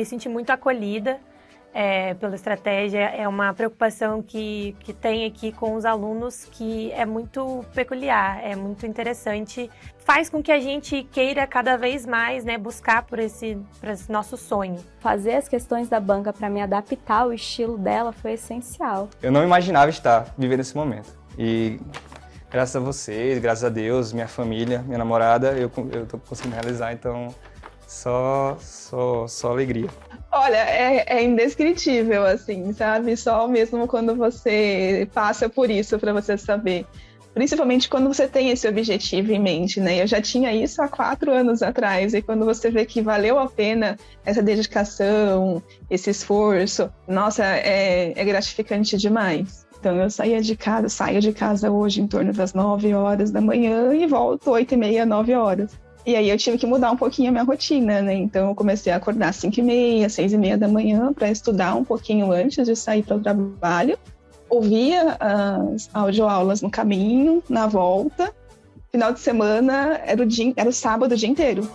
me senti muito acolhida é, pela estratégia. É uma preocupação que, que tem aqui com os alunos que é muito peculiar, é muito interessante. Faz com que a gente queira cada vez mais né, buscar por esse, por esse nosso sonho. Fazer as questões da banca para me adaptar ao estilo dela foi essencial. Eu não imaginava estar vivendo esse momento. E graças a vocês, graças a Deus, minha família, minha namorada, eu, eu tô conseguindo realizar, então só, só, só alegria. Olha, é, é, indescritível, assim, sabe? Só mesmo quando você passa por isso para você saber. Principalmente quando você tem esse objetivo em mente, né? Eu já tinha isso há quatro anos atrás, e quando você vê que valeu a pena essa dedicação, esse esforço, nossa, é, é gratificante demais. Então eu saía de casa, saio de casa hoje em torno das nove horas da manhã e volto oito e meia, nove horas. E aí eu tive que mudar um pouquinho a minha rotina, né? Então eu comecei a acordar às 5 e meia, 6 e meia da manhã para estudar um pouquinho antes de sair para o trabalho. Ouvia as audioaulas no caminho, na volta. Final de semana era o, dia, era o sábado o dia inteiro.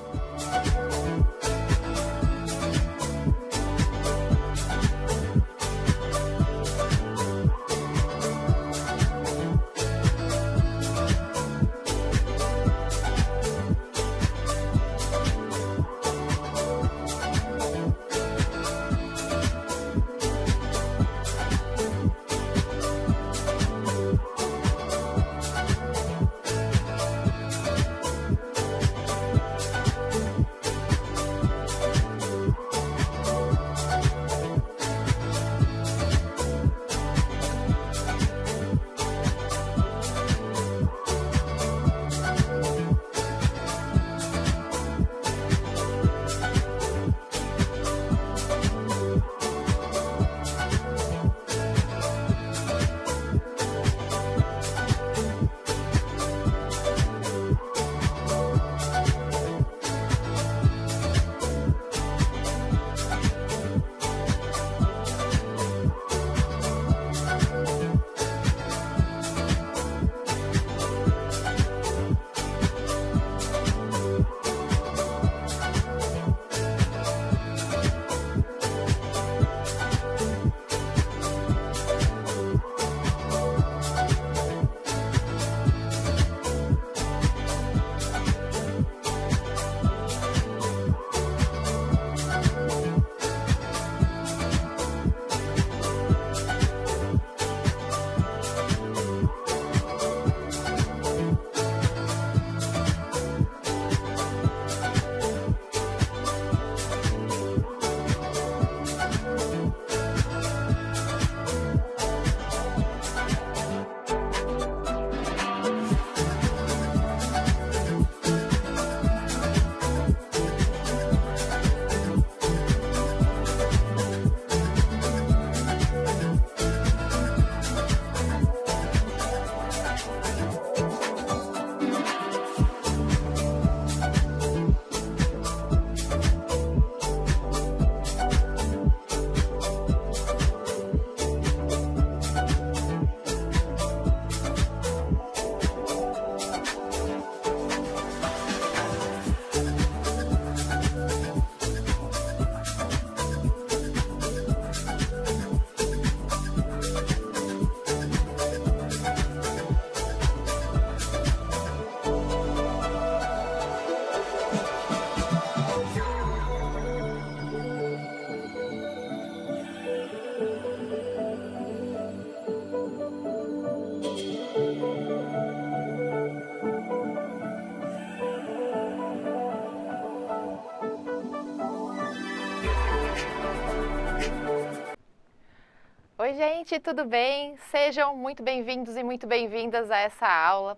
gente, tudo bem? Sejam muito bem-vindos e muito bem-vindas a essa aula.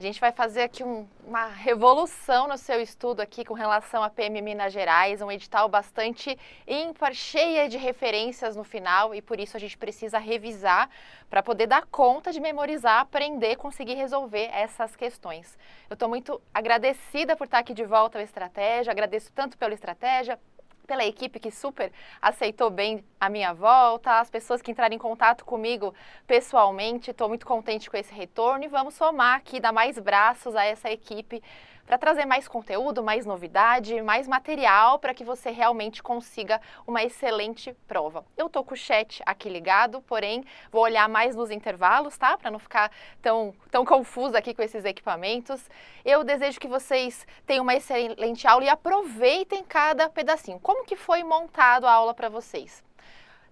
A gente vai fazer aqui um, uma revolução no seu estudo aqui com relação à PM Minas Gerais, um edital bastante ímpar, cheia de referências no final e por isso a gente precisa revisar para poder dar conta de memorizar, aprender, conseguir resolver essas questões. Eu estou muito agradecida por estar aqui de volta ao Estratégia, agradeço tanto pela Estratégia, pela equipe que super aceitou bem a minha volta, as pessoas que entraram em contato comigo pessoalmente. Estou muito contente com esse retorno e vamos somar aqui, dar mais braços a essa equipe para trazer mais conteúdo, mais novidade, mais material para que você realmente consiga uma excelente prova. Eu tô com o chat aqui ligado, porém vou olhar mais nos intervalos, tá? Para não ficar tão, tão confusa aqui com esses equipamentos. Eu desejo que vocês tenham uma excelente aula e aproveitem cada pedacinho. Como que foi montado a aula para vocês?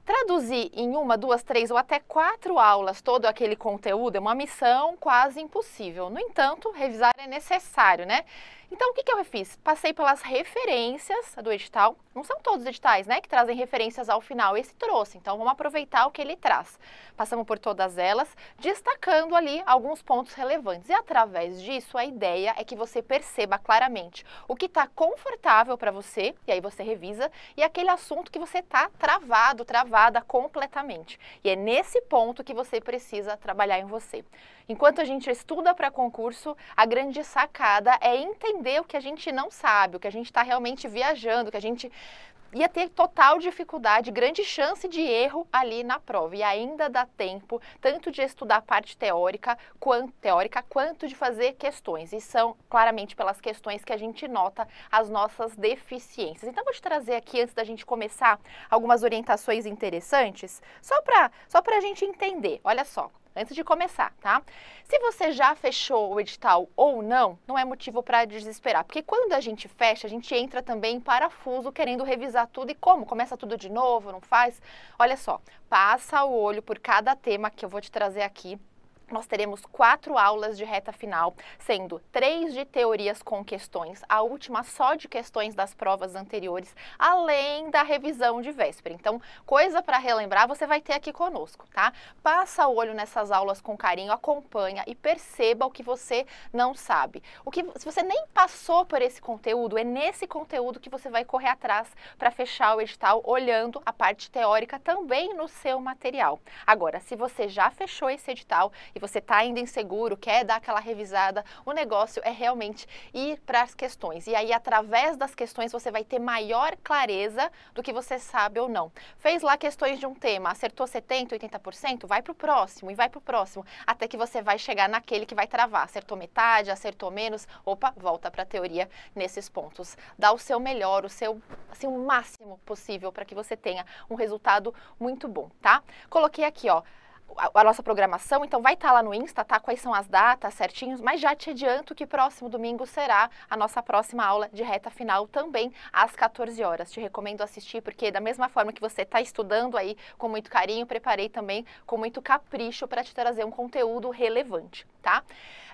Traduzir em uma, duas, três ou até quatro aulas todo aquele conteúdo é uma missão quase impossível. No entanto, revisar é necessário, né? Então, o que, que eu fiz? Passei pelas referências do edital. Não são todos os editais, né, que trazem referências ao final. Esse trouxe, então vamos aproveitar o que ele traz. Passamos por todas elas, destacando ali alguns pontos relevantes. E através disso, a ideia é que você perceba claramente o que está confortável para você, e aí você revisa, e aquele assunto que você está travado, travada completamente. E é nesse ponto que você precisa trabalhar em você. Enquanto a gente estuda para concurso, a grande sacada é entender o que a gente não sabe, o que a gente está realmente viajando, que a gente ia ter total dificuldade, grande chance de erro ali na prova. E ainda dá tempo tanto de estudar a parte teórica quanto, teórica, quanto de fazer questões. E são claramente pelas questões que a gente nota as nossas deficiências. Então, vou te trazer aqui, antes da gente começar, algumas orientações interessantes, só para só a gente entender. Olha só antes de começar, tá? Se você já fechou o edital ou não, não é motivo para desesperar, porque quando a gente fecha, a gente entra também em parafuso querendo revisar tudo e como? Começa tudo de novo, não faz? Olha só, passa o olho por cada tema que eu vou te trazer aqui nós teremos quatro aulas de reta final, sendo três de teorias com questões, a última só de questões das provas anteriores, além da revisão de véspera. Então, coisa para relembrar, você vai ter aqui conosco, tá? Passa o olho nessas aulas com carinho, acompanha e perceba o que você não sabe. O que se você nem passou por esse conteúdo, é nesse conteúdo que você vai correr atrás para fechar o edital olhando a parte teórica também no seu material. Agora, se você já fechou esse edital e você está ainda inseguro, quer dar aquela revisada, o negócio é realmente ir para as questões. E aí, através das questões, você vai ter maior clareza do que você sabe ou não. Fez lá questões de um tema, acertou 70%, 80%, vai para o próximo e vai para o próximo, até que você vai chegar naquele que vai travar. Acertou metade, acertou menos, opa, volta para a teoria nesses pontos. Dá o seu melhor, o seu assim, o máximo possível para que você tenha um resultado muito bom, tá? Coloquei aqui, ó, a, nossa programação, então vai estar tá lá no Insta, tá? Quais são as datas certinhos, mas já te adianto que próximo domingo será a nossa próxima aula de reta final também às 14 horas. Te recomendo assistir porque da mesma forma que você está estudando aí com muito carinho, preparei também com muito capricho para te trazer um conteúdo relevante, tá?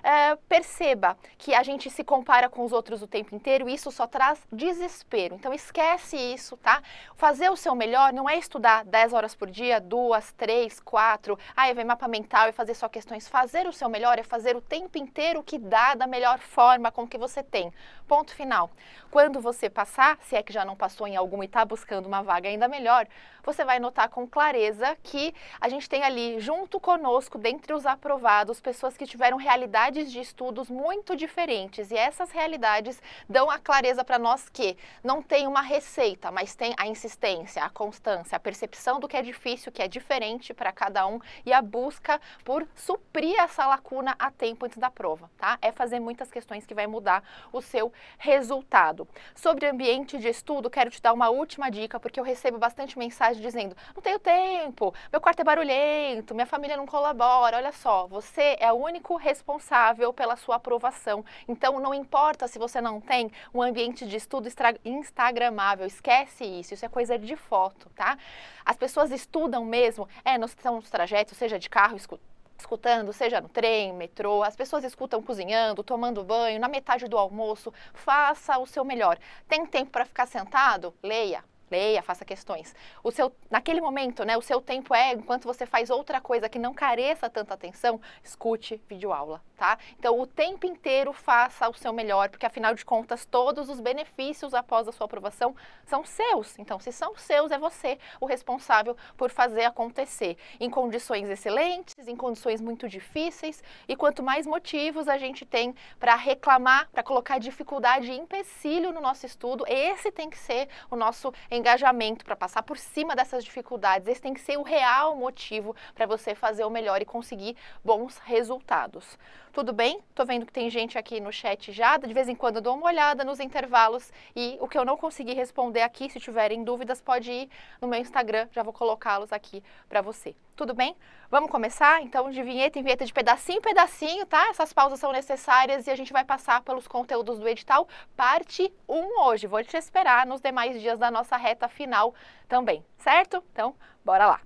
é, perceba que a gente se compara com os outros o tempo inteiro e isso só traz desespero. Então esquece isso, tá? Fazer o seu melhor não é estudar 10 horas por dia, duas, três, quatro, aí ah, vem mapa mental e fazer só questões. Fazer o seu melhor é fazer o tempo inteiro o que dá da melhor forma com o que você tem ponto final. Quando você passar, se é que já não passou em alguma e está buscando uma vaga ainda melhor, você vai notar com clareza que a gente tem ali junto conosco, dentre os aprovados, pessoas que tiveram realidades de estudos muito diferentes. E essas realidades dão a clareza para nós que não tem uma receita, mas tem a insistência, a constância, a percepção do que é difícil, que é diferente para cada um e a busca por suprir essa lacuna a tempo antes da prova, tá? É fazer muitas questões que vai mudar o seu resultado. Sobre ambiente de estudo, quero te dar uma última dica, porque eu recebo bastante mensagem dizendo: não tenho tempo, meu quarto é barulhento, minha família não colabora. Olha só, você é o único responsável pela sua aprovação. Então, não importa se você não tem um ambiente de estudo instagramável, esquece isso, isso é coisa de foto, tá? As pessoas estudam mesmo, é, nos, são trajetos, seja de carro, escuta escutando, seja no trem, metrô, as pessoas escutam cozinhando, tomando banho, na metade do almoço, faça o seu melhor. Tem tempo para ficar sentado? Leia, leia, faça questões. O seu, naquele momento, né, o seu tempo é, enquanto você faz outra coisa que não careça tanta atenção, escute videoaula, tá? Então, o tempo inteiro faça o seu melhor, porque afinal de contas, todos os benefícios após a sua aprovação são seus. Então, se são seus, é você o responsável por fazer acontecer em condições excelentes, em condições muito difíceis, e quanto mais motivos a gente tem para reclamar, para colocar dificuldade e empecilho no nosso estudo, esse tem que ser o nosso engajamento para passar por cima dessas dificuldades. Esse tem que ser o real motivo para você fazer o melhor e conseguir bons resultados. Tudo bem? Tô vendo que tem gente aqui no chat já. De vez em quando eu dou uma olhada nos intervalos e o que eu não consegui responder aqui, se tiverem dúvidas, pode ir no meu Instagram, já vou colocá-los aqui para você. Tudo bem? Vamos começar? Então, de vinheta em vinheta, de pedacinho em pedacinho, tá? Essas pausas são necessárias e a gente vai passar pelos conteúdos do edital, parte 1 hoje. Vou te esperar nos demais dias da nossa reta final também, certo? Então, bora lá!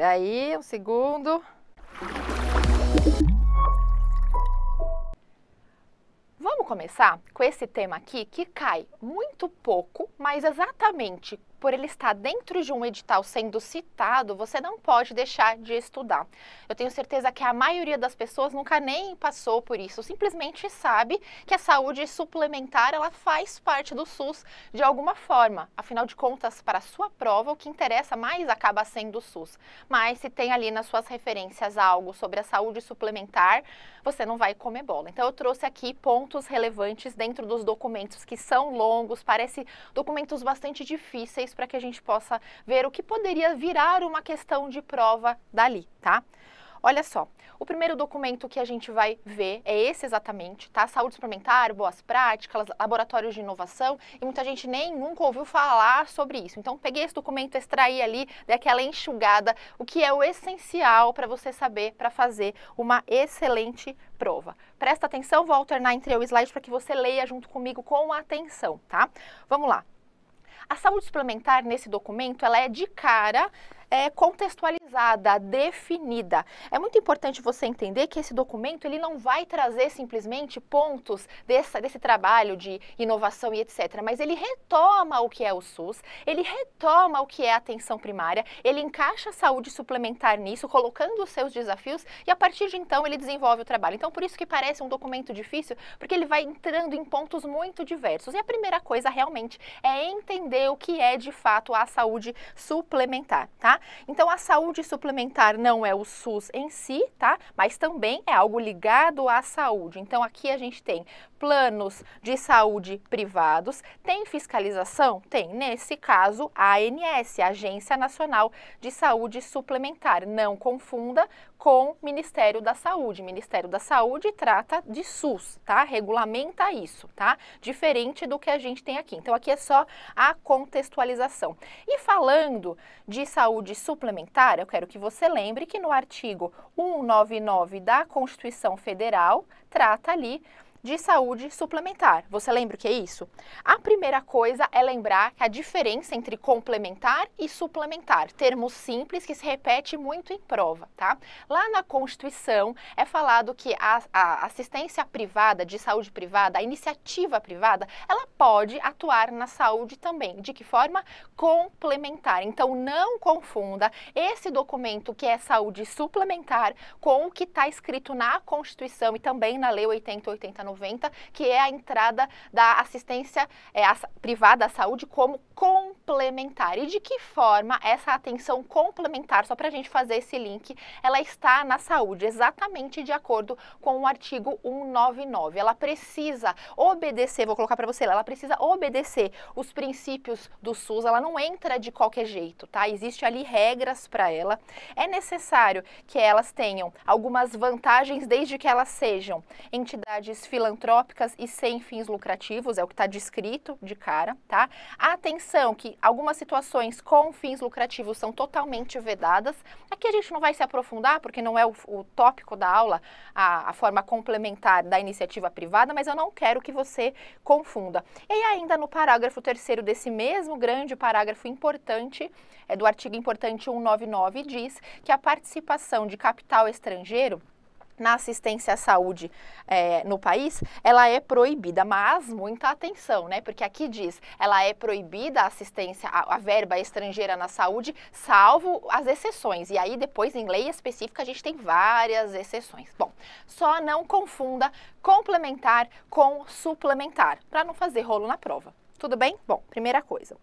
aí, um segundo. começar com esse tema aqui que cai muito pouco, mas exatamente por ele estar dentro de um edital sendo citado, você não pode deixar de estudar. Eu tenho certeza que a maioria das pessoas nunca nem passou por isso, simplesmente sabe que a saúde suplementar ela faz parte do SUS de alguma forma. Afinal de contas, para a sua prova, o que interessa mais acaba sendo o SUS. Mas se tem ali nas suas referências algo sobre a saúde suplementar, você não vai comer bola. Então eu trouxe aqui pontos relevantes dentro dos documentos que são longos, parece documentos bastante difíceis para que a gente possa ver o que poderia virar uma questão de prova dali, tá? Olha só, o primeiro documento que a gente vai ver é esse exatamente, tá? Saúde suplementar, boas práticas, laboratórios de inovação, e muita gente nem nunca ouviu falar sobre isso. Então, peguei esse documento, extraí ali daquela enxugada o que é o essencial para você saber para fazer uma excelente prova. Presta atenção, vou alternar entre o slide para que você leia junto comigo com atenção, tá? Vamos lá. A saúde suplementar nesse documento, ela é de cara é, contextualizada, definida. É muito importante você entender que esse documento ele não vai trazer simplesmente pontos dessa, desse trabalho de inovação e etc., mas ele retoma o que é o SUS, ele retoma o que é a atenção primária, ele encaixa a saúde suplementar nisso, colocando os seus desafios e a partir de então ele desenvolve o trabalho. Então por isso que parece um documento difícil, porque ele vai entrando em pontos muito diversos. E a primeira coisa realmente é entender o que é de fato a saúde suplementar, tá? Então, a saúde suplementar não é o SUS em si, tá? Mas também é algo ligado à saúde. Então, aqui a gente tem planos de saúde privados. Tem fiscalização? Tem. Nesse caso, a ANS, Agência Nacional de Saúde Suplementar. Não confunda com Ministério da Saúde. Ministério da Saúde trata de SUS, tá? Regulamenta isso, tá? Diferente do que a gente tem aqui. Então aqui é só a contextualização. E falando de saúde suplementar, eu quero que você lembre que no artigo 199 da Constituição Federal trata ali de saúde suplementar. Você lembra o que é isso? A primeira coisa é lembrar que a diferença entre complementar e suplementar, termos simples que se repete muito em prova, tá? Lá na Constituição é falado que a, a assistência privada, de saúde privada, a iniciativa privada, ela pode atuar na saúde também. De que forma? Complementar. Então não confunda esse documento que é saúde suplementar com o que está escrito na Constituição e também na Lei 8089 90, que é a entrada da assistência é, privada à saúde como complementar. E de que forma essa atenção complementar, só para a gente fazer esse link, ela está na saúde, exatamente de acordo com o artigo 199. Ela precisa obedecer, vou colocar para você, ela precisa obedecer os princípios do SUS, ela não entra de qualquer jeito, tá? Existe ali regras para ela. É necessário que elas tenham algumas vantagens, desde que elas sejam entidades filantrópicas filantrópicas e sem fins lucrativos, é o que está descrito de cara, tá? Atenção que algumas situações com fins lucrativos são totalmente vedadas. Aqui a gente não vai se aprofundar, porque não é o, o tópico da aula, a, a forma complementar da iniciativa privada, mas eu não quero que você confunda. E ainda no parágrafo terceiro desse mesmo grande parágrafo importante, é do artigo importante 199, diz que a participação de capital estrangeiro na assistência à saúde é, no país, ela é proibida, mas muita atenção, né? Porque aqui diz, ela é proibida a assistência, a, a verba estrangeira na saúde, salvo as exceções. E aí depois, em lei específica, a gente tem várias exceções. Bom, só não confunda complementar com suplementar, para não fazer rolo na prova. Tudo bem? Bom, primeira coisa.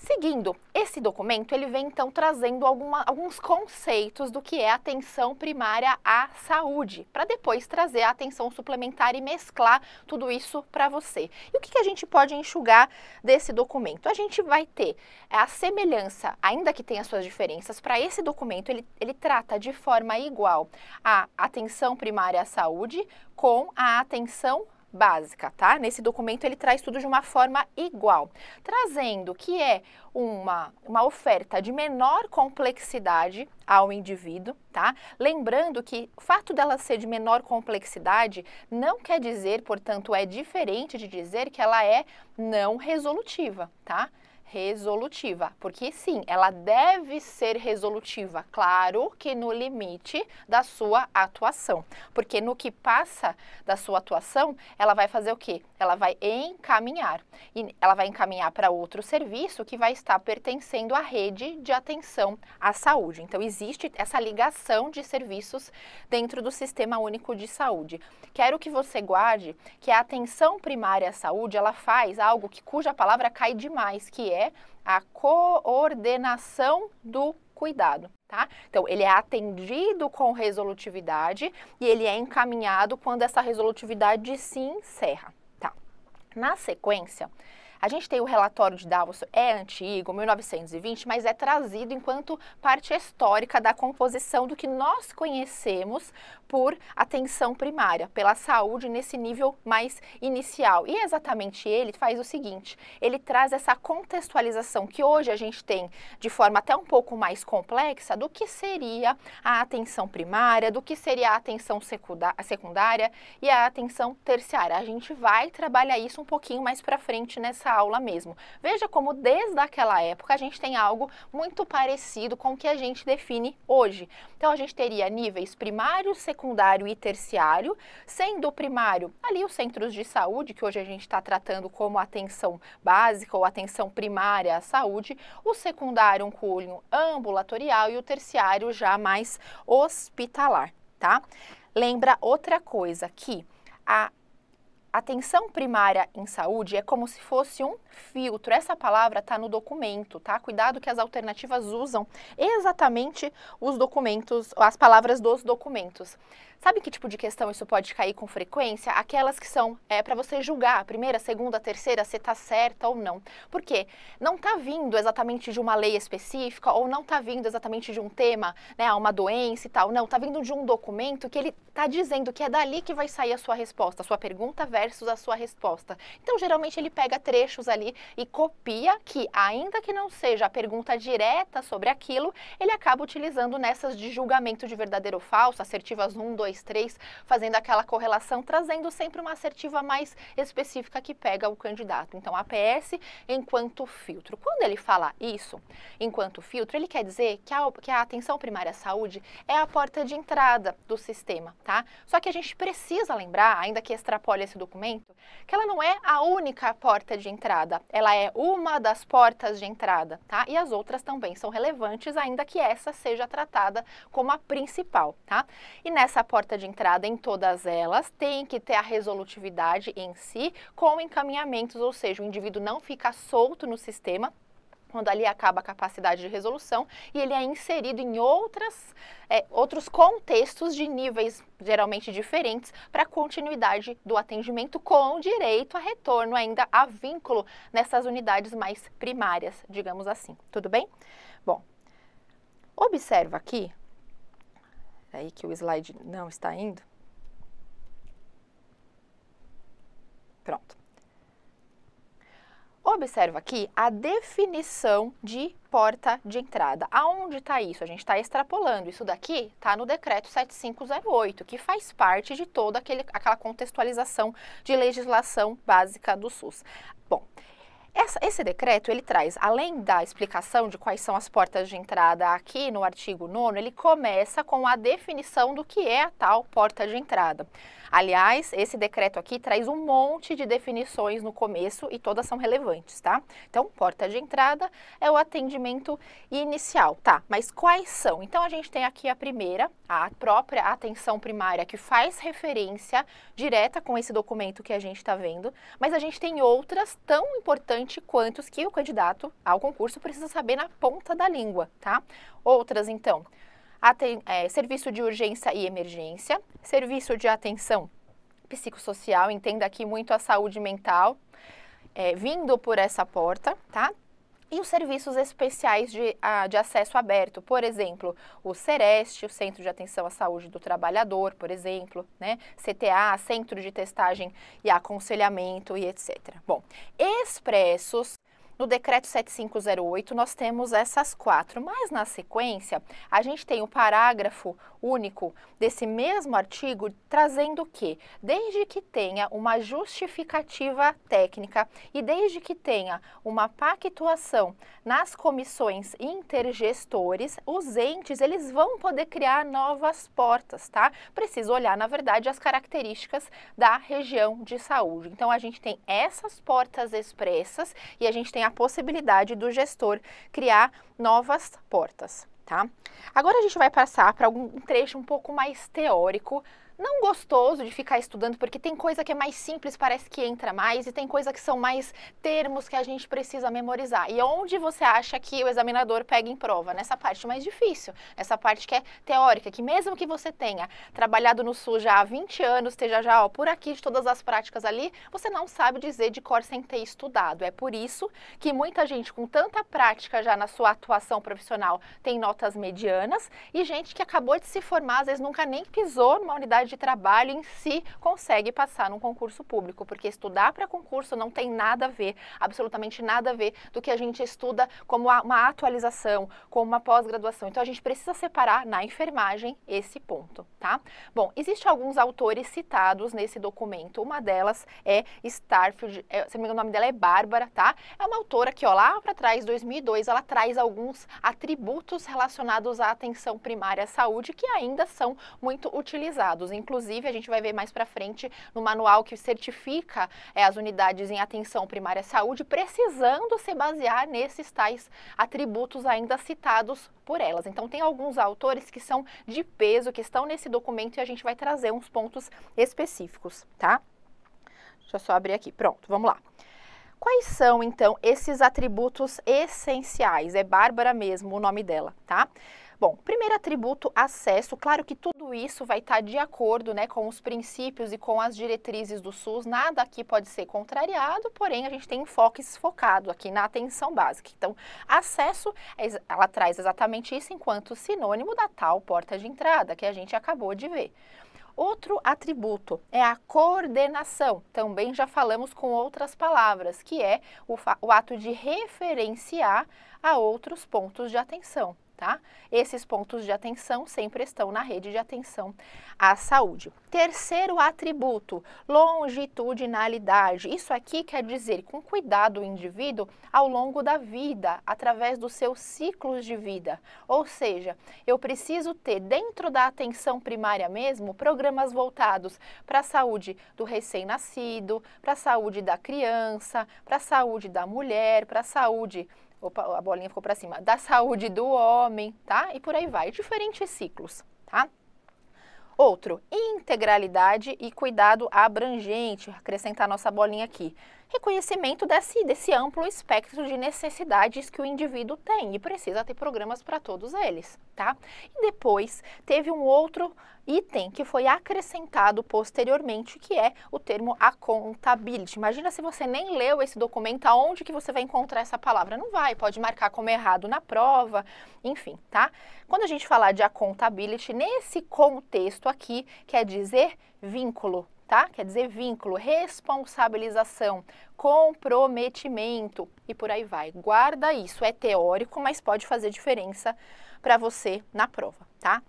Seguindo, esse documento ele vem então trazendo alguma, alguns conceitos do que é atenção primária à saúde, para depois trazer a atenção suplementar e mesclar tudo isso para você. E o que, que, a gente pode enxugar desse documento? A gente vai ter é, a semelhança, ainda que tenha suas diferenças, para esse documento ele, ele trata de forma igual a atenção primária à saúde com a atenção básica, tá? Nesse documento ele traz tudo de uma forma igual, trazendo que é uma, uma oferta de menor complexidade ao indivíduo, tá? Lembrando que o fato dela ser de menor complexidade não quer dizer, portanto, é diferente de dizer que ela é não resolutiva, tá? resolutiva, porque sim, ela deve ser resolutiva, claro que no limite da sua atuação, porque no que passa da sua atuação, ela vai fazer o que? Ela vai encaminhar, e ela vai encaminhar para outro serviço que vai estar pertencendo à rede de atenção à saúde. Então, existe essa ligação de serviços dentro do Sistema Único de Saúde. Quero que você guarde que a atenção primária à saúde, ela faz algo que, cuja palavra cai demais, que é é a coordenação do cuidado, tá? Então, ele é atendido com resolutividade e ele é encaminhado quando essa resolutividade se encerra, tá? Na sequência, a gente tem o relatório de Davos, é antigo, 1920, mas é trazido enquanto parte histórica da composição do que nós conhecemos por atenção primária, pela saúde nesse nível mais inicial. E é exatamente ele faz o seguinte: ele traz essa contextualização que hoje a gente tem de forma até um pouco mais complexa do que seria a atenção primária, do que seria a atenção secundária e a atenção terciária. A gente vai trabalhar isso um pouquinho mais para frente nessa aula mesmo. Veja como desde aquela época a gente tem algo muito parecido com o que a gente define hoje. Então a gente teria níveis primários, secundários secundário e terciário, sendo o primário ali os centros de saúde, que hoje a gente está tratando como atenção básica ou atenção primária à saúde, o secundário um cunho ambulatorial e o terciário já mais hospitalar, tá? Lembra outra coisa que a atenção primária em saúde é como se fosse um filtro. Essa palavra está no documento, tá? Cuidado que as alternativas usam exatamente os documentos, as palavras dos documentos. Sabe que tipo de questão isso pode cair com frequência? Aquelas que são é, para você julgar a primeira, a segunda, a terceira, se está certa ou não. Por quê? Não está vindo exatamente de uma lei específica ou não está vindo exatamente de um tema, né, uma doença e tal. Não, está vindo de um documento que ele está dizendo que é dali que vai sair a sua resposta, a sua pergunta versus a sua resposta. Então, geralmente, ele pega trechos ali e copia que, ainda que não seja a pergunta direta sobre aquilo, ele acaba utilizando nessas de julgamento de verdadeiro ou falso, assertivas 1, 2, 2, 3, fazendo aquela correlação, trazendo sempre uma assertiva mais específica que pega o candidato. Então, APS enquanto filtro. Quando ele fala isso, enquanto filtro, ele quer dizer que a, que a atenção primária à saúde é a porta de entrada do sistema, tá? Só que a gente precisa lembrar, ainda que extrapole esse documento, que ela não é a única porta de entrada, ela é uma das portas de entrada, tá? E as outras também são relevantes, ainda que essa seja tratada como a principal, tá? E nessa porta porta de entrada em todas elas, tem que ter a resolutividade em si com encaminhamentos, ou seja, o indivíduo não fica solto no sistema, quando ali acaba a capacidade de resolução e ele é inserido em outras, é, outros contextos de níveis geralmente diferentes para continuidade do atendimento com direito a retorno ainda a vínculo nessas unidades mais primárias, digamos assim. Tudo bem? Bom, observa aqui aí que o slide não está indo. Pronto. Observa aqui a definição de porta de entrada. Aonde está isso? A gente está extrapolando. Isso daqui está no decreto 7508, que faz parte de toda aquele, aquela contextualização de legislação básica do SUS. Essa, esse decreto, ele traz, além da explicação de quais são as portas de entrada aqui no artigo 9 ele começa com a definição do que é a tal porta de entrada. Aliás, esse decreto aqui traz um monte de definições no começo e todas são relevantes, tá? Então, porta de entrada é o atendimento inicial, tá? Mas quais são? Então, a gente tem aqui a primeira, a própria atenção primária, que faz referência direta com esse documento que a gente está vendo, mas a gente tem outras tão importantes exatamente quantos que o candidato ao concurso precisa saber na ponta da língua, tá? Outras, então, é, serviço de urgência e emergência, serviço de atenção psicossocial, entenda aqui muito a saúde mental, é, vindo por essa porta, tá? e os serviços especiais de, de acesso aberto, por exemplo, o CEREST, o Centro de Atenção à Saúde do Trabalhador, por exemplo, né? CTA, Centro de Testagem e Aconselhamento e etc. Bom, expressos no decreto 7508, nós temos essas quatro, mas na sequência, a gente tem o um parágrafo único desse mesmo artigo trazendo que, desde que tenha uma justificativa técnica e desde que tenha uma pactuação nas comissões intergestores, os entes eles vão poder criar novas portas, tá? Preciso olhar, na verdade, as características da região de saúde. Então, a gente tem essas portas expressas e a gente tem a a possibilidade do gestor criar novas portas. Tá? Agora a gente vai passar para algum trecho um pouco mais teórico não gostoso de ficar estudando, porque tem coisa que é mais simples, parece que entra mais, e tem coisa que são mais termos que a gente precisa memorizar. E onde você acha que o examinador pega em prova? Nessa parte mais difícil, essa parte que é teórica, que mesmo que você tenha trabalhado no SUS já há 20 anos, esteja já ó, por aqui de todas as práticas ali, você não sabe dizer de cor sem ter estudado. É por isso que muita gente com tanta prática já na sua atuação profissional tem notas medianas e gente que acabou de se formar, às vezes nunca nem pisou numa unidade de trabalho em si consegue passar num concurso público, porque estudar para concurso não tem nada a ver, absolutamente nada a ver do que a gente estuda como uma atualização, como uma pós-graduação. Então a gente precisa separar na enfermagem esse ponto, tá? Bom, existem alguns autores citados nesse documento. Uma delas é Starfield, é, se não me engano o nome dela é Bárbara, tá? É uma autora que, ó, lá para trás, 2002, ela traz alguns atributos relacionados à atenção primária à saúde que ainda são muito utilizados. Inclusive, a gente vai ver mais para frente no manual que certifica é, as unidades em atenção primária à saúde, precisando se basear nesses tais atributos ainda citados por elas. Então, tem alguns autores que são de peso, que estão nesse documento e a gente vai trazer uns pontos específicos, tá? Deixa eu só abrir aqui. Pronto, vamos lá. Quais são, então, esses atributos essenciais? É Bárbara mesmo o nome dela, tá? Bom, primeiro atributo, acesso. Claro que tudo isso vai estar tá de acordo né, com os princípios e com as diretrizes do SUS. Nada aqui pode ser contrariado, porém a gente tem um foco focado aqui na atenção básica. Então, acesso, é ela traz exatamente isso enquanto sinônimo da tal porta de entrada que a gente acabou de ver. Outro atributo é a coordenação, também já falamos com outras palavras, que é o, o ato de referenciar a outros pontos de atenção tá? Esses pontos de atenção sempre estão na rede de atenção à saúde. Terceiro atributo, longitudinalidade. Isso aqui quer dizer com cuidado o indivíduo ao longo da vida, através dos seus ciclos de vida. Ou seja, eu preciso ter dentro da atenção primária mesmo programas voltados para a saúde do recém-nascido, para a saúde da criança, para a saúde da mulher, para a saúde Opa, a bolinha ficou para cima. Da saúde do homem, tá? E por aí vai. Diferentes ciclos, tá? Outro, integralidade e cuidado abrangente. Acrescentar nossa bolinha aqui reconhecimento desse, desse amplo espectro de necessidades que o indivíduo tem e precisa ter programas para todos eles, tá? E depois teve um outro item que foi acrescentado posteriormente, que é o termo accountability. Imagina se você nem leu esse documento, aonde que você vai encontrar essa palavra? Não vai, pode marcar como errado na prova, enfim, tá? Quando a gente falar de accountability, nesse contexto aqui, quer dizer vínculo, tá? Quer dizer vínculo, responsabilização, comprometimento e por aí vai. Guarda isso, é teórico, mas pode fazer diferença para você na prova, tá?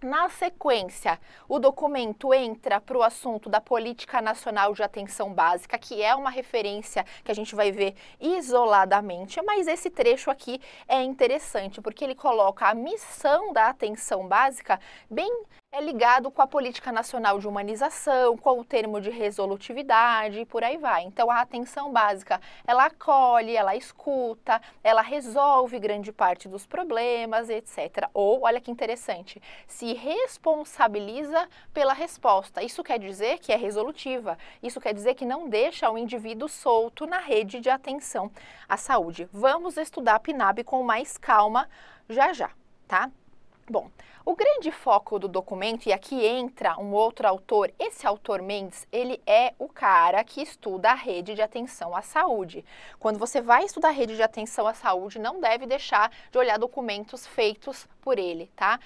Na sequência, o documento entra para o assunto da Política Nacional de Atenção Básica, que é uma referência que a gente vai ver isoladamente, mas esse trecho aqui é interessante porque ele coloca a missão da atenção básica bem é ligado com a política nacional de humanização, com o termo de resolutividade e por aí vai. Então a atenção básica, ela acolhe, ela escuta, ela resolve grande parte dos problemas, etc. Ou, olha que interessante, se responsabiliza pela resposta. Isso quer dizer que é resolutiva. Isso quer dizer que não deixa o indivíduo solto na rede de atenção à saúde. Vamos estudar a PNAB com mais calma já já, tá? Bom, o grande foco do documento, e aqui entra um outro autor, esse autor Mendes, ele é o cara que estuda a rede de atenção à saúde. Quando você vai estudar a rede de atenção à saúde, não deve deixar de olhar documentos feitos por ele, tá?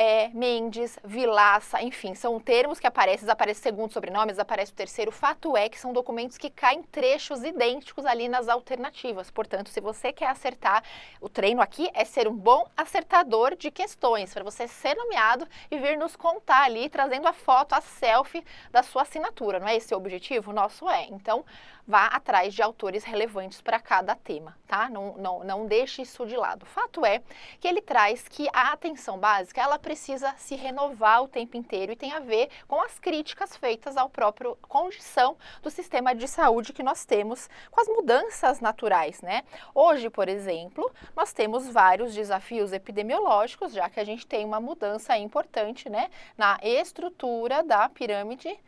É, Mendes, Vilaça, enfim, são termos que aparecem, desaparece segundo sobrenome, desaparece o terceiro. O fato é que são documentos que caem trechos idênticos ali nas alternativas. Portanto, se você quer acertar, o treino aqui é ser um bom acertador de questões, para você ser nomeado e vir nos contar ali, trazendo a foto, a selfie da sua assinatura. Não é esse o objetivo? Nosso é. Então, vá atrás de autores relevantes para cada tema, tá? Não, não, não deixe isso de lado. Fato é que ele traz que a atenção básica, ela precisa se renovar o tempo inteiro e tem a ver com as críticas feitas ao próprio condição do sistema de saúde que nós temos com as mudanças naturais, né? Hoje, por exemplo, nós temos vários desafios epidemiológicos, já que a gente tem uma mudança importante, né, na estrutura da pirâmide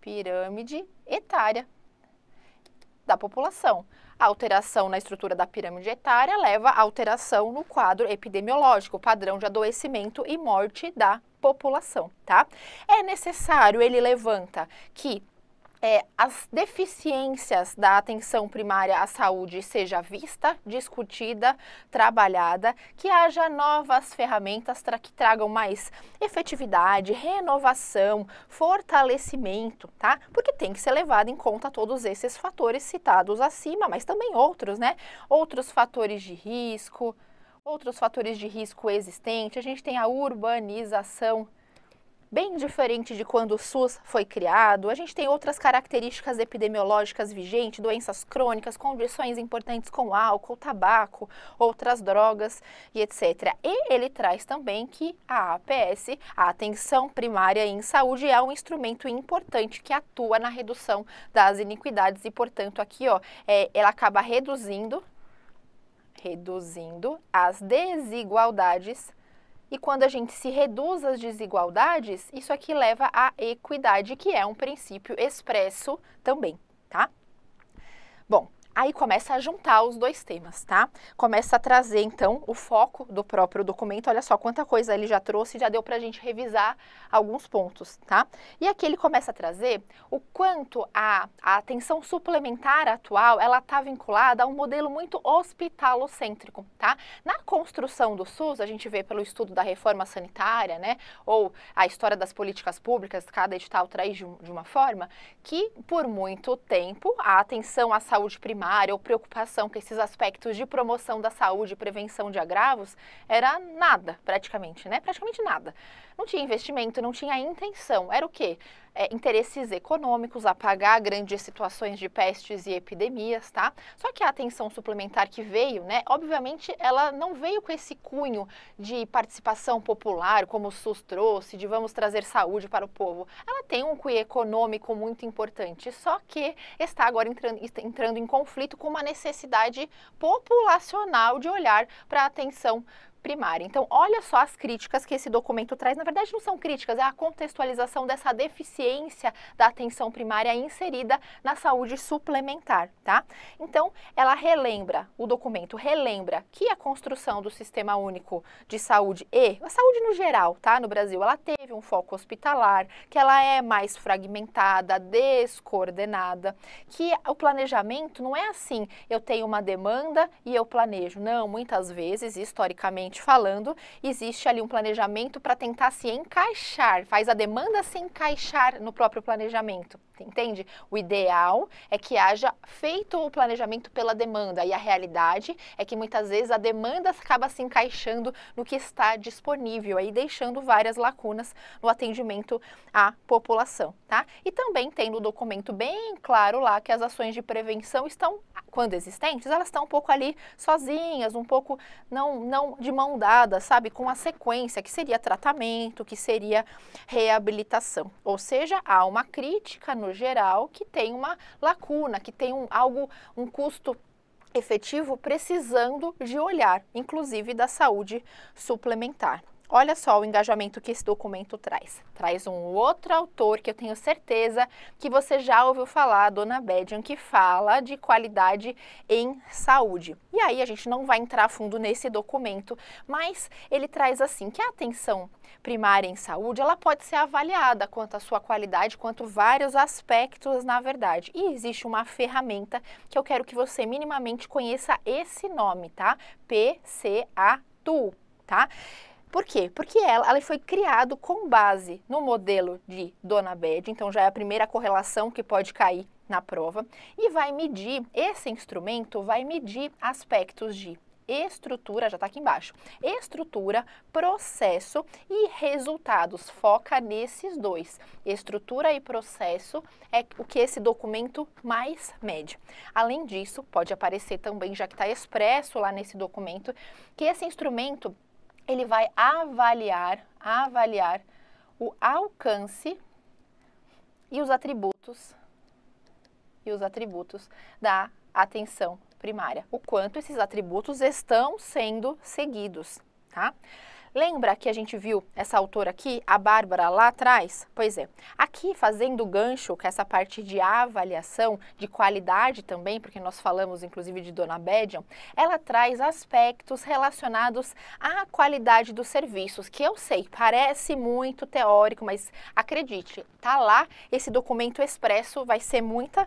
pirâmide etária da população. A alteração na estrutura da pirâmide etária leva à alteração no quadro epidemiológico, padrão de adoecimento e morte da população, tá? É necessário, ele levanta, que é, as deficiências da atenção primária à saúde seja vista, discutida, trabalhada, que haja novas ferramentas para que tragam mais efetividade, renovação, fortalecimento, tá? Porque tem que ser levado em conta todos esses fatores citados acima, mas também outros, né? Outros fatores de risco, outros fatores de risco existentes. A gente tem a urbanização bem diferente de quando o SUS foi criado. A gente tem outras características epidemiológicas vigentes, doenças crônicas, condições importantes com álcool, tabaco, outras drogas e etc. E ele traz também que a APS, a atenção primária em saúde, é um instrumento importante que atua na redução das iniquidades e, portanto, aqui ó, é, ela acaba reduzindo reduzindo as desigualdades e quando a gente se reduz as desigualdades, isso aqui leva à equidade, que é um princípio expresso também, tá? Bom, Aí começa a juntar os dois temas, tá? Começa a trazer então o foco do próprio documento. Olha só quanta coisa ele já trouxe, já deu para a gente revisar alguns pontos, tá? E aqui ele começa a trazer o quanto a, a atenção suplementar atual ela está vinculada a um modelo muito hospitalocêntrico, tá? Na construção do SUS, a gente vê pelo estudo da reforma sanitária, né? Ou a história das políticas públicas, cada edital traz de, um, de uma forma, que por muito tempo a atenção à saúde primária área ou preocupação com esses aspectos de promoção da saúde e prevenção de agravos era nada, praticamente, né? Praticamente nada. Não tinha investimento, não tinha intenção. Era o quê? É, interesses econômicos, apagar grandes situações de pestes e epidemias, tá? Só que a atenção suplementar que veio, né, obviamente ela não veio com esse cunho de participação popular, como o SUS trouxe, de vamos trazer saúde para o povo. Ela tem um cunho econômico muito importante, só que está agora entrando, entrando em conflito com uma necessidade populacional de olhar para a atenção primária. Então, olha só as críticas que esse documento traz. Na verdade, não são críticas, é a contextualização dessa deficiência da atenção primária inserida na saúde suplementar, tá? Então, ela relembra, o documento relembra que a construção do Sistema Único de Saúde e a saúde no geral, tá, no Brasil, ela teve um foco hospitalar, que ela é mais fragmentada, descoordenada, que o planejamento não é assim, eu tenho uma demanda e eu planejo. Não, muitas vezes, historicamente falando, existe ali um planejamento para tentar se encaixar, faz a demanda se encaixar no próprio planejamento entende? O ideal é que haja feito o planejamento pela demanda e a realidade é que muitas vezes a demanda acaba se encaixando no que está disponível, aí deixando várias lacunas no atendimento à população, tá? E também tendo o documento bem claro lá que as ações de prevenção estão, quando existentes, elas estão um pouco ali sozinhas, um pouco não, não de mão dada, sabe? Com a sequência, que seria tratamento, que seria reabilitação. Ou seja, há uma crítica no geral que tem uma lacuna, que tem um, algo, um custo efetivo precisando de olhar, inclusive da saúde suplementar. Olha só o engajamento que esse documento traz. Traz um outro autor que eu tenho certeza que você já ouviu falar, a Dona Bedian, que fala de qualidade em saúde. E aí a gente não vai entrar fundo nesse documento, mas ele traz assim que a atenção primária em saúde, ela pode ser avaliada quanto à sua qualidade, quanto vários aspectos, na verdade. E existe uma ferramenta que eu quero que você minimamente conheça esse nome, tá? PCA Tool, tá? Por quê? Porque ela, ela foi criada com base no modelo de Dona Bed, então já é a primeira correlação que pode cair na prova, e vai medir, esse instrumento vai medir aspectos de estrutura, já está aqui embaixo, estrutura, processo e resultados. Foca nesses dois. Estrutura e processo é o que esse documento mais mede. Além disso, pode aparecer também, já que está expresso lá nesse documento, que esse instrumento ele vai avaliar, avaliar o alcance e os atributos e os atributos da atenção primária, o quanto esses atributos estão sendo seguidos, tá? Lembra que a gente viu essa autora aqui, a Bárbara, lá atrás? Pois é. Aqui, fazendo gancho com essa parte de avaliação, de qualidade também, porque nós falamos inclusive de Dona Bedion, ela traz aspectos relacionados à qualidade dos serviços, que eu sei, parece muito teórico, mas acredite, tá lá esse documento expresso, vai ser muita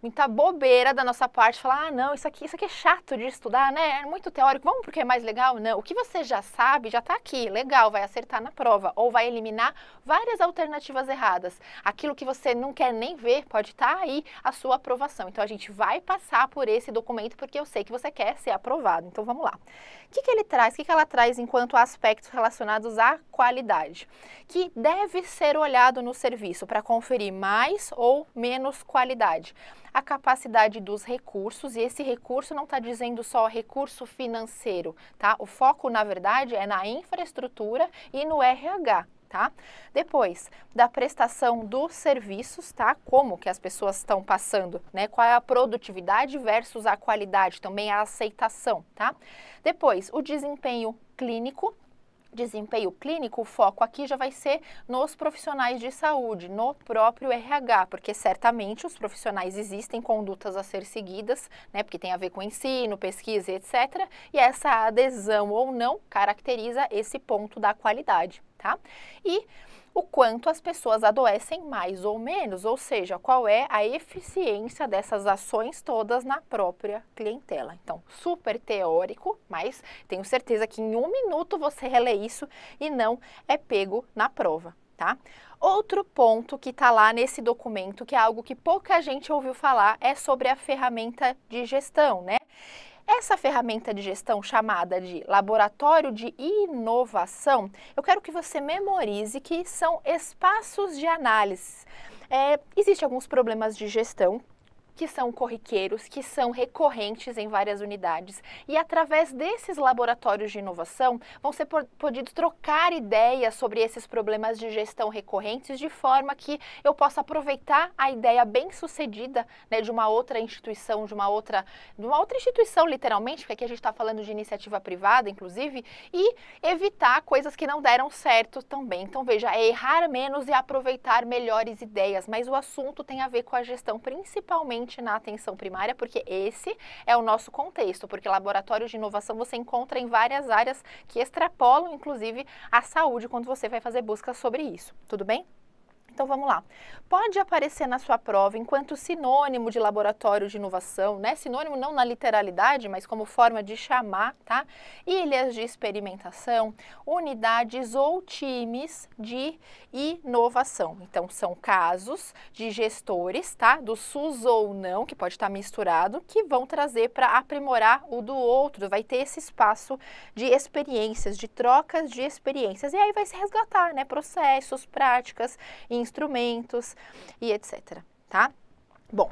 muita bobeira da nossa parte falar, ah, não, isso aqui, isso aqui é chato de estudar, né? É muito teórico, vamos porque é mais legal? Não, o que você já sabe já está aqui, legal, vai acertar na prova ou vai eliminar várias alternativas erradas. Aquilo que você não quer nem ver pode estar tá aí a sua aprovação. Então a gente vai passar por esse documento porque eu sei que você quer ser aprovado. Então vamos lá. O que, que ele traz? O que, que ela traz enquanto aspectos relacionados à qualidade? Que deve ser olhado no serviço para conferir mais ou menos qualidade a capacidade dos recursos, e esse recurso não está dizendo só recurso financeiro, tá? O foco, na verdade, é na infraestrutura e no RH, tá? Depois, da prestação dos serviços, tá? Como que as pessoas estão passando, né? Qual é a produtividade versus a qualidade, também a aceitação, tá? Depois, o desempenho clínico, desempenho clínico, o foco aqui já vai ser nos profissionais de saúde, no próprio RH, porque certamente os profissionais existem condutas a ser seguidas, né, porque tem a ver com ensino, pesquisa, etc. E essa adesão ou não caracteriza esse ponto da qualidade, tá? E o quanto as pessoas adoecem mais ou menos, ou seja, qual é a eficiência dessas ações todas na própria clientela. Então, super teórico, mas tenho certeza que em um minuto você relê isso e não é pego na prova, tá? Outro ponto que está lá nesse documento, que é algo que pouca gente ouviu falar, é sobre a ferramenta de gestão, né? Essa ferramenta de gestão chamada de Laboratório de Inovação, eu quero que você memorize que são espaços de análise. É, Existem alguns problemas de gestão que são corriqueiros, que são recorrentes em várias unidades. E através desses laboratórios de inovação, vão ser podidos trocar ideias sobre esses problemas de gestão recorrentes, de forma que eu possa aproveitar a ideia bem sucedida né, de uma outra instituição, de uma outra, de uma outra instituição, literalmente, porque aqui a gente está falando de iniciativa privada, inclusive, e evitar coisas que não deram certo também. Então, veja, é errar menos e aproveitar melhores ideias, mas o assunto tem a ver com a gestão, principalmente na atenção primária, porque esse é o nosso contexto, porque laboratório de inovação você encontra em várias áreas que extrapolam, inclusive, a saúde quando você vai fazer busca sobre isso. Tudo bem? Então vamos lá. Pode aparecer na sua prova enquanto sinônimo de laboratório de inovação, né? Sinônimo não na literalidade, mas como forma de chamar, tá? Ilhas de experimentação, unidades ou times de inovação. Então são casos de gestores, tá? Do SUS ou não, que pode estar misturado, que vão trazer para aprimorar o do outro. Vai ter esse espaço de experiências, de trocas de experiências. E aí vai se resgatar, né? Processos, práticas, instrumentos e etc. Tá? Bom,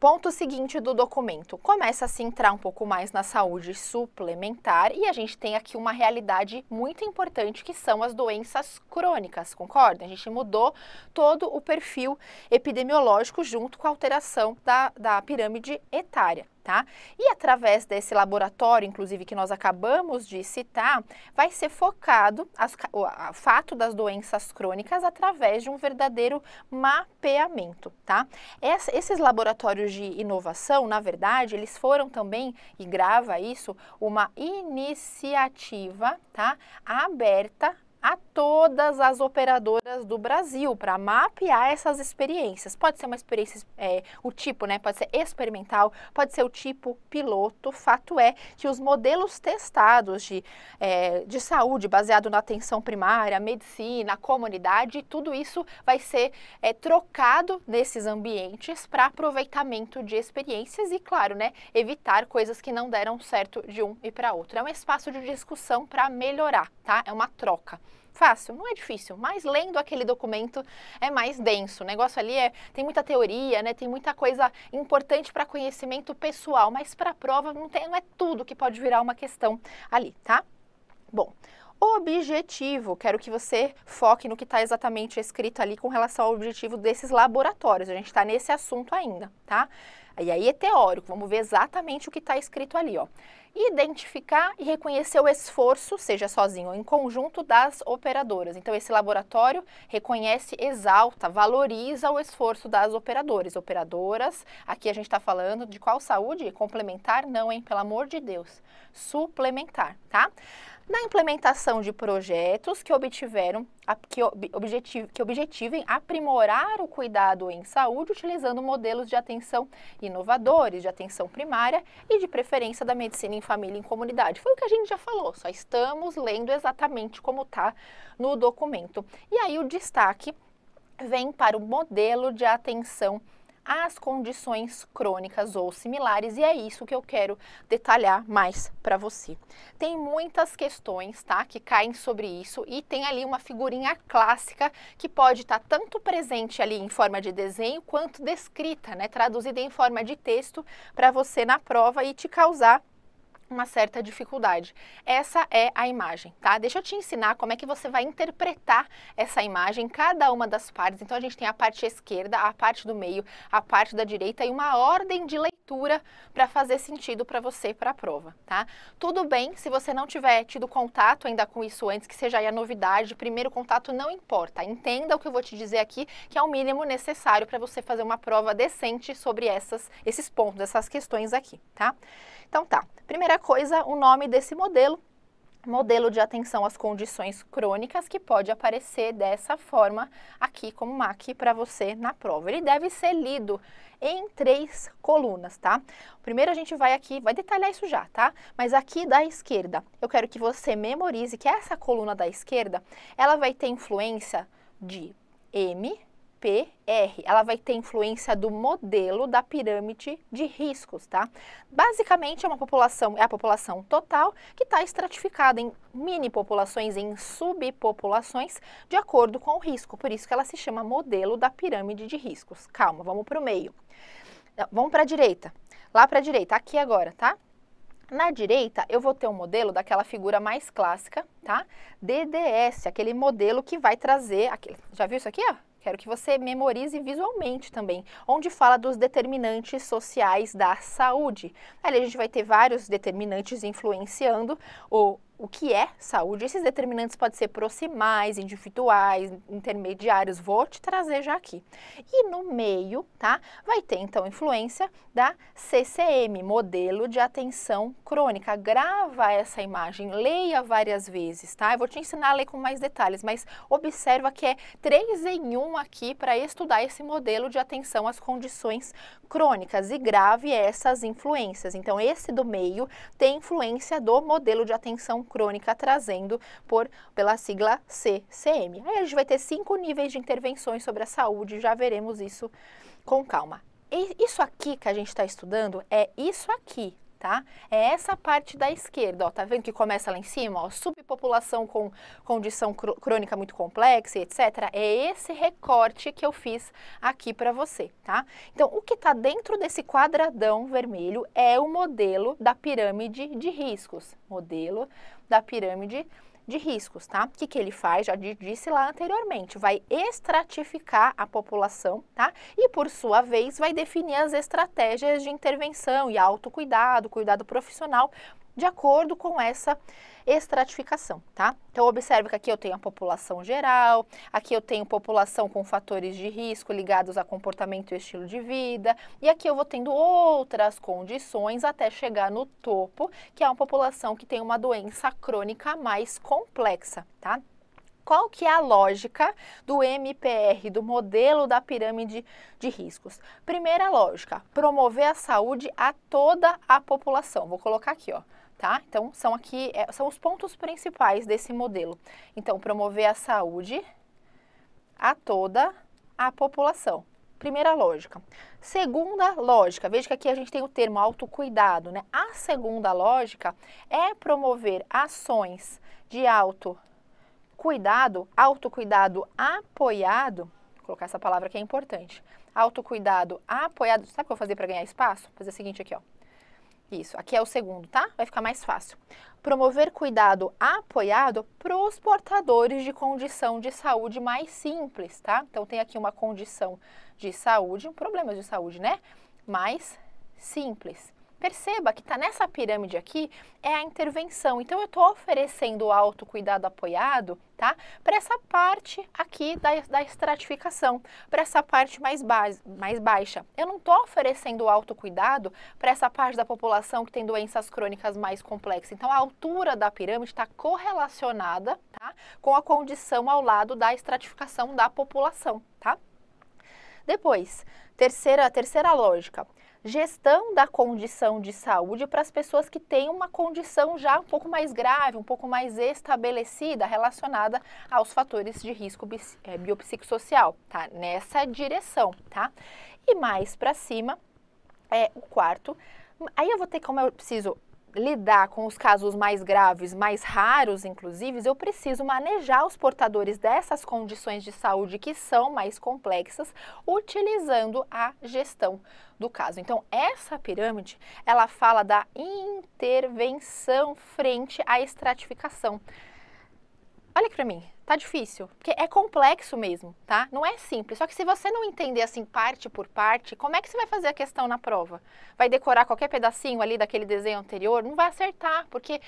ponto seguinte do documento começa a se entrar um pouco mais na saúde suplementar e a gente tem aqui uma realidade muito importante que são as doenças crônicas, concorda? A gente mudou todo o perfil epidemiológico junto com a alteração da, da pirâmide etária tá? E através desse laboratório, inclusive, que nós acabamos de citar, vai ser focado as, o, o fato das doenças crônicas através de um verdadeiro mapeamento, tá? esses laboratórios de inovação, na verdade, eles foram também, e grava isso, uma iniciativa, tá? Aberta a todas as operadoras do Brasil para mapear essas experiências. Pode ser uma experiência, é, o tipo, né? Pode ser experimental, pode ser o tipo piloto. Fato é que os modelos testados de, é, de saúde baseado na atenção primária, medicina, comunidade, tudo isso vai ser é, trocado nesses ambientes para aproveitamento de experiências e, claro, né, evitar coisas que não deram certo de um e para outro. É um espaço de discussão para melhorar, tá? É uma troca. Fácil, não é difícil, mas lendo aquele documento é mais denso. O negócio ali é tem muita teoria, né? Tem muita coisa importante para conhecimento pessoal, mas para a prova não, tem, não é tudo que pode virar uma questão ali, tá? Bom, objetivo. Quero que você foque no que está exatamente escrito ali com relação ao objetivo desses laboratórios. A gente está nesse assunto ainda, tá? E aí é teórico, vamos ver exatamente o que está escrito ali, ó identificar e reconhecer o esforço, seja sozinho ou em conjunto, das operadoras. Então, esse laboratório reconhece, exalta, valoriza o esforço das operadoras. Operadoras, aqui a gente está falando de qual saúde? Complementar? Não, hein? Pelo amor de Deus. Suplementar, tá? na implementação de projetos que obtiveram que, objetiv, que objetivem aprimorar o cuidado em saúde utilizando modelos de atenção inovadores, de atenção primária e de preferência da medicina família, em comunidade. Foi o que a gente já falou, só estamos lendo exatamente como está no documento. E aí o destaque vem para o modelo de atenção às condições crônicas ou similares, e é isso que eu quero detalhar mais para você. Tem muitas questões, tá, que caem sobre isso e tem ali uma figurinha clássica que pode estar tá tanto presente ali em forma de desenho quanto descrita, né, traduzida em forma de texto para você na prova e te causar uma certa dificuldade. Essa é a imagem, tá? Deixa eu te ensinar como é que você vai interpretar essa imagem, cada uma das partes. Então a gente tem a parte esquerda, a parte do meio, a parte da direita e uma ordem de leitura leitura para fazer sentido para você para a prova, tá? Tudo bem se você não tiver tido contato ainda com isso antes, que seja aí a novidade, primeiro contato não importa. Entenda o que eu vou te dizer aqui, que é o mínimo necessário para você fazer uma prova decente sobre essas, esses pontos, essas questões aqui, tá? Então tá. Primeira coisa, o nome desse modelo modelo de atenção às condições crônicas que pode aparecer dessa forma aqui como MAC para você na prova. Ele deve ser lido em três colunas, tá? Primeiro a gente vai aqui, vai detalhar isso já, tá? Mas aqui da esquerda, eu quero que você memorize que essa coluna da esquerda, ela vai ter influência de M, PR, ela vai ter influência do modelo da pirâmide de riscos, tá? Basicamente é uma população, é a população total que está estratificada em mini populações, em subpopulações, de acordo com o risco. Por isso que ela se chama modelo da pirâmide de riscos. Calma, vamos para o meio. vamos para a direita. Lá para a direita, aqui agora, tá? Na direita, eu vou ter um modelo daquela figura mais clássica, tá? DDS, aquele modelo que vai trazer... Aquele, já viu isso aqui, ó? Quero que você memorize visualmente também, onde fala dos determinantes sociais da saúde. Ali a gente vai ter vários determinantes influenciando o, o que é saúde. Esses determinantes podem ser proximais, individuais, intermediários, vou te trazer já aqui. E no meio, tá? Vai ter então influência da CCM, modelo de atenção crônica. Grava essa imagem, leia várias vezes, tá? Eu vou te ensinar a ler com mais detalhes, mas observa que é três em um aqui para estudar esse modelo de atenção às condições crônicas e grave essas influências. Então esse do meio tem influência do modelo de atenção crônica, trazendo por, pela sigla CCM. Aí a gente vai ter cinco níveis de intervenções sobre a saúde, já veremos isso com calma. E isso aqui que a gente está estudando é isso aqui, Tá? É essa parte da esquerda, ó, tá vendo que começa lá em cima, ó, subpopulação com condição crônica muito complexa, etc. É esse recorte que eu fiz aqui para você, tá? Então, o que está dentro desse quadradão vermelho é o modelo da pirâmide de riscos, modelo da pirâmide de riscos, tá? O que, que ele faz? Já disse lá anteriormente, vai estratificar a população, tá? E por sua vez vai definir as estratégias de intervenção e autocuidado, cuidado profissional de acordo com essa estratificação, tá? Então, observe que aqui eu tenho a população geral, aqui eu tenho população com fatores de risco ligados a comportamento e estilo de vida, e aqui eu vou tendo outras condições até chegar no topo, que é uma população que tem uma doença crônica mais complexa, tá? qual que é a lógica do MPR, do modelo da pirâmide de riscos? Primeira lógica, promover a saúde a toda a população. Vou colocar aqui, ó tá? Então, são aqui, é, são os pontos principais desse modelo. Então, promover a saúde a toda a população. Primeira lógica. Segunda lógica, veja que aqui a gente tem o termo autocuidado, né? A segunda lógica é promover ações de autocuidado, autocuidado apoiado, vou colocar essa palavra que é importante, autocuidado apoiado, sabe o que eu vou fazer para ganhar espaço? Vou fazer o seguinte aqui, ó isso, aqui é o segundo, tá? Vai ficar mais fácil. Promover cuidado apoiado para os portadores de condição de saúde mais simples, tá? Então tem aqui uma condição de saúde, problemas de saúde, né? Mais simples. Perceba que está nessa pirâmide aqui é a intervenção. Então eu estou oferecendo o autocuidado apoiado, tá? Para essa parte aqui da, da estratificação, para essa parte mais, base, mais baixa. Eu não estou oferecendo o autocuidado para essa parte da população que tem doenças crônicas mais complexas. Então a altura da pirâmide está correlacionada, tá? Com a condição ao lado da estratificação da população, tá? Depois, terceira, terceira lógica gestão da condição de saúde para as pessoas que têm uma condição já um pouco mais grave, um pouco mais estabelecida relacionada aos fatores de risco é, biopsicossocial, tá? Nessa direção, tá? E mais para cima é o quarto. Aí eu vou ter como eu preciso lidar com os casos mais graves, mais raros, inclusive, eu preciso manejar os portadores dessas condições de saúde que são mais complexas, utilizando a gestão do caso. Então, essa pirâmide, ela fala da intervenção frente à estratificação olha aqui pra mim, tá difícil, porque é complexo mesmo, tá? Não é simples. Só que se você não entender assim parte por parte, como é que você vai fazer a questão na prova? Vai decorar qualquer pedacinho ali daquele desenho anterior? Não vai acertar, porque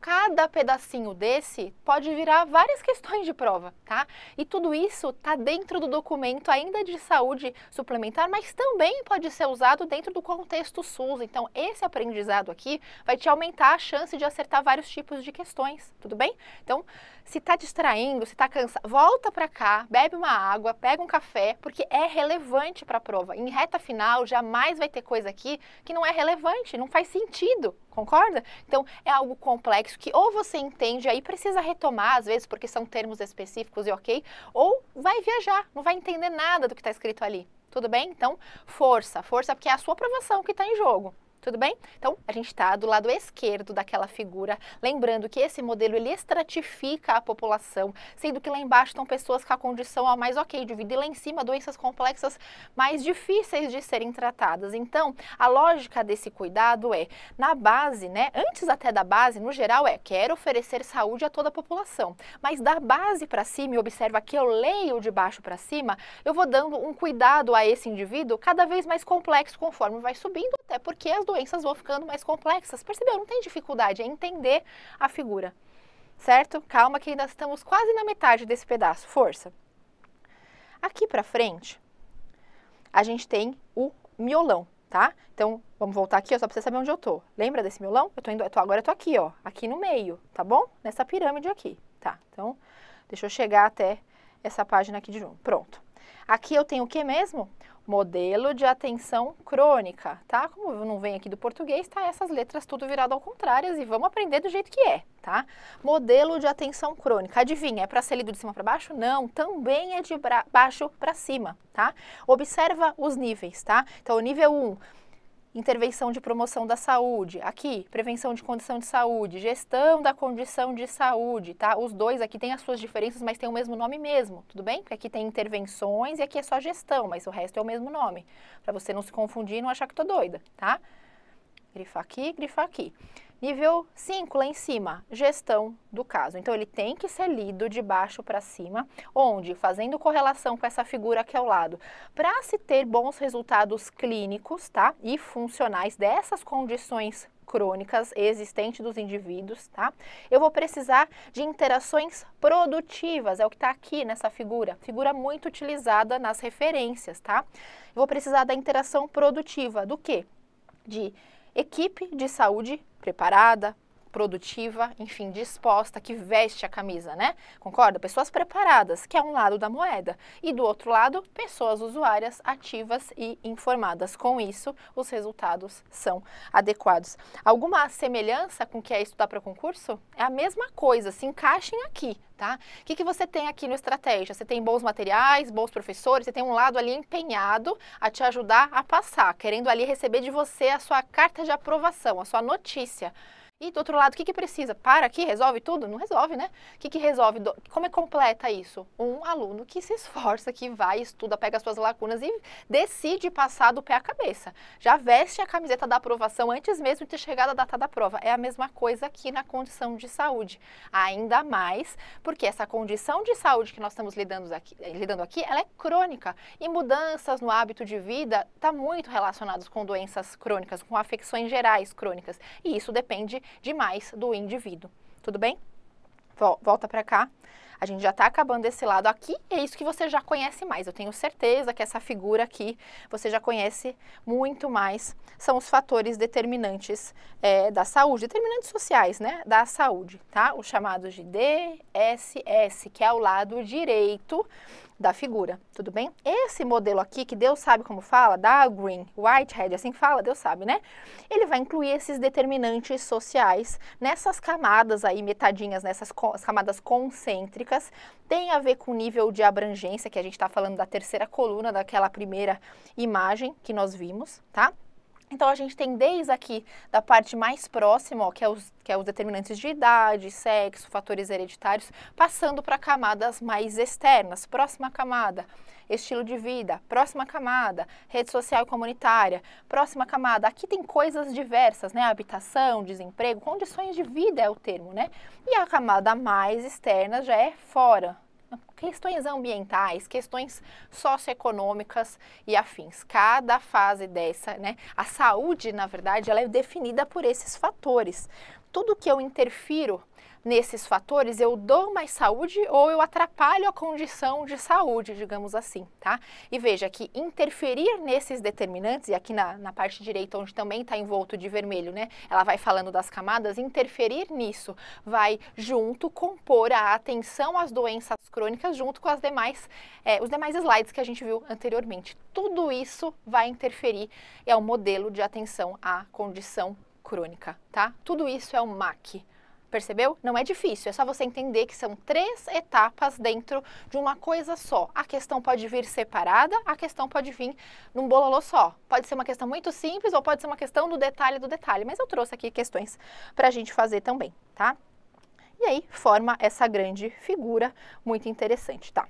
cada pedacinho desse pode virar várias questões de prova, tá? E tudo isso tá dentro do documento ainda de saúde suplementar, mas também pode ser usado dentro do contexto SUS. Então, esse aprendizado aqui vai te aumentar a chance de acertar vários tipos de questões, tudo bem? Então, se está distraindo, se está cansado, volta para cá, bebe uma água, pega um café, porque é relevante para a prova. Em reta final, jamais vai ter coisa aqui que não é relevante, não faz sentido, concorda? Então, é algo complexo que ou você entende, aí precisa retomar, às vezes, porque são termos específicos e ok, ou vai viajar, não vai entender nada do que está escrito ali. Tudo bem? Então, força, força, porque é a sua aprovação que está em jogo. Tudo bem? Então, a gente está do lado esquerdo daquela figura. Lembrando que esse modelo, ele estratifica a população, sendo que lá embaixo estão pessoas com a condição a mais ok de vida e lá em cima doenças complexas mais difíceis de serem tratadas. Então, a lógica desse cuidado é, na base, né, antes até da base, no geral é, quero oferecer saúde a toda a população. Mas da base para cima, e observa que eu leio de baixo para cima, eu vou dando um cuidado a esse indivíduo cada vez mais complexo conforme vai subindo, até porque as doenças vão ficando mais complexas. Percebeu? Não tem dificuldade, é entender a figura, certo? Calma que ainda estamos quase na metade desse pedaço, força. Aqui para frente, a gente tem o miolão, tá? Então, vamos voltar aqui, ó, só para você saber onde eu tô. Lembra desse miolão? Eu tô, indo, eu tô agora eu tô aqui, ó, aqui no meio, tá bom? Nessa pirâmide aqui, tá? Então, deixa eu chegar até essa página aqui de novo. Pronto. Aqui eu tenho o que mesmo? modelo de atenção crônica, tá? Como não vem aqui do português, tá essas letras tudo virado ao contrário e vamos aprender do jeito que é, tá? Modelo de atenção crônica. Adivinha, é para ser lido de cima para baixo? Não, também é de baixo para cima, tá? Observa os níveis, tá? Então, o nível 1, intervenção de promoção da saúde, aqui, prevenção de condição de saúde, gestão da condição de saúde, tá? Os dois aqui têm as suas diferenças, mas tem o mesmo nome mesmo, tudo bem? Porque aqui tem intervenções e aqui é só gestão, mas o resto é o mesmo nome, para você não se confundir e não achar que tô doida, tá? Grifar aqui, grifar aqui. Nível 5, lá em cima, gestão do caso. Então, ele tem que ser lido de baixo para cima, onde, fazendo correlação com essa figura aqui ao lado, para se ter bons resultados clínicos tá, e funcionais dessas condições crônicas existentes dos indivíduos, tá? Eu vou precisar de interações produtivas, é o que está aqui nessa figura, figura muito utilizada nas referências, tá? Eu vou precisar da interação produtiva do que? De equipe de saúde preparada produtiva, enfim, disposta, que veste a camisa, né? Concorda? Pessoas preparadas, que é um lado da moeda. E do outro lado, pessoas usuárias ativas e informadas. Com isso, os resultados são adequados. Alguma semelhança com o que é estudar para concurso? É a mesma coisa, se encaixem aqui, tá? O que, que você tem aqui no Estratégia? Você tem bons materiais, bons professores, você tem um lado ali empenhado a te ajudar a passar, querendo ali receber de você a sua carta de aprovação, a sua notícia. E do outro lado, o que, que precisa? Para aqui, resolve tudo? Não resolve, né? O que, que resolve? Como é completa isso? Um aluno que se esforça, que vai, estuda, pega as suas lacunas e decide passar do pé à cabeça. Já veste a camiseta da aprovação antes mesmo de ter chegado a data da prova. É a mesma coisa aqui na condição de saúde. Ainda mais porque essa condição de saúde que nós estamos lidando aqui, eh, lidando aqui ela é crônica. E mudanças no hábito de vida está muito relacionadas com doenças crônicas, com afecções gerais crônicas. E isso depende demais do indivíduo. Tudo bem? Volta para cá. A gente já está acabando esse lado aqui, é isso que você já conhece mais. Eu tenho certeza que essa figura aqui você já conhece muito mais. São os fatores determinantes é, da saúde, determinantes sociais, né? Da saúde, tá? Os chamados de DSS, que é o lado direito da figura, tudo bem? Esse modelo aqui, que Deus sabe como fala, da Green, Whitehead, assim fala, Deus sabe, né? Ele vai incluir esses determinantes sociais nessas camadas aí, metadinhas, nessas camadas concêntricas, tem a ver com o nível de abrangência, que a gente está falando da terceira coluna, daquela primeira imagem que nós vimos, tá? Então, a gente tem desde aqui da parte mais próxima, ó, que, é os, que é os determinantes de idade, sexo, fatores hereditários, passando para camadas mais externas. Próxima camada, estilo de vida. Próxima camada, rede social e comunitária. Próxima camada, aqui tem coisas diversas, né? Habitação, desemprego, condições de vida é o termo, né? E a camada mais externa já é fora, questões ambientais, questões socioeconômicas e afins. Cada fase dessa, né? A saúde, na verdade, ela é definida por esses fatores. Tudo que eu interfiro nesses fatores, eu dou mais saúde ou eu atrapalho a condição de saúde, digamos assim, tá? E veja que interferir nesses determinantes, e aqui na, na parte direita, onde também está envolto de vermelho, né? Ela vai falando das camadas, interferir nisso vai junto compor a atenção às doenças crônicas junto com as demais, é, os demais slides que a gente viu anteriormente. Tudo isso vai interferir, é o um modelo de atenção à condição crônica, tá? Tudo isso é o MAC. Percebeu? Não é difícil, é só você entender que são três etapas dentro de uma coisa só. A questão pode vir separada, a questão pode vir num bololô só. Pode ser uma questão muito simples ou pode ser uma questão do detalhe do detalhe, mas eu trouxe aqui questões para a gente fazer também, tá? E aí forma essa grande figura muito interessante, tá?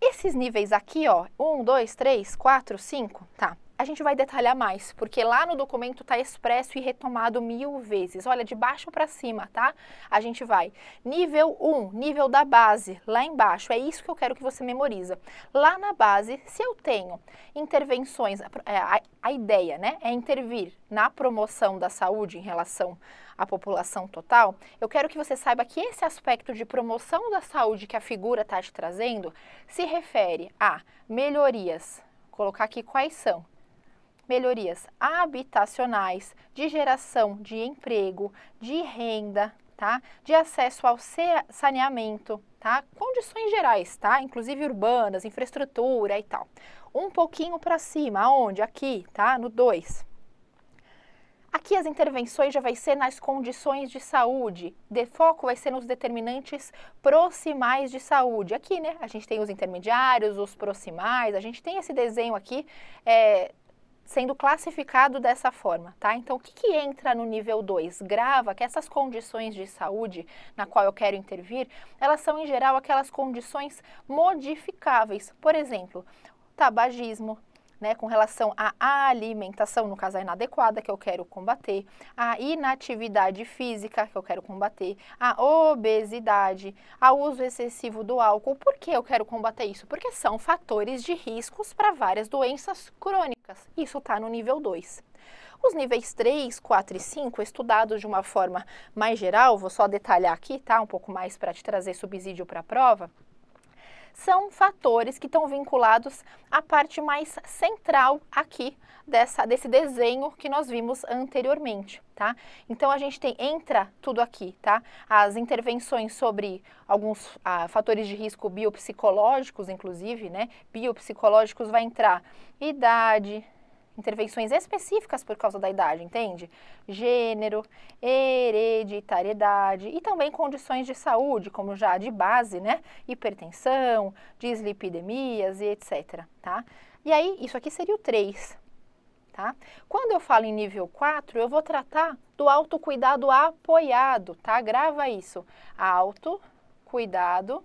Esses níveis aqui, ó, um, dois, três, quatro, cinco, tá? a gente vai detalhar mais, porque lá no documento está expresso e retomado mil vezes. Olha, de baixo para cima, tá? A gente vai. Nível 1, nível da base, lá embaixo. É isso que eu quero que você memoriza. Lá na base, se eu tenho intervenções, é, a, a ideia, né, é intervir na promoção da saúde em relação à população total, eu quero que você saiba que esse aspecto de promoção da saúde que a figura está te trazendo se refere a melhorias. Vou colocar aqui quais são melhorias habitacionais, de geração de emprego, de renda, tá? De acesso ao saneamento, tá? Condições gerais, tá? Inclusive urbanas, infraestrutura e tal. Um pouquinho para cima, aonde? Aqui, tá? No 2. Aqui as intervenções já vai ser nas condições de saúde. De foco vai ser nos determinantes proximais de saúde. Aqui, né? A gente tem os intermediários, os proximais. A gente tem esse desenho aqui é, sendo classificado dessa forma, tá? Então, o que, que entra no nível 2? Grava que essas condições de saúde na qual eu quero intervir, elas são, em geral, aquelas condições modificáveis. Por exemplo, tabagismo, né, com relação à alimentação, no caso a inadequada, que eu quero combater, a inatividade física, que eu quero combater, a obesidade, ao uso excessivo do álcool. Por que eu quero combater isso? Porque são fatores de riscos para várias doenças crônicas. Isso está no nível 2. Os níveis 3, 4 e 5, estudados de uma forma mais geral, vou só detalhar aqui, tá? Um pouco mais para te trazer subsídio para a prova são fatores que estão vinculados à parte mais central aqui dessa, desse desenho que nós vimos anteriormente. Tá? Então a gente tem entra tudo aqui, tá? As intervenções sobre alguns ah, fatores de risco biopsicológicos, inclusive, né? Biopsicológicos vai entrar idade, intervenções específicas por causa da idade, entende? Gênero, hereditariedade e também condições de saúde, como já de base, né? Hipertensão, dislipidemias e etc, tá? E aí, isso aqui seria o 3, tá? Quando eu falo em nível 4, eu vou tratar do autocuidado apoiado, tá? Grava isso. Autocuidado apoiado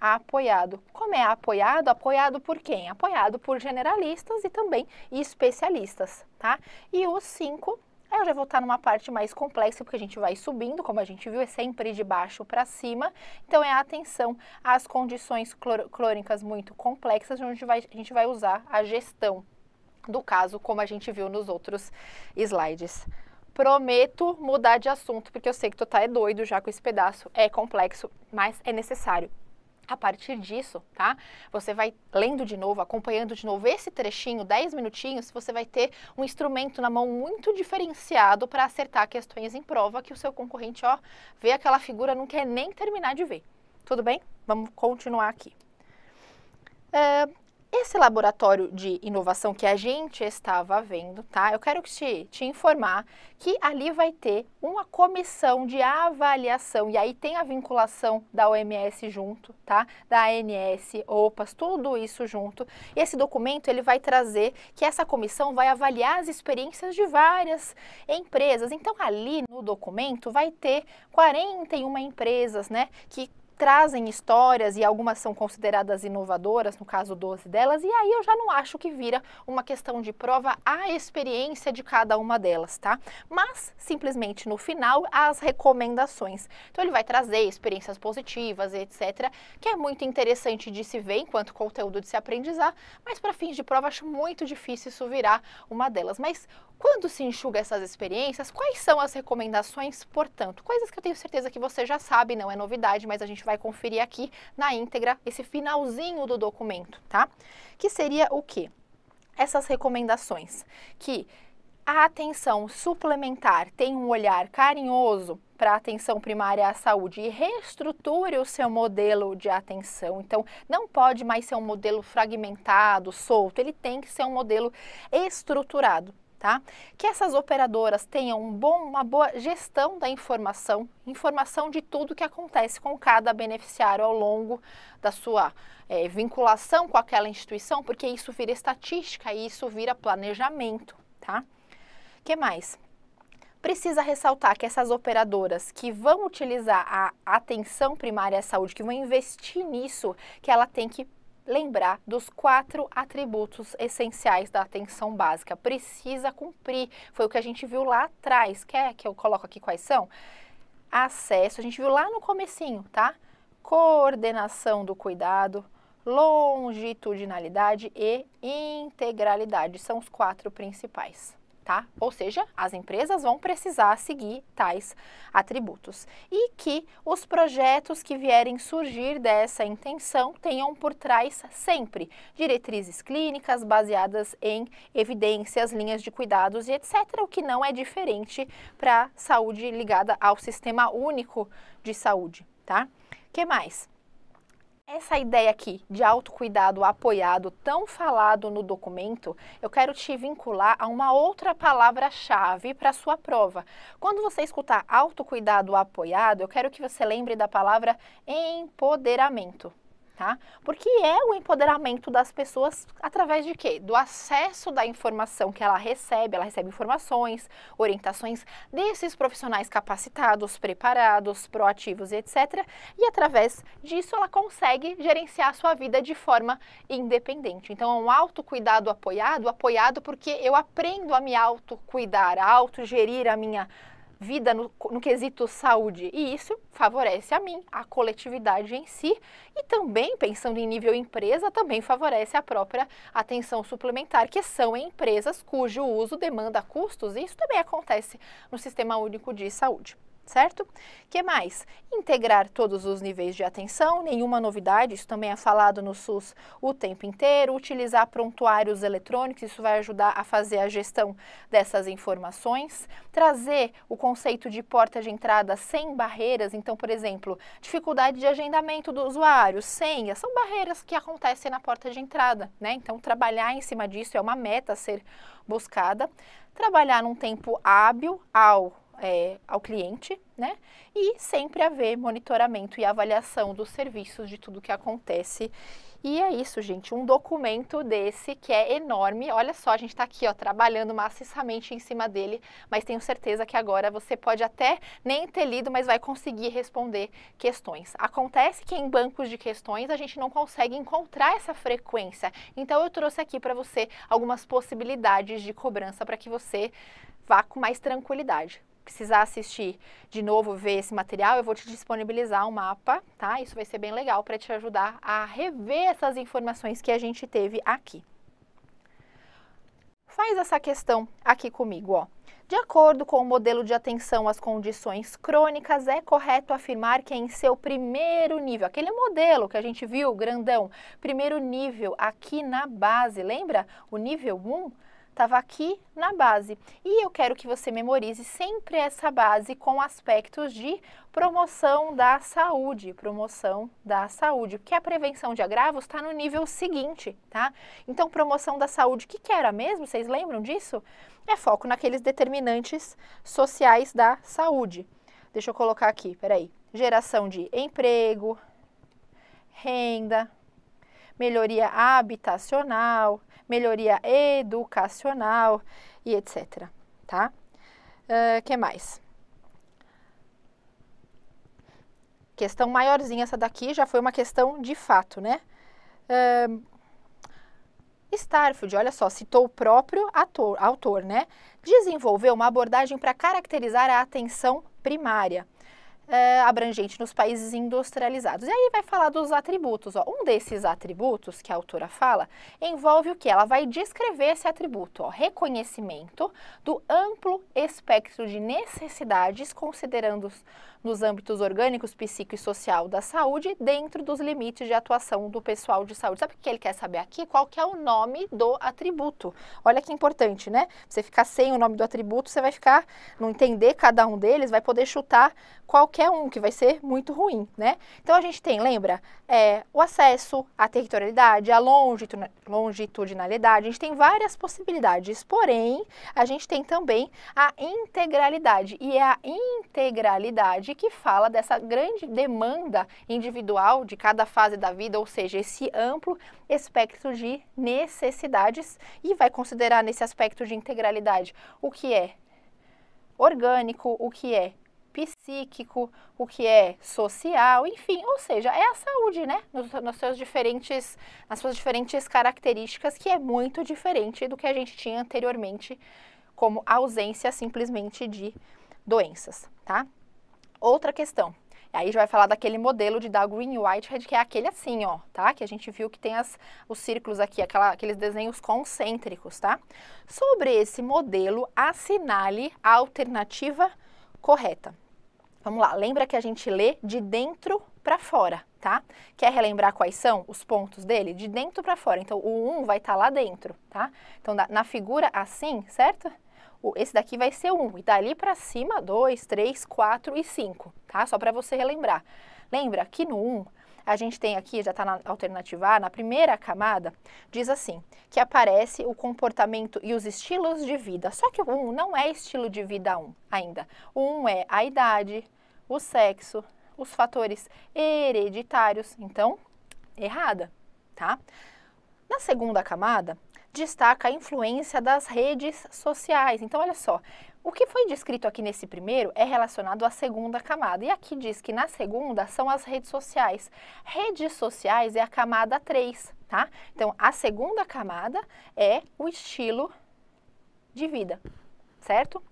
apoiado. Como é apoiado? Apoiado por quem? Apoiado por generalistas e também especialistas, tá? E os cinco Aí eu já vou estar numa parte mais complexa, porque a gente vai subindo, como a gente viu, é sempre de baixo para cima. Então, é atenção às condições clônicas muito complexas, onde vai, a gente vai usar a gestão do caso, como a gente viu nos outros slides. Prometo mudar de assunto, porque eu sei que tu tá é doido já com esse pedaço, é complexo, mas é necessário. A partir disso, tá? Você vai lendo de novo, acompanhando de novo esse trechinho, 10 minutinhos, você vai ter um instrumento na mão muito diferenciado para acertar questões em prova que o seu concorrente, ó, vê aquela figura, não quer nem terminar de ver. Tudo bem? Vamos continuar aqui. Uh, esse laboratório de inovação que a gente estava vendo, tá? Eu quero te, te informar que ali vai ter uma comissão de avaliação, e aí tem a vinculação da OMS junto, tá? Da ANS, OPAS, tudo isso junto. E esse documento ele vai trazer que essa comissão vai avaliar as experiências de várias empresas. Então, ali no documento vai ter 41 empresas, né? Que trazem histórias e algumas são consideradas inovadoras, no caso 12 delas, e aí eu já não acho que vira uma questão de prova a experiência de cada uma delas, tá? Mas simplesmente no final as recomendações. Então ele vai trazer experiências positivas, etc, que é muito interessante de se ver enquanto conteúdo de se aprendizar, mas para fins de prova acho muito difícil isso virar uma delas. Mas quando se enxuga essas experiências, quais são as recomendações, portanto? Coisas que eu tenho certeza que você já sabe, não é novidade, mas a gente vai conferir aqui na íntegra esse finalzinho do documento, tá? Que seria o quê? Essas recomendações que a atenção suplementar tem um olhar carinhoso para a atenção primária à saúde e reestruture o seu modelo de atenção. Então, não pode mais ser um modelo fragmentado, solto, ele tem que ser um modelo estruturado Tá? Que essas operadoras tenham um bom, uma boa gestão da informação, informação de tudo que acontece com cada beneficiário ao longo da sua é, vinculação com aquela instituição, porque isso vira estatística e isso vira planejamento, tá? Que mais? Precisa ressaltar que essas operadoras que vão utilizar a atenção primária à saúde, que vão investir nisso, que ela tem que lembrar dos quatro atributos essenciais da atenção básica. Precisa cumprir. Foi o que a gente viu lá atrás. Quer que eu coloque aqui quais são? Acesso, a gente viu lá no comecinho, tá? Coordenação do cuidado, longitudinalidade e integralidade. São os quatro principais tá? Ou seja, as empresas vão precisar seguir tais atributos e que os projetos que vierem surgir dessa intenção tenham por trás sempre diretrizes clínicas baseadas em evidências, linhas de cuidados e etc, o que não é diferente para saúde ligada ao sistema único de saúde, tá? Que mais? Essa ideia aqui de autocuidado apoiado, tão falado no documento, eu quero te vincular a uma outra palavra-chave para a sua prova. Quando você escutar autocuidado apoiado, eu quero que você lembre da palavra empoderamento tá? Porque é o empoderamento das pessoas através de quê? Do acesso da informação que ela recebe, ela recebe informações, orientações desses profissionais capacitados, preparados, proativos, etc. E através disso ela consegue gerenciar a sua vida de forma independente. Então é um autocuidado apoiado, apoiado porque eu aprendo a me autocuidar, a autogerir a minha vida no, no quesito saúde. E isso favorece a mim, a coletividade em si, e também, pensando em nível empresa, também favorece a própria atenção suplementar, que são empresas cujo uso demanda custos, e isso também acontece no Sistema Único de Saúde certo? que mais? Integrar todos os níveis de atenção, nenhuma novidade, isso também é falado no SUS o tempo inteiro. Utilizar prontuários eletrônicos, isso vai ajudar a fazer a gestão dessas informações. Trazer o conceito de porta de entrada sem barreiras, então, por exemplo, dificuldade de agendamento do usuário, senha, são barreiras que acontecem na porta de entrada, né? Então, trabalhar em cima disso é uma meta a ser buscada. Trabalhar num tempo hábil ao é, ao cliente, né? E sempre haver monitoramento e avaliação dos serviços de tudo que acontece. E é isso, gente, um documento desse que é enorme. Olha só, a gente está aqui, ó, trabalhando maciçamente em cima dele, mas tenho certeza que agora você pode até nem ter lido, mas vai conseguir responder questões. Acontece que em bancos de questões a gente não consegue encontrar essa frequência. Então eu trouxe aqui para você algumas possibilidades de cobrança para que você vá com mais tranquilidade precisar assistir de novo, ver esse material, eu vou te disponibilizar um mapa, tá? Isso vai ser bem legal para te ajudar a rever essas informações que a gente teve aqui. Faz essa questão aqui comigo, ó. De acordo com o modelo de atenção às condições crônicas, é correto afirmar que é em seu primeiro nível, aquele modelo que a gente viu, grandão, primeiro nível aqui na base, lembra? O nível 1, estava aqui na base. E eu quero que você memorize sempre essa base com aspectos de promoção da saúde, promoção da saúde, porque a prevenção de agravos está no nível seguinte, tá? Então, promoção da saúde, o que, que era mesmo? Vocês lembram disso? É foco naqueles determinantes sociais da saúde. Deixa eu colocar aqui, peraí. Geração de emprego, renda, melhoria habitacional, melhoria educacional e etc. Tá? Uh, que mais? Questão maiorzinha essa daqui, já foi uma questão de fato, né? Uh, Starfield, olha só, citou o próprio ator, autor, né? Desenvolveu uma abordagem para caracterizar a atenção primária uh, abrangente nos países industrializados. E aí vai falar dos atributos. Ó. Um desses atributos que a autora fala envolve o que? Ela vai descrever esse atributo, ó, reconhecimento do amplo espectro de necessidades, considerando nos âmbitos orgânicos, psíquico e social da saúde, dentro dos limites de atuação do pessoal de saúde. Sabe o que ele quer saber aqui? Qual que é o nome do atributo? Olha que importante, né? Você ficar sem o nome do atributo, você vai ficar, não entender cada um deles, vai poder chutar qualquer um, que vai ser muito ruim, né? Então a gente tem, lembra, é, o acesso, a territorialidade, a longitudinalidade, a gente tem várias possibilidades, porém a gente tem também a integralidade, e é a integralidade saúde que fala dessa grande demanda individual de cada fase da vida, ou seja, esse amplo espectro de necessidades e vai considerar nesse aspecto de integralidade o que é orgânico, o que é psíquico, o que é social, enfim, ou seja, é a saúde, né? Nos, nos, seus diferentes, nas suas diferentes características, que é muito diferente do que a gente tinha anteriormente como ausência simplesmente de doenças, tá? outra questão. Aí já vai falar daquele modelo de dar Green Whitehead, que é aquele assim, ó, tá? Que a gente viu que tem as, os círculos aqui, aquela, aqueles desenhos concêntricos, tá? Sobre esse modelo, assinale a alternativa correta. Vamos lá, lembra que a gente lê de dentro para fora, tá? Quer relembrar quais são os pontos dele? De dentro para fora. Então, o 1 um vai estar tá lá dentro, tá? Então, na figura assim, certo? esse daqui vai ser 1, um, e dali para cima 2, 3, 4 e 5, tá? Só para você relembrar. Lembra que no 1 a gente tem aqui, já está na alternativa A, na primeira camada, diz assim, que aparece o comportamento e os estilos de vida. Só que o 1 não é estilo de vida 1 ainda. O 1 é a idade, o sexo, os fatores hereditários. Então, errada, tá? Na segunda camada, destaca a influência das redes sociais. Então, olha só, o que foi descrito aqui nesse primeiro é relacionado à segunda camada. E aqui diz que na segunda são as redes sociais. Redes sociais é a camada 3, tá? Então, a segunda camada é o estilo de vida, certo?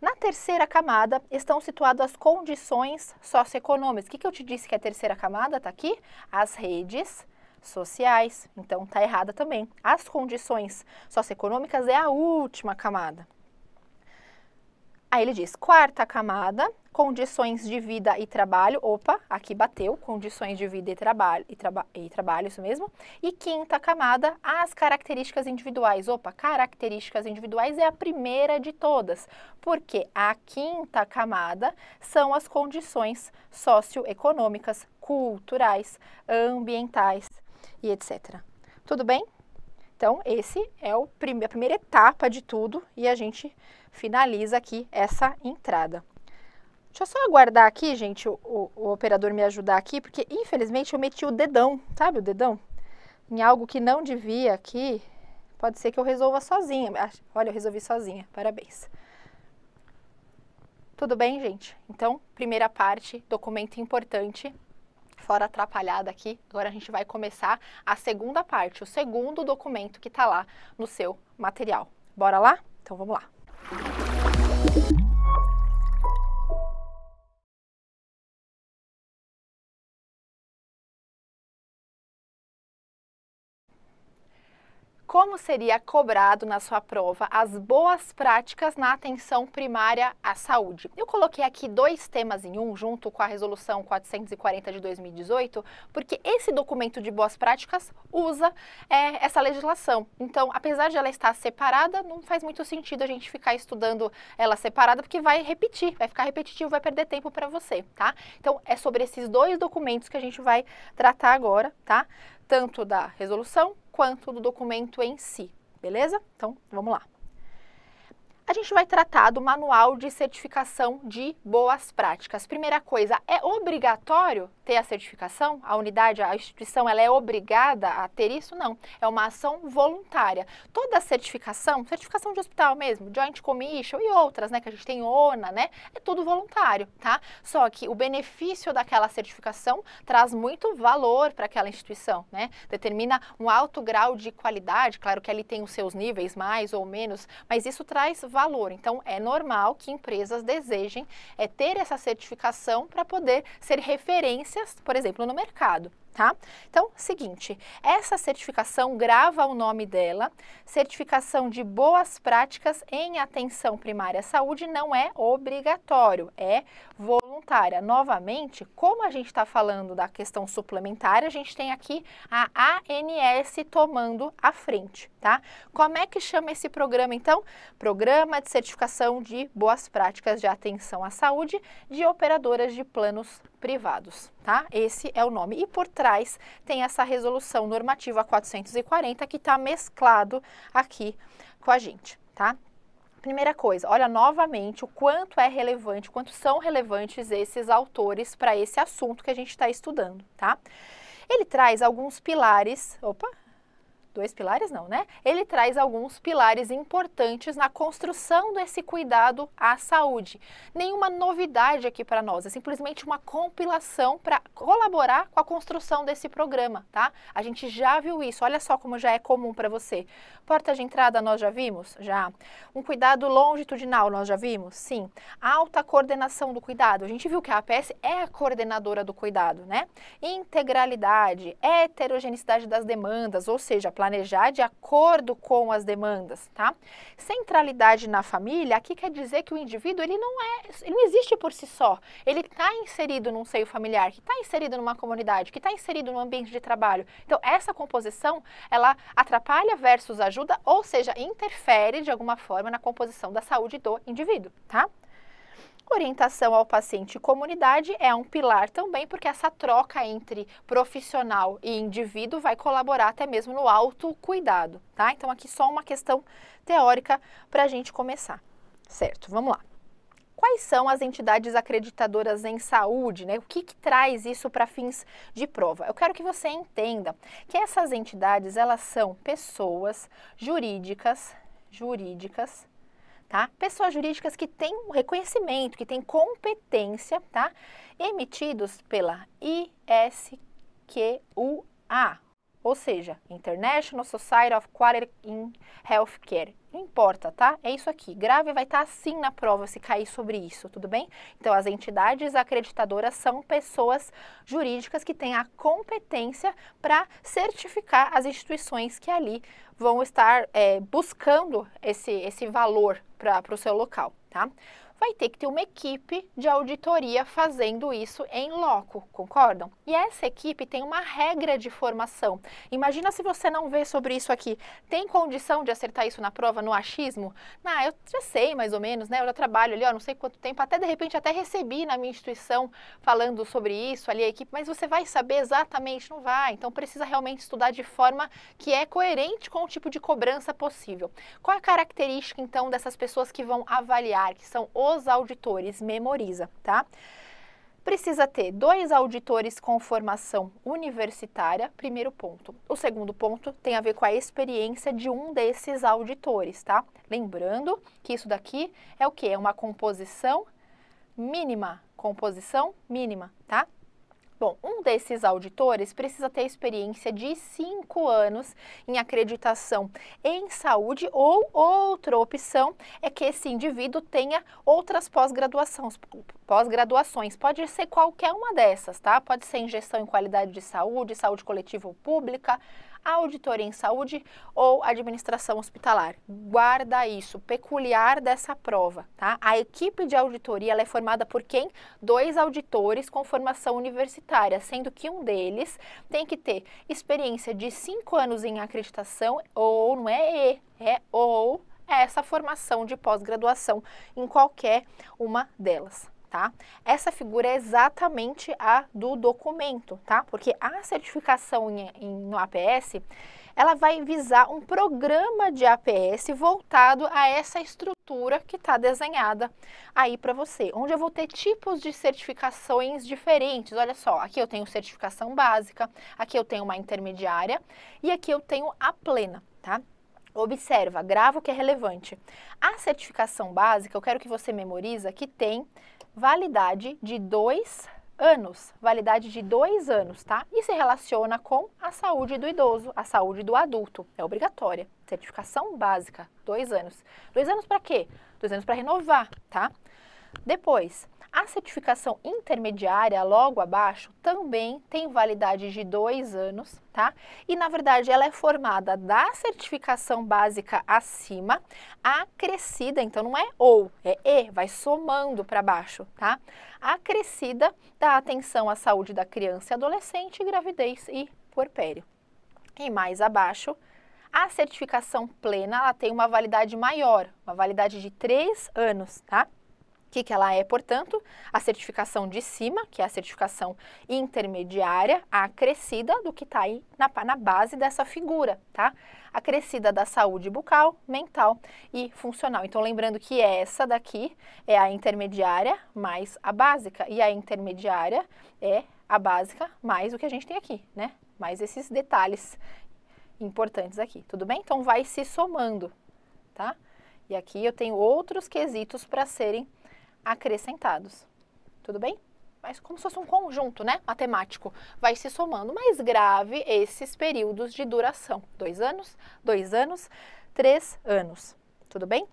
Na terceira camada estão situadas as condições socioeconômicas. O que, que eu te disse que é a terceira camada? Está aqui? As redes sociais, então está errada também. As condições socioeconômicas é a última camada. Aí ele diz, quarta camada, condições de vida e trabalho. Opa, aqui bateu, condições de vida e trabalho, e, traba e trabalho, isso mesmo. E quinta camada, as características individuais. Opa, características individuais é a primeira de todas, porque a quinta camada são as condições socioeconômicas, culturais, ambientais, e etc. Tudo bem? Então, esse é prime a primeira etapa de tudo e a gente finaliza aqui essa entrada. Deixa eu só aguardar aqui, gente, o, o, o operador me ajudar aqui, porque infelizmente eu meti o dedão, sabe o dedão? Em algo que não devia aqui, pode ser que eu resolva sozinha. Olha, eu resolvi sozinha, parabéns. Tudo bem, gente? Então, primeira parte, documento importante, fora atrapalhada aqui. Agora a gente vai começar a segunda parte, o segundo documento que está lá no seu material. Bora lá? Então vamos lá. Música como seria cobrado na sua prova as boas práticas na atenção primária à saúde. Eu coloquei aqui dois temas em um, junto com a resolução 440 de 2018, porque esse documento de boas práticas usa é, essa legislação. Então, apesar de ela estar separada, não faz muito sentido a gente ficar estudando ela separada, porque vai repetir, vai ficar repetitivo, vai perder tempo para você, tá? Então, é sobre esses dois documentos que a gente vai tratar agora, tá? tanto da resolução quanto do documento em si, beleza? Então, vamos lá a gente vai tratar do manual de certificação de boas práticas. Primeira coisa, é obrigatório ter a certificação? A unidade, a instituição, ela é obrigada a ter isso? Não, é uma ação voluntária. Toda certificação, certificação de hospital mesmo, Joint Commission e outras, né, que a gente tem ONA, né, é tudo voluntário, tá? Só que o benefício daquela certificação traz muito valor para aquela instituição, né? Determina um alto grau de qualidade, claro que ali tem os seus níveis mais ou menos, mas isso traz valor valor. Então, é normal que empresas desejem é, ter essa certificação para poder ser referências, por exemplo, no mercado tá? Então, seguinte, essa certificação grava o nome dela, certificação de boas práticas em atenção primária à saúde não é obrigatório, é voluntária. Novamente, como a gente está falando da questão suplementar, a gente tem aqui a ANS tomando a frente, tá? Como é que chama esse programa, então? Programa de Certificação de Boas Práticas de Atenção à Saúde de Operadoras de Planos privados, tá? Esse é o nome. E por trás tem essa resolução normativa 440 que está mesclado aqui com a gente, tá? Primeira coisa, olha novamente o quanto é relevante, quanto são relevantes esses autores para esse assunto que a gente está estudando, tá? Ele traz alguns pilares, opa, dois pilares não, né? Ele traz alguns pilares importantes na construção desse cuidado à saúde. Nenhuma novidade aqui para nós, é simplesmente uma compilação para colaborar com a construção desse programa, tá? A gente já viu isso, olha só como já é comum para você. Porta de entrada nós já vimos? Já. Um cuidado longitudinal nós já vimos? Sim. Alta coordenação do cuidado. A gente viu que a APS é a coordenadora do cuidado, né? Integralidade, heterogeneidade das demandas, ou seja, planejamento planejar de acordo com as demandas, tá? Centralidade na família, aqui quer dizer que o indivíduo, ele não é, ele não existe por si só. Ele está inserido num seio familiar, que está inserido numa comunidade, que está inserido num ambiente de trabalho. Então, essa composição, ela atrapalha versus ajuda, ou seja, interfere de alguma forma na composição da saúde do indivíduo, tá? Orientação ao paciente e comunidade é um pilar também, porque essa troca entre profissional e indivíduo vai colaborar até mesmo no autocuidado, tá? Então, aqui só uma questão teórica para a gente começar, certo? Vamos lá quais são as entidades acreditadoras em saúde, né? O que, que traz isso para fins de prova? Eu quero que você entenda que essas entidades elas são pessoas jurídicas, jurídicas tá? Pessoas jurídicas que têm reconhecimento, que têm competência, tá? Emitidos pela ISQUA, ou seja, International Society of Quality in Healthcare. Não importa, tá? É isso aqui. Grave vai estar tá assim na prova se cair sobre isso, tudo bem? Então, as entidades acreditadoras são pessoas jurídicas que têm a competência para certificar as instituições que ali vão estar é, buscando esse, esse valor para o seu local, tá? vai ter que ter uma equipe de auditoria fazendo isso em loco, concordam? E essa equipe tem uma regra de formação. Imagina se você não vê sobre isso aqui. Tem condição de acertar isso na prova no achismo? Ah, eu já sei mais ou menos, né? Eu já trabalho ali, ó, não sei quanto tempo, até de repente até recebi na minha instituição falando sobre isso ali a equipe, mas você vai saber exatamente? Não vai. Então precisa realmente estudar de forma que é coerente com o tipo de cobrança possível. Qual a característica então dessas pessoas que vão avaliar, que são os os auditores, memoriza, tá? Precisa ter dois auditores com formação universitária, primeiro ponto. O segundo ponto tem a ver com a experiência de um desses auditores, tá? Lembrando que isso daqui é o que? É uma composição mínima, composição mínima, tá? Bom, um desses auditores precisa ter experiência de cinco anos em acreditação em saúde, ou outra opção é que esse indivíduo tenha outras pós-graduações. Pós-graduações, pode ser qualquer uma dessas, tá? Pode ser em gestão em qualidade de saúde, saúde coletiva ou pública, auditoria em saúde ou administração hospitalar. Guarda isso, peculiar dessa prova, tá? A equipe de auditoria é formada por quem? Dois auditores com formação universitária, sendo que um deles tem que ter experiência de cinco anos em acreditação ou não é E, é ou essa formação de pós-graduação em qualquer uma delas tá? Essa figura é exatamente a do documento, tá? Porque a certificação em, em, no APS, ela vai visar um programa de APS voltado a essa estrutura que está desenhada aí para você, onde eu vou ter tipos de certificações diferentes. Olha só, aqui eu tenho certificação básica, aqui eu tenho uma intermediária e aqui eu tenho a plena, tá? Observa, grava o que é relevante. A certificação básica, eu quero que você memoriza que tem validade de dois anos, validade de dois anos, tá? E se relaciona com a saúde do idoso, a saúde do adulto, é obrigatória. Certificação básica, dois anos. Dois anos para quê? Dois anos para renovar, tá? Depois, a certificação intermediária, logo abaixo, também tem validade de dois anos, tá? E na verdade ela é formada da certificação básica acima, acrescida, então não é ou, é e, vai somando para baixo, tá? Acrescida da atenção à saúde da criança e adolescente, gravidez e puerpério. E mais abaixo, a certificação plena ela tem uma validade maior, uma validade de três anos, tá? O que, que ela é, portanto? A certificação de cima, que é a certificação intermediária, acrescida do que está aí na, na base dessa figura, tá? Acrescida da saúde bucal, mental e funcional. Então, lembrando que essa daqui é a intermediária mais a básica, e a intermediária é a básica mais o que a gente tem aqui, né? Mais esses detalhes importantes aqui, tudo bem? Então, vai se somando, tá? E aqui eu tenho outros quesitos para serem acrescentados. Tudo bem? Mas como se fosse um conjunto, né? Matemático. Vai se somando, Mais grave esses períodos de duração. Dois anos, dois anos, três anos. Tudo bem?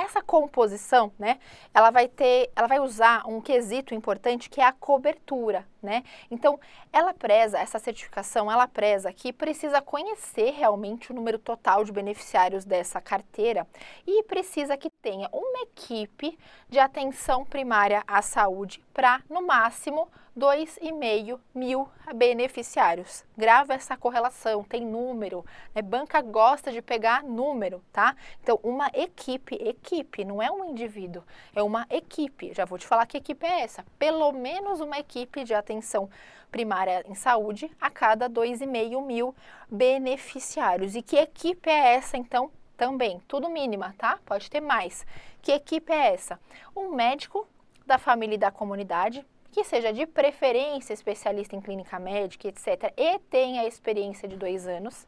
essa composição, né, ela vai ter, ela vai usar um quesito importante que é a cobertura, né? Então, ela preza essa certificação, ela preza que precisa conhecer realmente o número total de beneficiários dessa carteira e precisa que tenha uma equipe de atenção primária à saúde para no máximo 2,5 mil beneficiários. Grava essa correlação, tem número. Né? Banca gosta de pegar número, tá? Então, uma equipe, equipe, não é um indivíduo, é uma equipe. Já vou te falar que equipe é essa. Pelo menos uma equipe de atenção primária em saúde a cada 2,5 mil beneficiários. E que equipe é essa, então? Também, tudo mínima, tá? Pode ter mais. Que equipe é essa? Um médico da família e da comunidade, que seja de preferência especialista em clínica médica, etc., e tenha experiência de dois anos,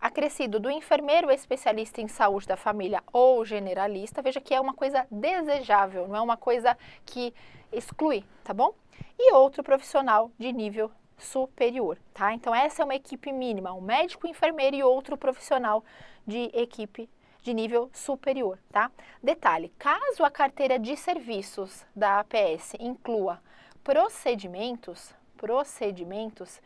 acrescido do enfermeiro especialista em saúde da família ou generalista, veja que é uma coisa desejável, não é uma coisa que exclui, tá bom? E outro profissional de nível superior, tá? Então essa é uma equipe mínima, um médico, enfermeiro e outro profissional de equipe de nível superior, tá? Detalhe, caso a carteira de serviços da APS inclua procedimentos, procedimentos,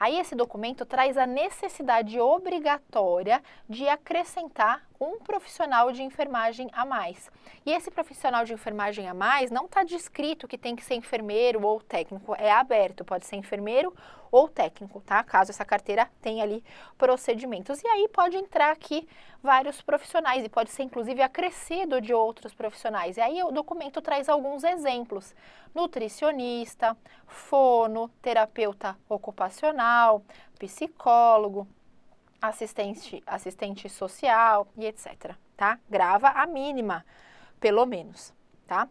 aí esse documento traz a necessidade obrigatória de acrescentar um profissional de enfermagem a mais. E esse profissional de enfermagem a mais não está descrito que tem que ser enfermeiro ou técnico, é aberto, pode ser enfermeiro ou técnico, tá? Caso essa carteira tenha ali procedimentos. E aí pode entrar aqui vários profissionais e pode ser inclusive acrescido de outros profissionais. E aí o documento traz alguns exemplos: nutricionista, fono, terapeuta ocupacional, psicólogo, assistente, assistente social e etc. Tá? Grava a mínima, pelo menos, tá?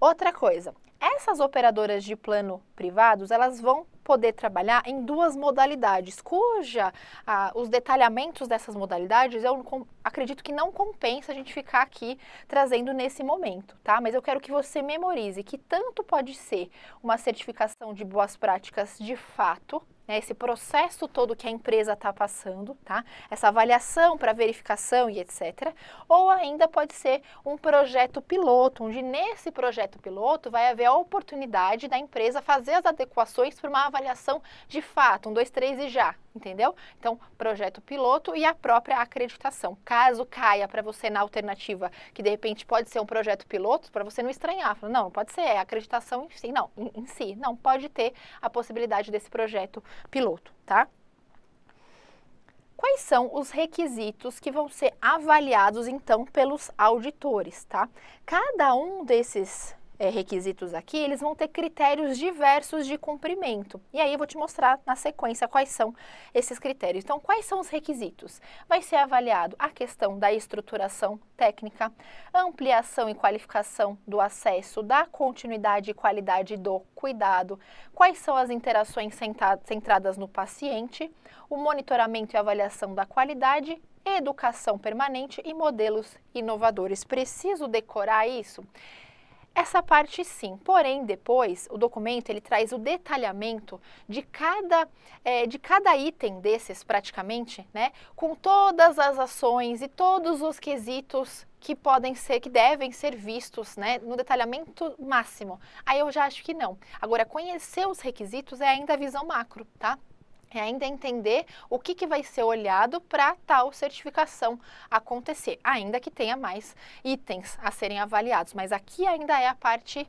Outra coisa, essas operadoras de plano privados, elas vão poder trabalhar em duas modalidades, cuja ah, os detalhamentos dessas modalidades eu acredito que não compensa a gente ficar aqui trazendo nesse momento, tá? Mas eu quero que você memorize que tanto pode ser uma certificação de boas práticas de fato, né, esse processo todo que a empresa está passando, tá? Essa avaliação para verificação e etc. Ou ainda pode ser um projeto piloto, onde nesse projeto piloto vai haver a oportunidade da empresa fazer as adequações para uma avaliação avaliação de fato, um, dois, três e já, entendeu? Então, projeto piloto e a própria acreditação. Caso caia para você na alternativa, que de repente pode ser um projeto piloto, para você não estranhar, falar, não, pode ser, é acreditação em si, não, em, em si, não, pode ter a possibilidade desse projeto piloto, tá? quais são os requisitos que vão ser avaliados então pelos auditores, tá? Cada um desses é, requisitos aqui, eles vão ter critérios diversos de cumprimento. E aí eu vou te mostrar na sequência quais são esses critérios. Então, quais são os requisitos? Vai ser avaliado a questão da estruturação técnica, ampliação e qualificação do acesso, da continuidade e qualidade do cuidado, quais são as interações centradas no paciente, o monitoramento e avaliação da qualidade educação permanente e modelos inovadores. Preciso decorar isso? Essa parte sim, porém depois o documento ele traz o detalhamento de cada, é, de cada item desses praticamente, né, com todas as ações e todos os quesitos que podem ser, que devem ser vistos, né, no detalhamento máximo. Aí eu já acho que não. Agora, conhecer os requisitos é ainda a visão macro, tá? é ainda entender o que, que vai ser olhado para tal certificação acontecer, ainda que tenha mais itens a serem avaliados. Mas aqui ainda é a parte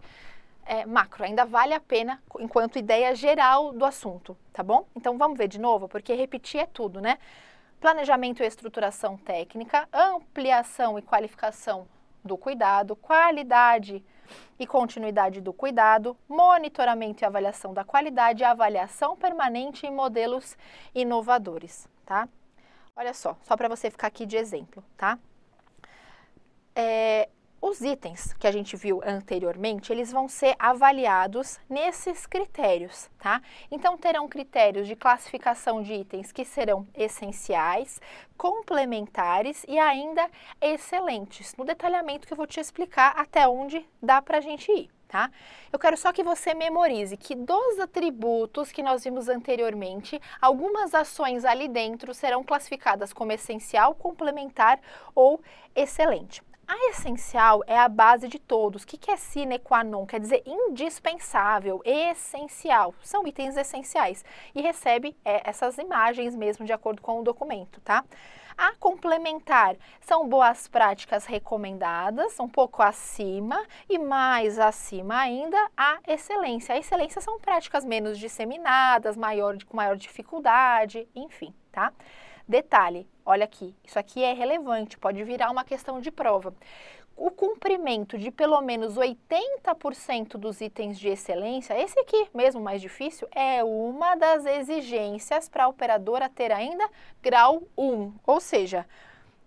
é, macro, ainda vale a pena enquanto ideia geral do assunto, tá bom? Então vamos ver de novo, porque repetir é tudo, né? Planejamento e estruturação técnica, ampliação e qualificação do cuidado, qualidade e continuidade do cuidado, monitoramento e avaliação da qualidade, avaliação permanente e modelos inovadores, tá? Olha só, só para você ficar aqui de exemplo, tá? É, os itens que a gente viu anteriormente, eles vão ser avaliados nesses critérios, tá? Então terão critérios de classificação de itens que serão essenciais, complementares e ainda excelentes, no detalhamento que eu vou te explicar até onde dá para a gente ir. Tá? Eu quero só que você memorize que dos atributos que nós vimos anteriormente, algumas ações ali dentro serão classificadas como essencial, complementar ou excelente. A essencial é a base de todos. O que é sine qua non? Quer dizer indispensável, essencial. São itens essenciais. E recebe é, essas imagens mesmo de acordo com o documento, tá? A complementar são boas práticas recomendadas, um pouco acima e mais acima ainda a excelência. A excelência são práticas menos disseminadas, maior, com maior dificuldade, enfim, tá? Detalhe, olha aqui, isso aqui é relevante, pode virar uma questão de prova. O cumprimento de pelo menos 80% dos itens de excelência, esse aqui mesmo mais difícil, é uma das exigências para a operadora ter ainda grau 1, ou seja,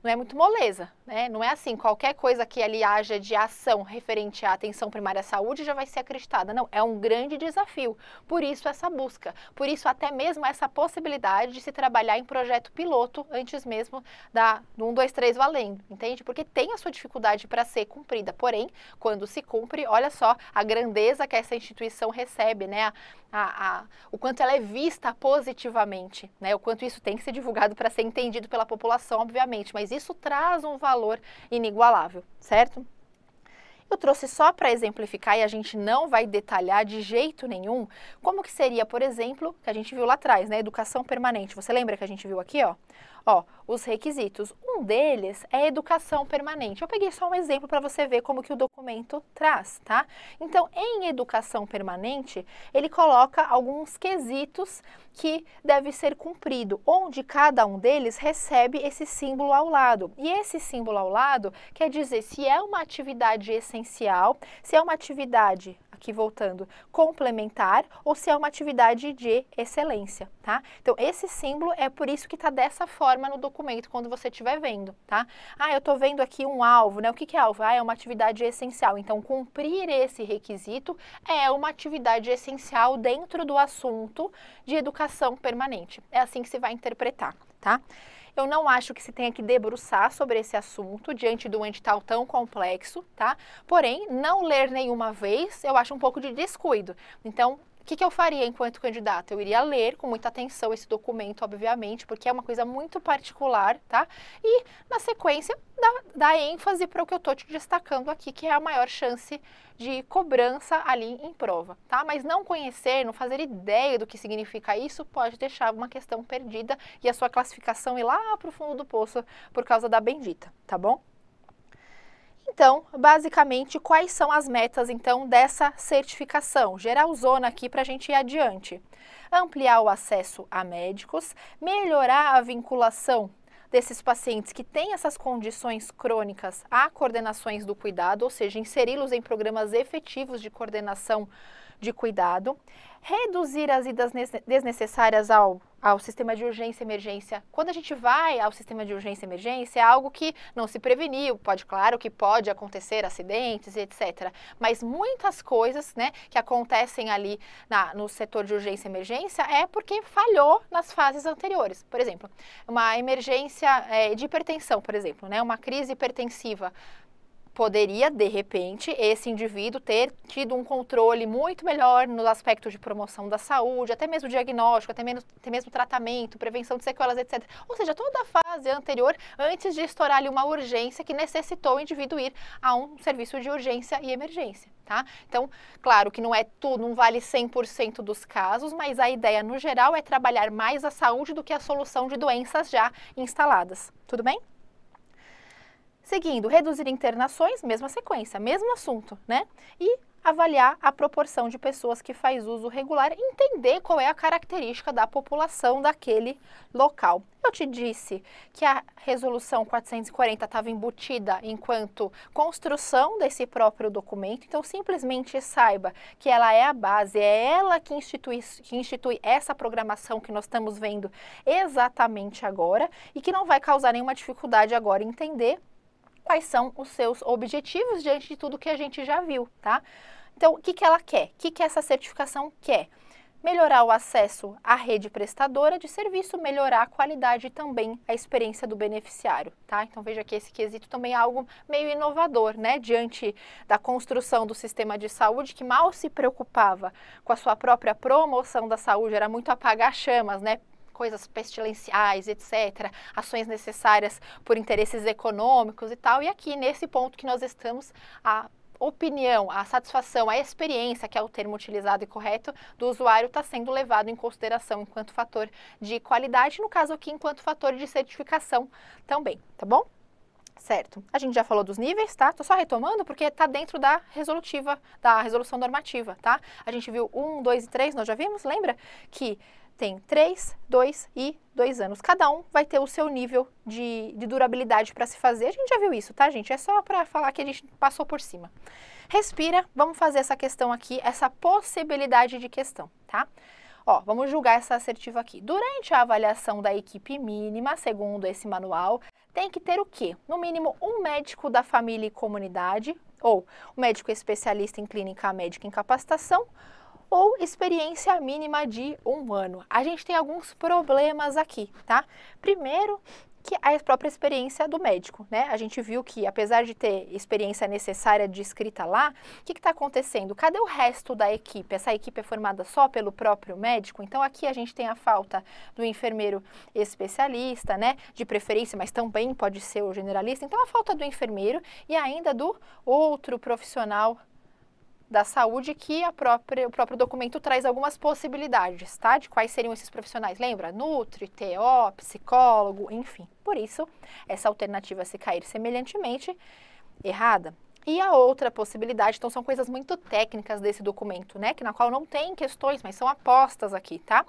não é muito moleza, né? Não é assim, qualquer coisa que ali haja de ação referente à atenção primária à saúde já vai ser acreditada. Não, é um grande desafio. Por isso essa busca, por isso até mesmo essa possibilidade de se trabalhar em projeto piloto antes mesmo da do dois três valendo, entende? Porque tem a sua dificuldade para ser cumprida. Porém, quando se cumpre, olha só a grandeza que essa instituição recebe, né? A, a, a, o quanto ela é vista positivamente, né? O quanto isso tem que ser divulgado para ser entendido pela população, obviamente, mas isso traz um valor valor inigualável, certo? Eu trouxe só para exemplificar e a gente não vai detalhar de jeito nenhum como que seria, por exemplo, que a gente viu lá atrás, né? Educação permanente. Você lembra que a gente viu aqui, ó? Ó, os requisitos. Um deles é educação permanente. Eu peguei só um exemplo para você ver como que o documento traz, tá? Então, em educação permanente, ele coloca alguns quesitos que deve ser cumprido, onde cada um deles recebe esse símbolo ao lado. E esse símbolo ao lado quer dizer se é uma atividade essencial, se é uma atividade aqui voltando, complementar ou se é uma atividade de excelência, tá? Então, esse símbolo é por isso que está dessa forma no documento quando você estiver vendo, tá? Ah, eu estou vendo aqui um alvo, né? O que, que é alvo? Ah, é uma atividade essencial. Então, cumprir esse requisito é uma atividade essencial dentro do assunto de educação permanente. É assim que se vai interpretar, tá? Eu não acho que se tenha que debruçar sobre esse assunto diante de um edital tão complexo, tá? Porém, não ler nenhuma vez, eu acho um pouco de descuido. Então, o que, que eu faria enquanto candidata? Eu iria ler com muita atenção esse documento, obviamente, porque é uma coisa muito particular, tá? E, na sequência, dar ênfase para o que eu estou te destacando aqui, que é a maior chance de cobrança ali em prova, tá? Mas não conhecer, não fazer ideia do que significa isso pode deixar uma questão perdida e a sua classificação ir lá para o fundo do poço por causa da bendita, tá bom? Então, basicamente, quais são as metas então dessa certificação? Geral zona aqui para a gente ir adiante. Ampliar o acesso a médicos, melhorar a vinculação desses pacientes que têm essas condições crônicas a coordenações do cuidado, ou seja, inseri-los em programas efetivos de coordenação de cuidado, reduzir as idas desnecessárias ao, ao sistema de urgência e emergência. Quando a gente vai ao sistema de urgência e emergência, é algo que não se preveniu, pode, claro que pode acontecer acidentes etc. Mas muitas coisas né, que acontecem ali na, no setor de urgência e emergência é porque falhou nas fases anteriores. Por exemplo, uma emergência é, de hipertensão, por exemplo, né, uma crise hipertensiva poderia, de repente, esse indivíduo ter tido um controle muito melhor nos aspectos de promoção da saúde, até mesmo diagnóstico, até mesmo, até mesmo tratamento, prevenção de sequelas, etc. Ou seja, toda a fase anterior, antes de estourar ali uma urgência que necessitou o indivíduo ir a um serviço de urgência e emergência. Tá? Então, claro que não é tudo, não vale 100% dos casos, mas a ideia no geral é trabalhar mais a saúde do que a solução de doenças já instaladas. Tudo bem? Seguindo, reduzir internações, mesma sequência, mesmo assunto, né? E avaliar a proporção de pessoas que faz uso regular, entender qual é a característica da população daquele local. Eu te disse que a resolução 440 estava embutida enquanto construção desse próprio documento, então simplesmente saiba que ela é a base, é ela que institui, que institui essa programação que nós estamos vendo exatamente agora e que não vai causar nenhuma dificuldade agora entender quais são os seus objetivos diante de tudo que a gente já viu, tá? Então, o que, que ela quer? O que, que essa certificação quer? melhorar o acesso à rede prestadora de serviço, melhorar a qualidade e também a experiência do beneficiário, tá? Então veja que esse quesito também é algo meio inovador, né? Diante da construção do sistema de saúde que mal se preocupava com a sua própria promoção da saúde, era muito apagar chamas, né? coisas pestilenciais, etc., ações necessárias por interesses econômicos e tal. E aqui, nesse ponto que nós estamos, a opinião, a satisfação, a experiência, que é o termo utilizado e correto, do usuário está sendo levado em consideração enquanto fator de qualidade, no caso aqui, enquanto fator de certificação também, tá bom? Certo. A gente já falou dos níveis, tá? Tô só retomando porque tá dentro da resolutiva, da resolução normativa, tá? A gente viu 1, 2 e 3, nós já vimos, lembra? Que tem 3, 2 e 2 anos. Cada um vai ter o seu nível de, de durabilidade para se fazer. A gente já viu isso, tá, gente? É só para falar que a gente passou por cima. Respira, vamos fazer essa questão aqui, essa possibilidade de questão, tá? Ó, vamos julgar essa assertiva aqui. Durante a avaliação da equipe mínima, segundo esse manual, tem que ter o quê? No mínimo, um médico da família e comunidade, ou um médico especialista em clínica médica em capacitação, ou experiência mínima de um ano. A gente tem alguns problemas aqui, tá? Primeiro, que a própria experiência do médico, né? A gente viu que, apesar de ter experiência necessária de escrita lá, o que está acontecendo? Cadê o resto da equipe? Essa equipe é formada só pelo próprio médico? Então, aqui a gente tem a falta do enfermeiro especialista, né? De preferência, mas também pode ser o generalista. Então, a falta do enfermeiro e ainda do outro profissional da saúde que própria, o próprio documento traz algumas possibilidades, tá? De quais seriam esses profissionais. Lembra? Nutri, TO, psicólogo, enfim. Por isso, essa alternativa se cair semelhantemente, errada. E a outra possibilidade, então são coisas muito técnicas desse documento, né? Que na qual não tem questões, mas são apostas aqui, tá?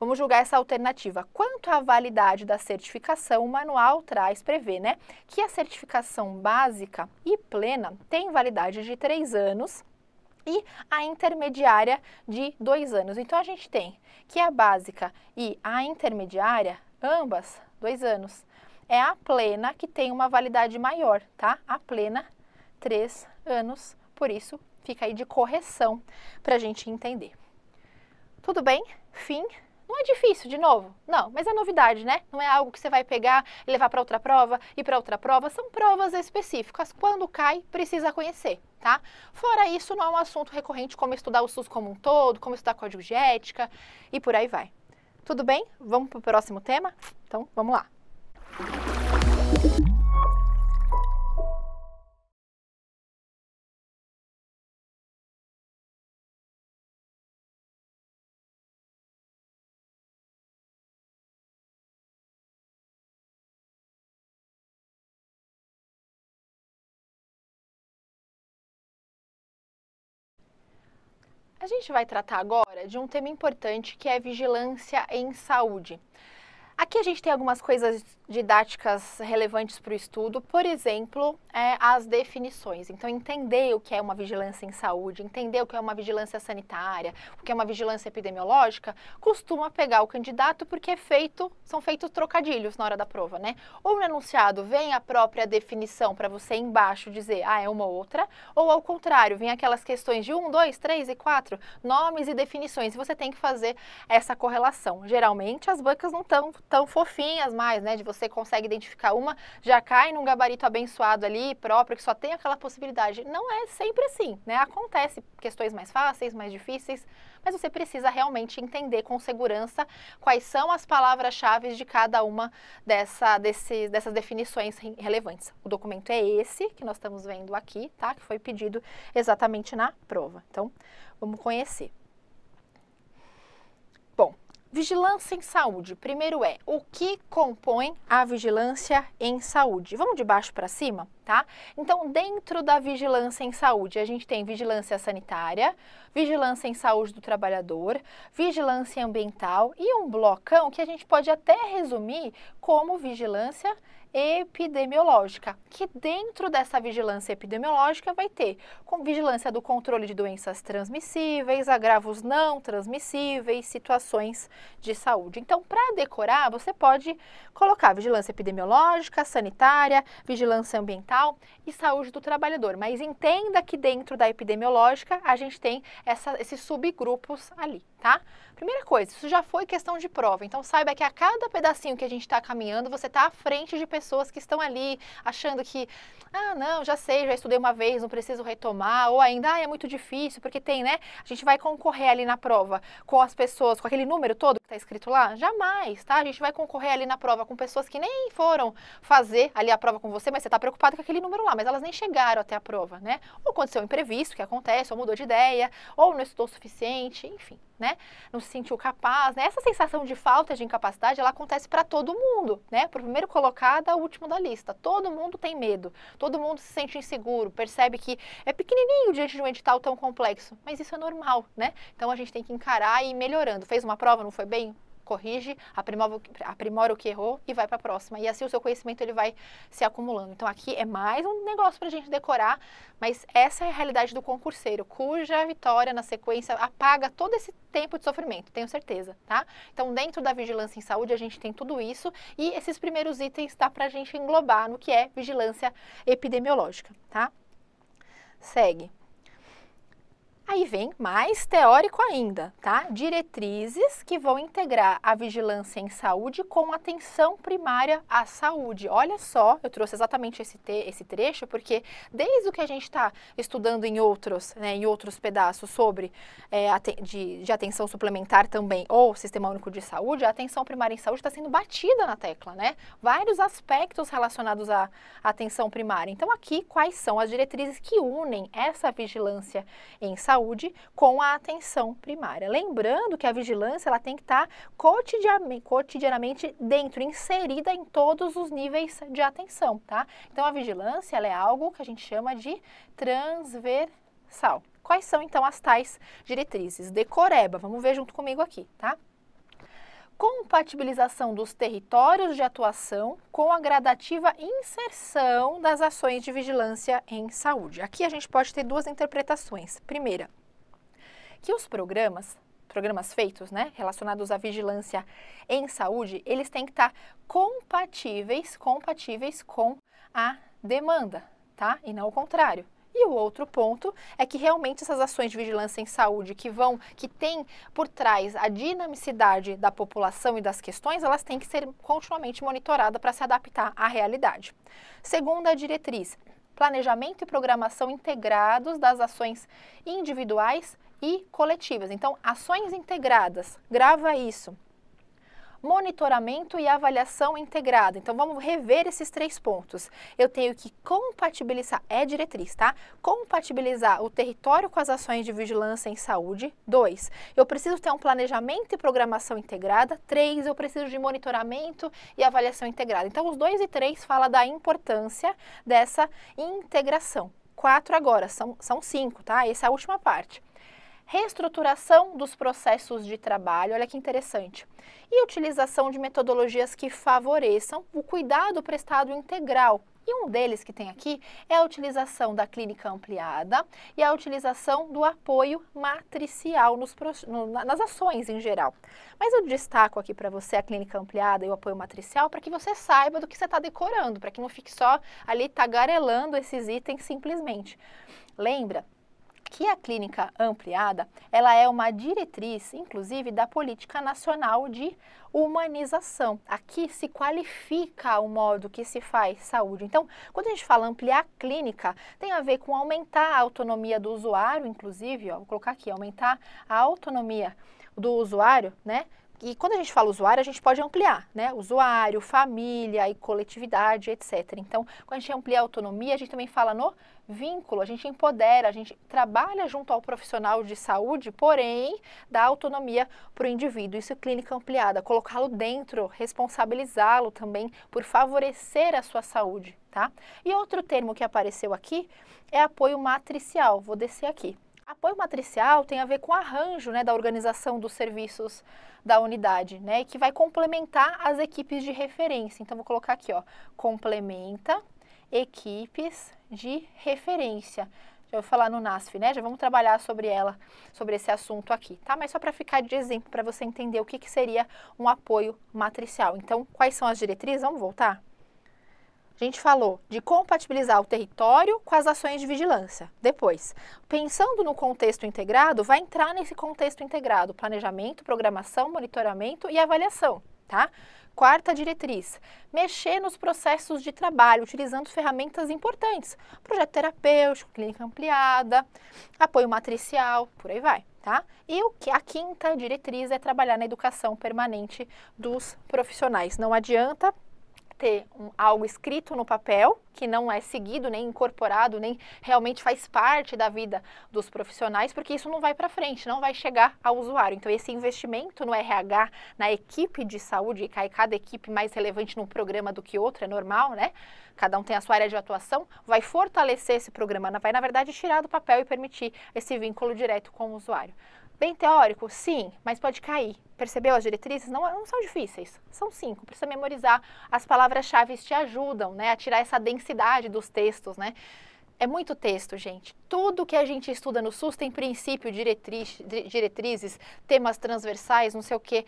Vamos julgar essa alternativa. Quanto à validade da certificação, o manual traz, prevê, né? Que a certificação básica e plena tem validade de três anos e a intermediária de dois anos. Então, a gente tem que é a básica e a intermediária, ambas, dois anos. É a plena que tem uma validade maior, tá? A plena, três anos. Por isso, fica aí de correção para a gente entender. Tudo bem? Fim não é difícil, de novo? Não, mas é novidade, né? Não é algo que você vai pegar, levar para outra prova e para outra prova. São provas específicas. Quando cai, precisa conhecer, tá? Fora isso, não é um assunto recorrente como estudar o SUS como um todo, como estudar código de ética e por aí vai. Tudo bem? Vamos para o próximo tema? Então, vamos lá. A gente vai tratar agora de um tema importante que é vigilância em saúde. Aqui a gente tem algumas coisas didáticas relevantes para o estudo, por exemplo, é, as definições. Então, entender o que é uma vigilância em saúde, entender o que é uma vigilância sanitária, o que é uma vigilância epidemiológica, costuma pegar o candidato porque é feito, são feitos trocadilhos na hora da prova, né? Ou no enunciado vem a própria definição para você embaixo dizer, ah, é uma outra, ou ao contrário, vem aquelas questões de um, dois, três e quatro, nomes e definições, e você tem que fazer essa correlação. Geralmente, as bancas não estão tão fofinhas mais, né? De você consegue identificar uma, já cai num gabarito abençoado ali, próprio, que só tem aquela possibilidade. Não é sempre assim, né? Acontece questões mais fáceis, mais difíceis, mas você precisa realmente entender com segurança quais são as palavras-chave de cada uma dessa, desse, dessas definições relevantes. O documento é esse que nós estamos vendo aqui, tá? Que foi pedido exatamente na prova. Então, vamos conhecer. Vigilância em saúde. Primeiro é o que compõe a vigilância em saúde. Vamos de baixo para cima, tá? Então, dentro da vigilância em saúde, a gente tem vigilância sanitária, vigilância em saúde do trabalhador, vigilância ambiental e um blocão que a gente pode até resumir como vigilância epidemiológica, que dentro dessa vigilância epidemiológica vai ter com vigilância do controle de doenças transmissíveis, agravos não transmissíveis, situações de saúde. Então, para decorar, você pode colocar vigilância epidemiológica, sanitária, vigilância ambiental e saúde do trabalhador, mas entenda que dentro da epidemiológica a gente tem essa, esses subgrupos ali, tá? Primeira coisa, isso já foi questão de prova, então saiba que a cada pedacinho que a gente está caminhando, você está à frente de pessoas que estão ali achando que, ah, não, já sei, já estudei uma vez, não preciso retomar, ou ainda, ah, é muito difícil, porque tem, né? A gente vai concorrer ali na prova com as pessoas, com aquele número todo está escrito lá? Jamais, tá? A gente vai concorrer ali na prova com pessoas que nem foram fazer ali a prova com você, mas você está preocupado com aquele número lá, mas elas nem chegaram até a prova, né? Ou aconteceu um imprevisto, que acontece, ou mudou de ideia, ou não estudou o suficiente, enfim, né? Não se sentiu capaz, né? Essa sensação de falta de incapacidade, ela acontece para todo mundo, né? Para o primeiro colocado ao último da lista. Todo mundo tem medo, todo mundo se sente inseguro, percebe que é pequenininho diante de um edital tão complexo, mas isso é normal, né? Então a gente tem que encarar e ir melhorando. Fez uma prova, não foi bem? também corrige, aprimora, aprimora o que errou e vai para a próxima. E assim o seu conhecimento ele vai se acumulando. Então aqui é mais um negócio para a gente decorar, mas essa é a realidade do concurseiro, cuja vitória na sequência apaga todo esse tempo de sofrimento, tenho certeza, tá? Então dentro da vigilância em saúde a gente tem tudo isso e esses primeiros itens dá para a gente englobar no que é vigilância epidemiológica, tá? Segue. Aí vem mais teórico ainda, tá? Diretrizes que vão integrar a vigilância em saúde com atenção primária à saúde. Olha só, eu trouxe exatamente esse, esse trecho porque desde o que a gente está estudando em outros, né, em outros pedaços sobre é, de, de atenção suplementar também ou sistema único de saúde, a atenção primária em saúde está sendo batida na tecla, né? Vários aspectos relacionados à atenção primária. Então aqui quais são as diretrizes que unem essa vigilância em saúde saúde com a atenção primária. Lembrando que a vigilância ela tem que estar tá cotidianamente, cotidianamente dentro, inserida em todos os níveis de atenção, tá? Então a vigilância ela é algo que a gente chama de transversal. Quais são então as tais diretrizes? Decoreba, vamos ver junto comigo aqui, tá? compatibilização dos territórios de atuação com a gradativa inserção das ações de vigilância em saúde. Aqui a gente pode ter duas interpretações. Primeira, que os programas programas feitos, né, relacionados à vigilância em saúde, eles têm que estar compatíveis, compatíveis com a demanda, tá? E não o contrário. E o outro ponto é que realmente essas ações de vigilância em saúde que vão, que tem por trás a dinamicidade da população e das questões, elas têm que ser continuamente monitoradas para se adaptar à realidade. Segunda diretriz, planejamento e programação integrados das ações individuais e coletivas. Então, ações integradas, grava isso monitoramento e avaliação integrada. Então vamos rever esses três pontos. Eu tenho que compatibilizar, é diretriz, tá? Compatibilizar o território com as ações de vigilância em saúde. Dois, eu preciso ter um planejamento e programação integrada. Três, eu preciso de monitoramento e avaliação integrada. Então os dois e três fala da importância dessa integração. Quatro agora, são, são cinco, tá? Essa é a última parte reestruturação dos processos de trabalho, olha que interessante, e utilização de metodologias que favoreçam o cuidado prestado integral. E um deles que tem aqui é a utilização da clínica ampliada e a utilização do apoio matricial nos, no, nas ações em geral. Mas eu destaco aqui para você a clínica ampliada e o apoio matricial para que você saiba do que você está decorando, para que não fique só ali tagarelando esses itens simplesmente. Lembra que a clínica ampliada, ela é uma diretriz, inclusive, da política nacional de humanização. Aqui se qualifica o modo que se faz saúde. Então, quando a gente fala ampliar a clínica, tem a ver com aumentar a autonomia do usuário, inclusive, ó, vou colocar aqui, aumentar a autonomia do usuário, né, e quando a gente fala usuário, a gente pode ampliar, né? Usuário, família e coletividade, etc. Então, quando a gente amplia a autonomia, a gente também fala no vínculo, a gente empodera, a gente trabalha junto ao profissional de saúde, porém, dá autonomia para o indivíduo. Isso é clínica ampliada, colocá-lo dentro, responsabilizá-lo também por favorecer a sua saúde, tá? E outro termo que apareceu aqui é apoio matricial. Vou descer aqui. Apoio matricial tem a ver com o arranjo né, da organização dos serviços da unidade, né, que vai complementar as equipes de referência. Então, vou colocar aqui, ó, complementa equipes de referência. Já vou falar no NASF, né? Já vamos trabalhar sobre ela, sobre esse assunto aqui, tá? Mas só para ficar de exemplo, para você entender o que, que seria um apoio matricial. Então, quais são as diretrizes? Vamos voltar? A gente falou de compatibilizar o território com as ações de vigilância. Depois, pensando no contexto integrado, vai entrar nesse contexto integrado planejamento, programação, monitoramento e avaliação. Tá? Quarta diretriz, mexer nos processos de trabalho, utilizando ferramentas importantes, projeto terapêutico, clínica ampliada, apoio matricial, por aí vai, tá? E o que a quinta diretriz é trabalhar na educação permanente dos profissionais. Não adianta ter um, algo escrito no papel, que não é seguido, nem incorporado, nem realmente faz parte da vida dos profissionais, porque isso não vai para frente, não vai chegar ao usuário. Então, esse investimento no RH, na equipe de saúde, e cai cada equipe mais relevante num programa do que outro, é normal, né? Cada um tem a sua área de atuação, vai fortalecer esse programa, vai, na verdade, tirar do papel e permitir esse vínculo direto com o usuário. Bem teórico, sim, mas pode cair. Percebeu? As diretrizes não, não são difíceis, são cinco. Precisa memorizar. As palavras-chave te ajudam né, a tirar essa densidade dos textos, né? É muito texto, gente. Tudo que a gente estuda no SUS tem princípio, diretriz, diretrizes, temas transversais, não sei o quê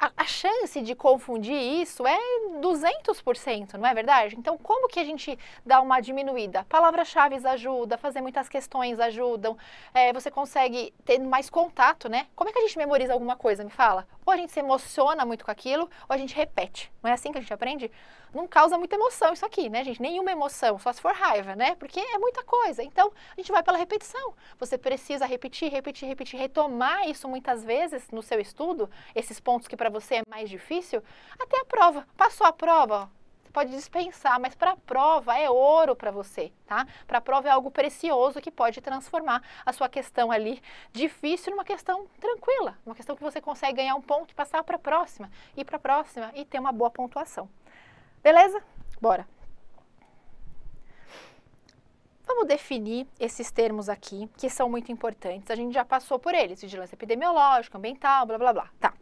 a, a chance de confundir isso é 200%, não é verdade? Então, como que a gente dá uma diminuída? Palavras-chave ajuda, fazer muitas questões ajudam, é, você consegue ter mais contato, né? Como é que a gente memoriza alguma coisa? Me fala ou a gente se emociona muito com aquilo, ou a gente repete. Não é assim que a gente aprende? Não causa muita emoção isso aqui, né, gente? Nenhuma emoção, só se for raiva, né? Porque é muita coisa. Então, a gente vai pela repetição. Você precisa repetir, repetir, repetir, retomar isso muitas vezes no seu estudo, esses pontos que para você é mais difícil, até a prova. Passou a prova, você pode dispensar, mas para a prova é ouro para você, tá? Para a prova é algo precioso que pode transformar a sua questão ali difícil numa questão tranquila, uma questão que você consegue ganhar um ponto e passar para a próxima, e para a próxima e ter uma boa pontuação. Beleza? Bora! Vamos definir esses termos aqui, que são muito importantes. A gente já passou por eles: vigilância epidemiológica, ambiental, blá blá blá. Tá.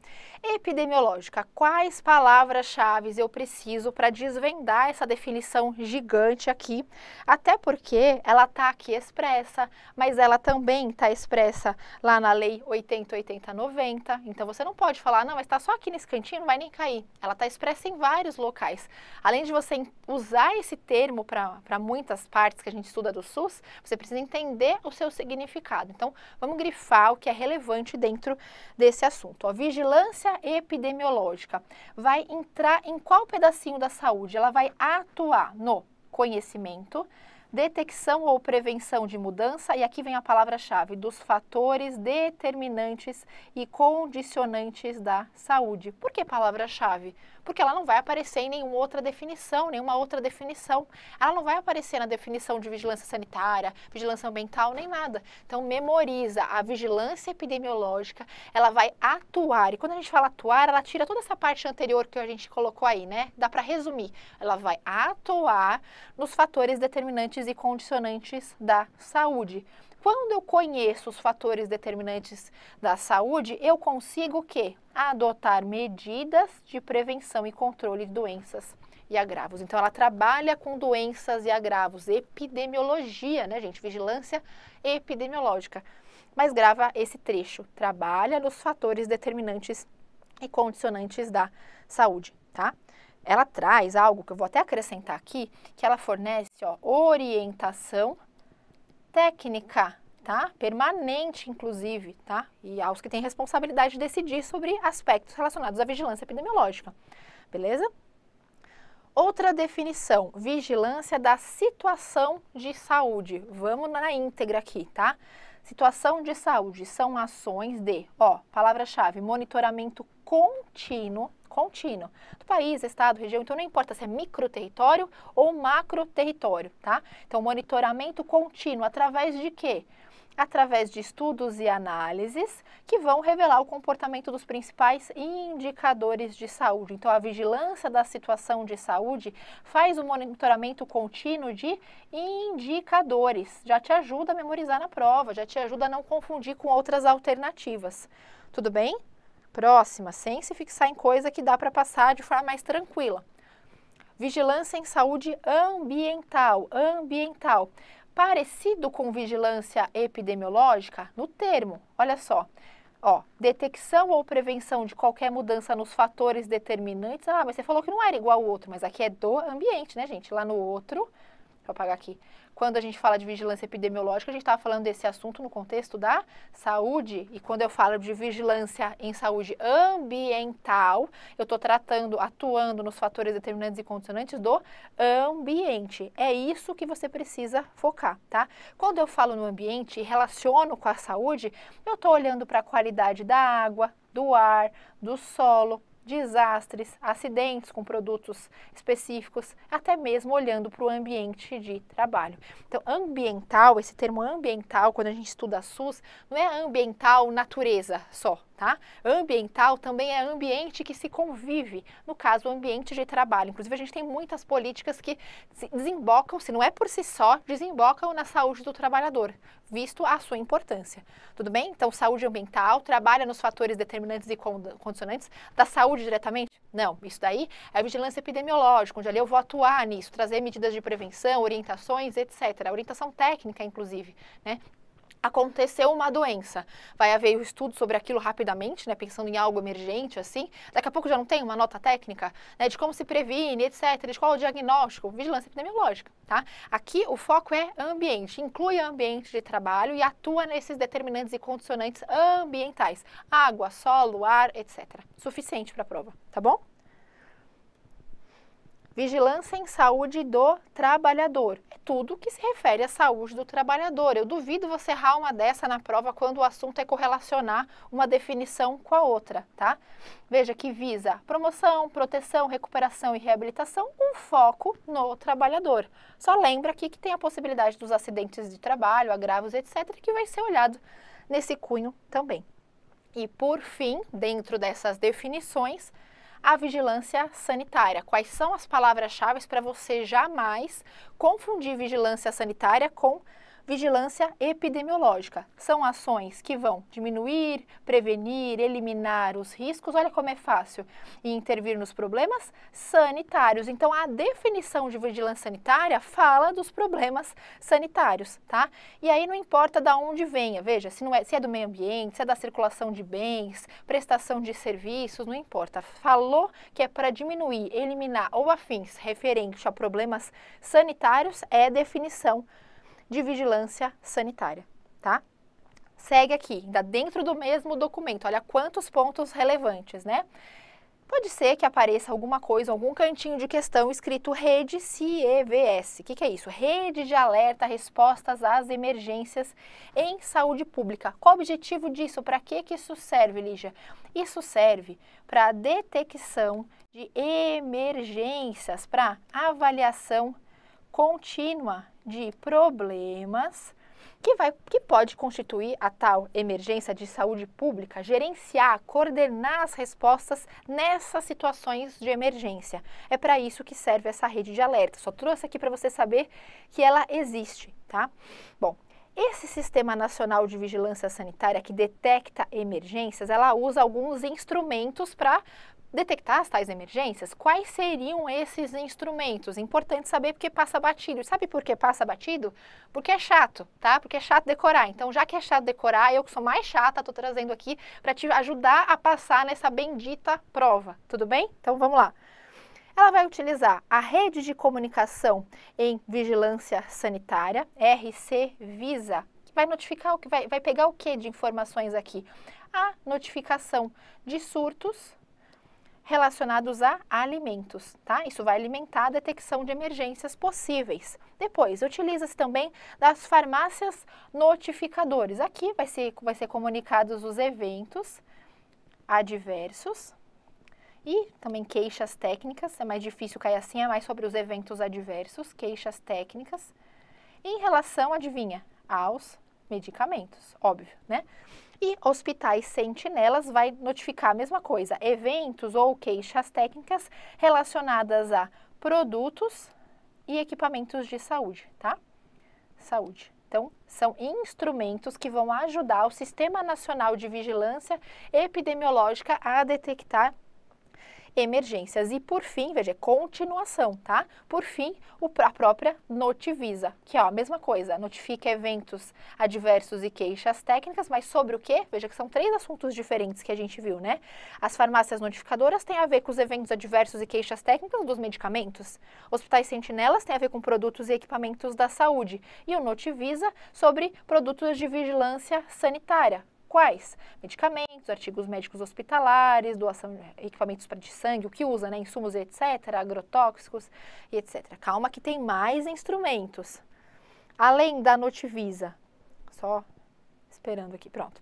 Epidemiológica, quais palavras-chave eu preciso para desvendar essa definição gigante aqui? Até porque ela está aqui expressa, mas ela também está expressa lá na Lei 80, 80, 90. Então você não pode falar, não, mas está só aqui nesse cantinho, não vai nem cair. Ela está expressa em vários locais. Além de você usar esse termo para muitas partes que a gente estuda do SUS, você precisa entender o seu significado. Então, vamos grifar o que é relevante dentro desse assunto. A vigilância epidemiológica vai entrar em qual pedacinho da saúde? Ela vai atuar no conhecimento, detecção ou prevenção de mudança, e aqui vem a palavra-chave, dos fatores determinantes e condicionantes da saúde. Por que palavra-chave? porque ela não vai aparecer em nenhuma outra definição, nenhuma outra definição. Ela não vai aparecer na definição de vigilância sanitária, vigilância ambiental, nem nada. Então, memoriza a vigilância epidemiológica, ela vai atuar. E quando a gente fala atuar, ela tira toda essa parte anterior que a gente colocou aí, né? Dá para resumir. Ela vai atuar nos fatores determinantes e condicionantes da saúde. Quando eu conheço os fatores determinantes da saúde, eu consigo que adotar medidas de prevenção e controle de doenças e agravos. Então ela trabalha com doenças e agravos, epidemiologia, né, gente, vigilância epidemiológica. Mas grava esse trecho, trabalha nos fatores determinantes e condicionantes da saúde, tá? Ela traz algo que eu vou até acrescentar aqui, que ela fornece ó, orientação técnica, tá? Permanente, inclusive, tá? E aos que têm responsabilidade de decidir sobre aspectos relacionados à vigilância epidemiológica. Beleza? Outra definição, vigilância da situação de saúde. Vamos na íntegra aqui, tá? Situação de saúde são ações de, ó, palavra-chave, monitoramento contínuo contínuo do país, estado, região. Então, não importa se é micro território ou macro território, tá? Então, monitoramento contínuo através de quê? Através de estudos e análises que vão revelar o comportamento dos principais indicadores de saúde. Então, a vigilância da situação de saúde faz o monitoramento contínuo de indicadores. Já te ajuda a memorizar na prova, já te ajuda a não confundir com outras alternativas. Tudo bem? próxima, sem se fixar em coisa que dá para passar de forma mais tranquila. Vigilância em saúde ambiental, ambiental, parecido com vigilância epidemiológica no termo. Olha só, ó, detecção ou prevenção de qualquer mudança nos fatores determinantes. Ah, mas você falou que não era igual ao outro, mas aqui é do ambiente, né, gente? Lá no outro, vou apagar aqui quando a gente fala de vigilância epidemiológica, a gente estava falando desse assunto no contexto da saúde, e quando eu falo de vigilância em saúde ambiental, eu estou tratando, atuando nos fatores determinantes e condicionantes do ambiente. É isso que você precisa focar, tá? Quando eu falo no ambiente e relaciono com a saúde, eu estou olhando para a qualidade da água, do ar, do solo, desastres, acidentes com produtos específicos, até mesmo olhando para o ambiente de trabalho. Então, ambiental, esse termo ambiental, quando a gente estuda a SUS, não é ambiental natureza só, Tá? Ambiental também é ambiente que se convive, no caso, ambiente de trabalho. Inclusive, a gente tem muitas políticas que desembocam, se não é por si só, desembocam na saúde do trabalhador, visto a sua importância. Tudo bem? Então, saúde ambiental trabalha nos fatores determinantes e condicionantes da saúde diretamente? Não, isso daí é vigilância epidemiológica, onde ali eu vou atuar nisso, trazer medidas de prevenção, orientações, etc. Orientação técnica, inclusive, né? aconteceu uma doença. Vai haver o um estudo sobre aquilo rapidamente, né, pensando em algo emergente, assim. Daqui a pouco já não tem uma nota técnica né, de como se previne, etc., de qual é o diagnóstico, vigilância epidemiológica. Tá? Aqui o foco é ambiente, inclui ambiente de trabalho e atua nesses determinantes e condicionantes ambientais, água, solo, ar, etc. Suficiente para a prova, tá bom? vigilância em saúde do trabalhador. É tudo que se refere à saúde do trabalhador. Eu duvido você errar uma dessa na prova quando o assunto é correlacionar uma definição com a outra, tá? Veja que visa promoção, proteção, recuperação e reabilitação com foco no trabalhador. Só lembra aqui que tem a possibilidade dos acidentes de trabalho, agravos, etc, que vai ser olhado nesse cunho também. E por fim, dentro dessas definições, a vigilância sanitária. Quais são as palavras-chave para você jamais confundir vigilância sanitária com vigilância epidemiológica. São ações que vão diminuir, prevenir, eliminar os riscos, olha como é fácil, e intervir nos problemas sanitários. Então, a definição de vigilância sanitária fala dos problemas sanitários, tá? E aí não importa da onde venha, veja, se, não é, se é do meio ambiente, se é da circulação de bens, prestação de serviços, não importa. Falou que é para diminuir, eliminar ou afins referente a problemas sanitários, é definição de vigilância sanitária, tá? Segue aqui, ainda dentro do mesmo documento, olha quantos pontos relevantes, né? Pode ser que apareça alguma coisa, algum cantinho de questão escrito rede CEVS. O que, que, é isso? Rede de alerta, respostas às emergências em saúde pública. Qual o objetivo disso? Para que, que isso serve, Lígia? Isso serve para detecção de emergências, para avaliação contínua de problemas que, vai, que pode constituir a tal emergência de saúde pública, gerenciar, coordenar as respostas nessas situações de emergência. É para isso que serve essa rede de alerta. Só trouxe aqui para você saber que ela existe, tá? Bom, esse Sistema Nacional de Vigilância Sanitária que detecta emergências, ela usa alguns instrumentos para detectar as tais emergências, quais seriam esses instrumentos? Importante saber porque passa batido. Sabe por que passa batido? Porque é chato, tá? Porque é chato decorar. Então, já que é chato decorar, eu que sou mais chata, estou trazendo aqui para te ajudar a passar nessa bendita prova. Tudo bem? Então, vamos lá. Ela vai utilizar a rede de comunicação em vigilância sanitária, RC Visa, que vai notificar o que vai, vai pegar o que de informações aqui? A notificação de surtos relacionados a alimentos, tá? Isso vai alimentar a detecção de emergências possíveis. Depois, utiliza-se também das farmácias notificadores. Aqui vai ser, vai ser comunicados os eventos adversos e também queixas técnicas. É mais difícil cair assim, é mais sobre os eventos adversos, queixas técnicas. Em relação, adivinha, aos medicamentos, óbvio, né? E hospitais sentinelas vai notificar a mesma coisa, eventos ou queixas técnicas relacionadas a produtos e equipamentos de saúde, tá? Saúde. Então, são instrumentos que vão ajudar o Sistema Nacional de Vigilância Epidemiológica a detectar emergências. E por fim, veja, é continuação, tá? Por fim, a própria notivisa, que é a mesma coisa, notifica eventos adversos e queixas técnicas, mas sobre o que? Veja que são três assuntos diferentes que a gente viu, né? As farmácias notificadoras têm a ver com os eventos adversos e queixas técnicas dos medicamentos. Hospitais sentinelas têm a ver com produtos e equipamentos da saúde. E o notivisa sobre produtos de vigilância sanitária, Quais? Medicamentos, artigos médicos hospitalares, doação de equipamentos de sangue, o que usa, né? Insumos, etc., agrotóxicos e etc. Calma que tem mais instrumentos. Além da Notivisa, só esperando aqui, pronto.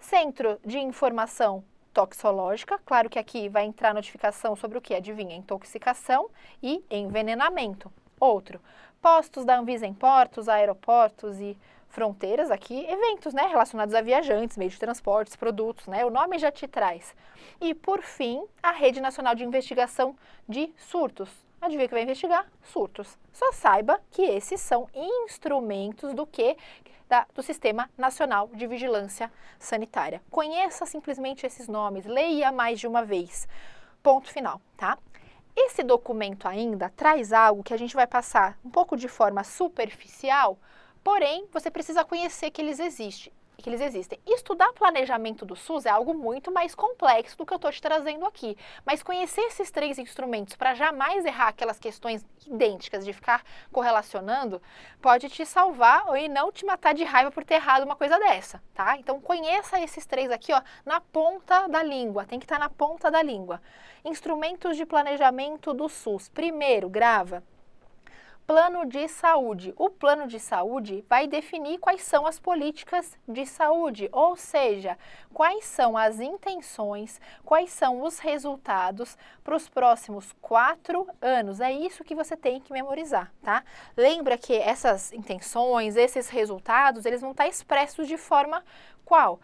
Centro de Informação Toxológica, claro que aqui vai entrar notificação sobre o que? Adivinha, intoxicação e envenenamento. Outro, postos da Anvisa em portos, aeroportos e fronteiras aqui, eventos né, relacionados a viajantes, meios de transportes, produtos, né, o nome já te traz. E, por fim, a Rede Nacional de Investigação de Surtos. Adivinha que vai investigar? Surtos. Só saiba que esses são instrumentos do que da, do Sistema Nacional de Vigilância Sanitária. Conheça simplesmente esses nomes, leia mais de uma vez. Ponto final, tá? Esse documento ainda traz algo que a gente vai passar um pouco de forma superficial, Porém, você precisa conhecer que eles existem. Que eles existem. Estudar planejamento do SUS é algo muito mais complexo do que eu estou te trazendo aqui. Mas conhecer esses três instrumentos para jamais errar aquelas questões idênticas de ficar correlacionando pode te salvar ou não te matar de raiva por ter errado uma coisa dessa, tá? Então conheça esses três aqui, ó, na ponta da língua. Tem que estar tá na ponta da língua. Instrumentos de planejamento do SUS. Primeiro, grava plano de saúde. O plano de saúde vai definir quais são as políticas de saúde, ou seja, quais são as intenções, quais são os resultados para os próximos quatro anos. É isso que você tem que memorizar, tá? Lembra que essas intenções, esses resultados, eles vão estar expressos de forma qual?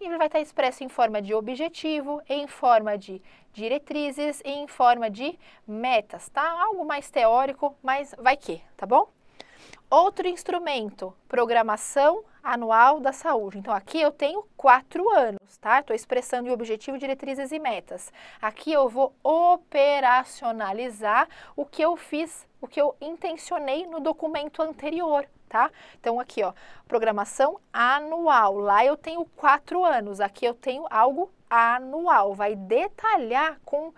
Ele vai estar expresso em forma de objetivo, em forma de diretrizes em forma de metas, tá? Algo mais teórico, mas vai que, tá bom? Outro instrumento, programação anual da saúde. Então, aqui eu tenho quatro anos, tá? Estou expressando o objetivo, diretrizes e metas. Aqui eu vou operacionalizar o que eu fiz, o que eu intencionei no documento anterior, tá? Então, aqui, ó, programação anual. Lá eu tenho quatro anos, aqui eu tenho algo anual, vai detalhar com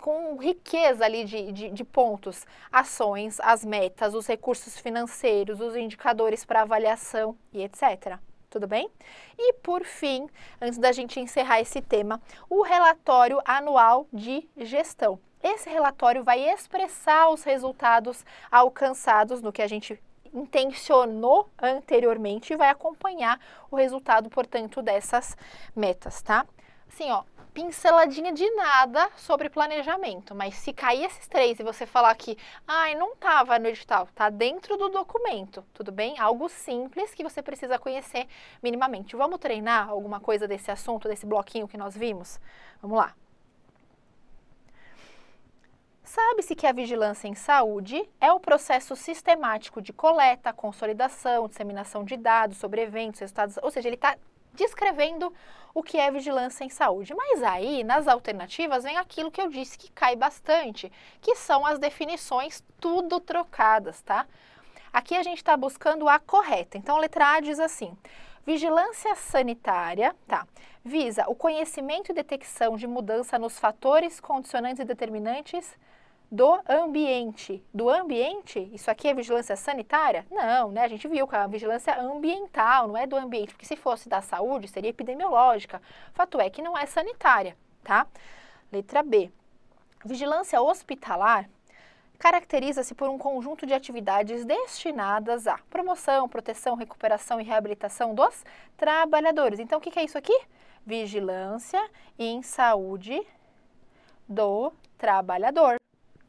com riqueza ali de, de, de, pontos, ações, as metas, os recursos financeiros, os indicadores para avaliação e etc. Tudo bem? E por fim, antes da gente encerrar esse tema, o relatório anual de gestão. Esse relatório vai expressar os resultados alcançados no que a gente intencionou anteriormente e vai acompanhar o resultado, portanto, dessas metas, tá? assim, ó, pinceladinha de nada sobre planejamento, mas se cair esses três e você falar que, ai, não tava no edital, tá dentro do documento, tudo bem? Algo simples que você precisa conhecer minimamente. Vamos treinar alguma coisa desse assunto, desse bloquinho que nós vimos? Vamos lá. Sabe-se que a vigilância em saúde é o processo sistemático de coleta, consolidação, disseminação de dados sobre eventos, resultados, ou seja, ele está descrevendo o que é vigilância em saúde. Mas aí, nas alternativas, vem aquilo que eu disse que cai bastante, que são as definições tudo trocadas, tá? Aqui a gente está buscando a correta. Então, a letra A diz assim: vigilância sanitária, tá? Visa o conhecimento e detecção de mudança nos fatores condicionantes e determinantes do ambiente. Do ambiente? Isso aqui é vigilância sanitária? Não, né? A gente viu que a vigilância ambiental, não é do ambiente, porque se fosse da saúde, seria epidemiológica. Fato é que não é sanitária, tá? Letra B. Vigilância hospitalar caracteriza-se por um conjunto de atividades destinadas à promoção, proteção, recuperação e reabilitação dos trabalhadores. Então, o que é isso aqui? Vigilância em saúde do trabalhador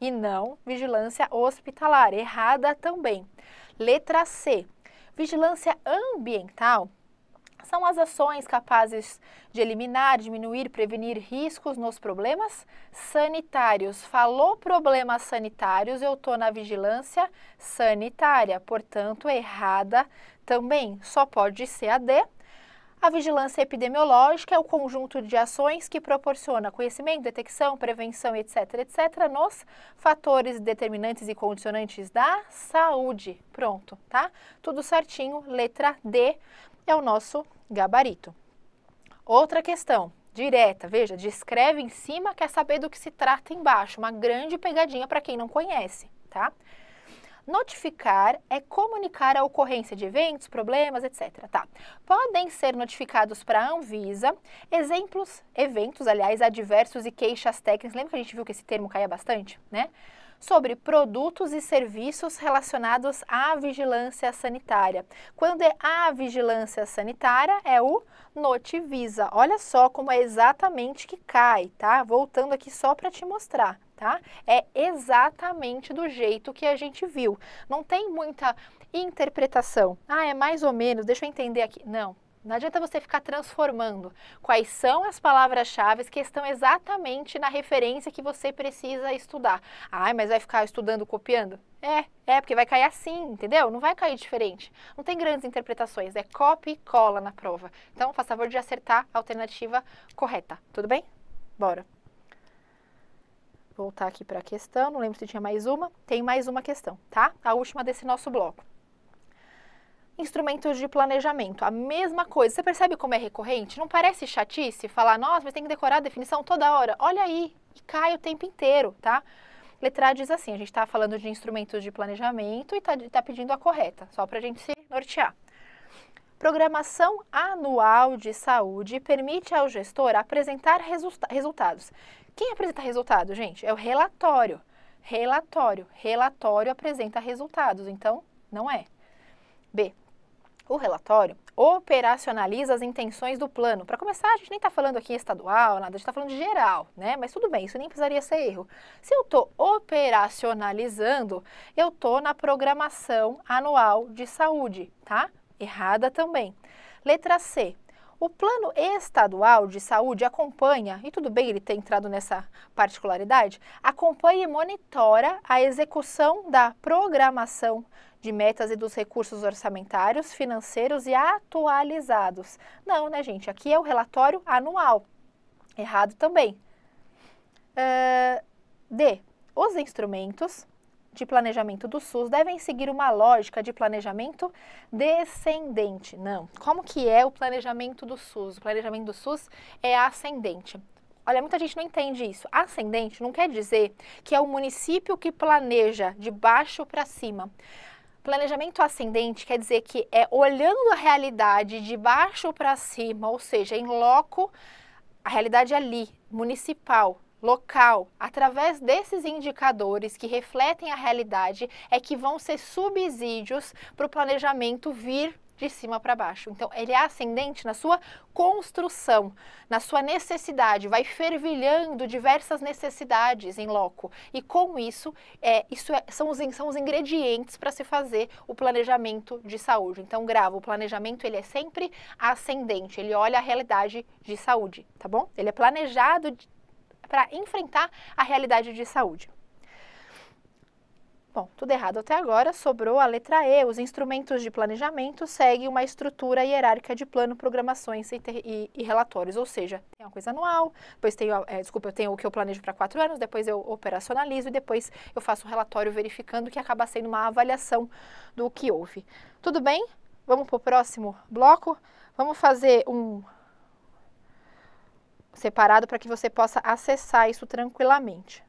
e não vigilância hospitalar, errada também. Letra C. Vigilância ambiental são as ações capazes de eliminar, diminuir, prevenir riscos nos problemas sanitários. Falou problemas sanitários, eu estou na vigilância sanitária, portanto, errada também. Só pode ser a D, a vigilância epidemiológica é o conjunto de ações que proporciona conhecimento, detecção, prevenção, etc., etc., nos fatores determinantes e condicionantes da saúde. Pronto, tá? Tudo certinho, letra D é o nosso gabarito. Outra questão, direta, veja, descreve em cima, quer saber do que se trata embaixo, uma grande pegadinha para quem não conhece, tá? Notificar é comunicar a ocorrência de eventos, problemas, etc. Tá. Podem ser notificados para a Anvisa exemplos, eventos, aliás, adversos e queixas técnicas. Lembra que a gente viu que esse termo caía bastante, né? sobre produtos e serviços relacionados à vigilância sanitária. Quando é a vigilância sanitária, é o Notivisa. Olha só como é exatamente que cai, tá? Voltando aqui só para te mostrar tá? É exatamente do jeito que a gente viu. Não tem muita interpretação. Ah, é mais ou menos, deixa eu entender aqui. Não, não adianta você ficar transformando quais são as palavras-chave que estão exatamente na referência que você precisa estudar. Ai, mas vai ficar estudando, copiando? É, é, porque vai cair assim, entendeu? Não vai cair diferente. Não tem grandes interpretações, é copy e cola na prova. Então, faça favor de acertar a alternativa correta, tudo bem? Bora! voltar aqui para a questão, não lembro se tinha mais uma. Tem mais uma questão, tá? A última desse nosso bloco. Instrumentos de planejamento, a mesma coisa. Você percebe como é recorrente? Não parece chatice falar, nossa, mas tem que decorar a definição toda hora. Olha aí, e cai o tempo inteiro, tá? Letra A diz assim, a gente está falando de instrumentos de planejamento e está tá pedindo a correta, só para a gente se nortear. Programação anual de saúde permite ao gestor apresentar resulta resultados quem apresenta resultado, gente? É o relatório. Relatório. Relatório apresenta resultados, então não é. B. O relatório operacionaliza as intenções do plano. Para começar, a gente nem está falando aqui estadual, nada, a gente está falando geral, né? Mas tudo bem, isso nem precisaria ser erro. Se eu estou operacionalizando, eu estou na programação anual de saúde, tá? Errada também. Letra C. O Plano Estadual de Saúde acompanha, e tudo bem ele ter entrado nessa particularidade, acompanha e monitora a execução da programação de metas e dos recursos orçamentários, financeiros e atualizados. Não, né, gente? Aqui é o relatório anual. Errado também. Uh, D. Os instrumentos de planejamento do SUS devem seguir uma lógica de planejamento descendente. Não. Como que é o planejamento do SUS? O planejamento do SUS é ascendente. Olha, muita gente não entende isso. Ascendente não quer dizer que é o município que planeja de baixo para cima. Planejamento ascendente quer dizer que é olhando a realidade de baixo para cima, ou seja, em loco, a realidade é ali, municipal, local. Através desses indicadores que refletem a realidade é que vão ser subsídios para o planejamento vir de cima para baixo. Então, ele é ascendente na sua construção, na sua necessidade, vai fervilhando diversas necessidades em loco. E com isso, é, isso é, são, os, são os ingredientes para se fazer o planejamento de saúde. Então, grava, o planejamento ele é sempre ascendente, ele olha a realidade de saúde, tá bom? Ele é planejado para enfrentar a realidade de saúde. Bom, tudo errado até agora, sobrou a letra E. Os instrumentos de planejamento seguem uma estrutura hierárquica de plano, programações e, e, e relatórios, ou seja, tem uma coisa anual, depois tem, é, desculpa, eu tenho o que eu planejo para quatro anos, depois eu operacionalizo e depois eu faço um relatório verificando que acaba sendo uma avaliação do que houve. Tudo bem? Vamos para o próximo bloco? Vamos fazer um separado para que você possa acessar isso tranquilamente.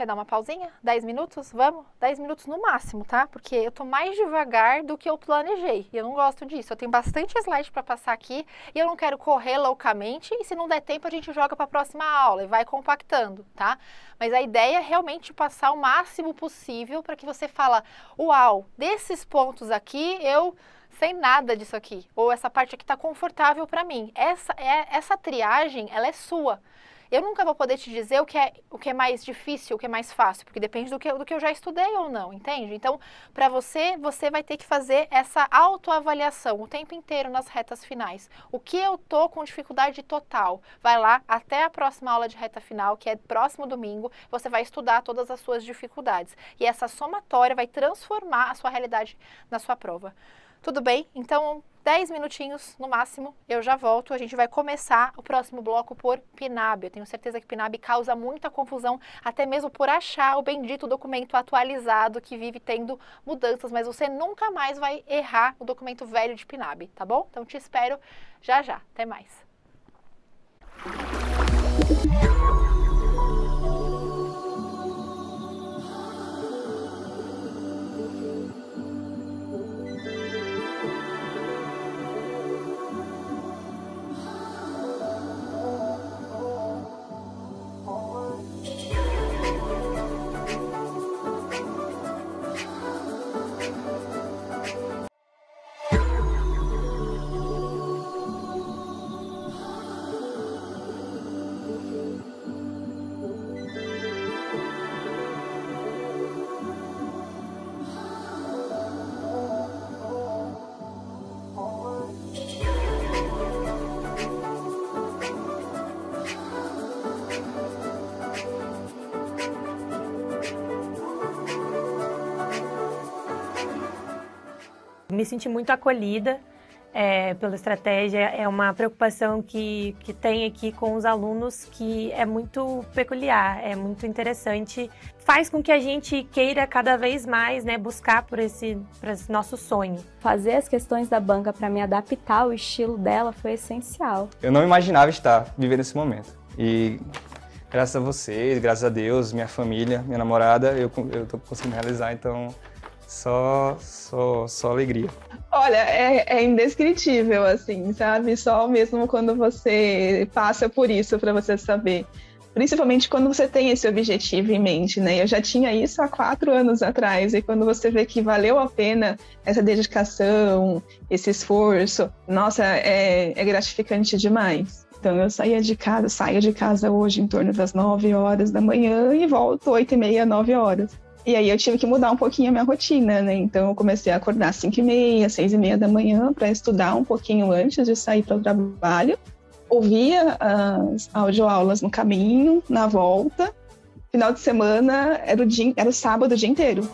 Quer dar uma pausinha? 10 minutos? Vamos? 10 minutos no máximo, tá? Porque eu tô mais devagar do que eu planejei. E eu não gosto disso. Eu tenho bastante slide para passar aqui e eu não quero correr loucamente. E se não der tempo, a gente joga para a próxima aula e vai compactando, tá? Mas a ideia é realmente passar o máximo possível para que você fala: "Uau, desses pontos aqui eu sem nada disso aqui, ou essa parte aqui está confortável para mim. Essa é essa triagem, ela é sua. Eu nunca vou poder te dizer o que é, o que é mais difícil, o que é mais fácil, porque depende do que, do que eu já estudei ou não, entende? Então, para você, você vai ter que fazer essa autoavaliação o tempo inteiro nas retas finais. O que eu tô com dificuldade total? Vai lá até a próxima aula de reta final, que é próximo domingo, você vai estudar todas as suas dificuldades. E essa somatória vai transformar a sua realidade na sua prova. Tudo bem? Então, 10 minutinhos no máximo, eu já volto. A gente vai começar o próximo bloco por PNAB. Eu tenho certeza que PNAB causa muita confusão, até mesmo por achar o bendito documento atualizado que vive tendo mudanças, mas você nunca mais vai errar o documento velho de PNAB, tá bom? Então te espero já já. Até mais. me senti muito acolhida é, pela estratégia. É uma preocupação que, que tem aqui com os alunos que é muito peculiar, é muito interessante. Faz com que a gente queira cada vez mais né, buscar por esse, por esse nosso sonho. Fazer as questões da banca para me adaptar ao estilo dela foi essencial. Eu não imaginava estar vivendo esse momento. E graças a vocês, graças a Deus, minha família, minha namorada, eu estou conseguindo realizar, então só, só, só alegria. Olha, é, é, indescritível, assim, sabe? Só mesmo quando você passa por isso para você saber. Principalmente quando você tem esse objetivo em mente, né? Eu já tinha isso há quatro anos atrás, e quando você vê que valeu a pena essa dedicação, esse esforço, nossa, é, é gratificante demais. Então eu saía de casa, saio de casa hoje em torno das nove horas da manhã e volto oito e meia, nove horas. E aí eu tive que mudar um pouquinho a minha rotina, né? Então eu comecei a acordar às 5 e meia, 6 e meia da manhã para estudar um pouquinho antes de sair para o trabalho. Ouvia as audioaulas no caminho, na volta. Final de semana era o, dia, era o sábado o dia inteiro.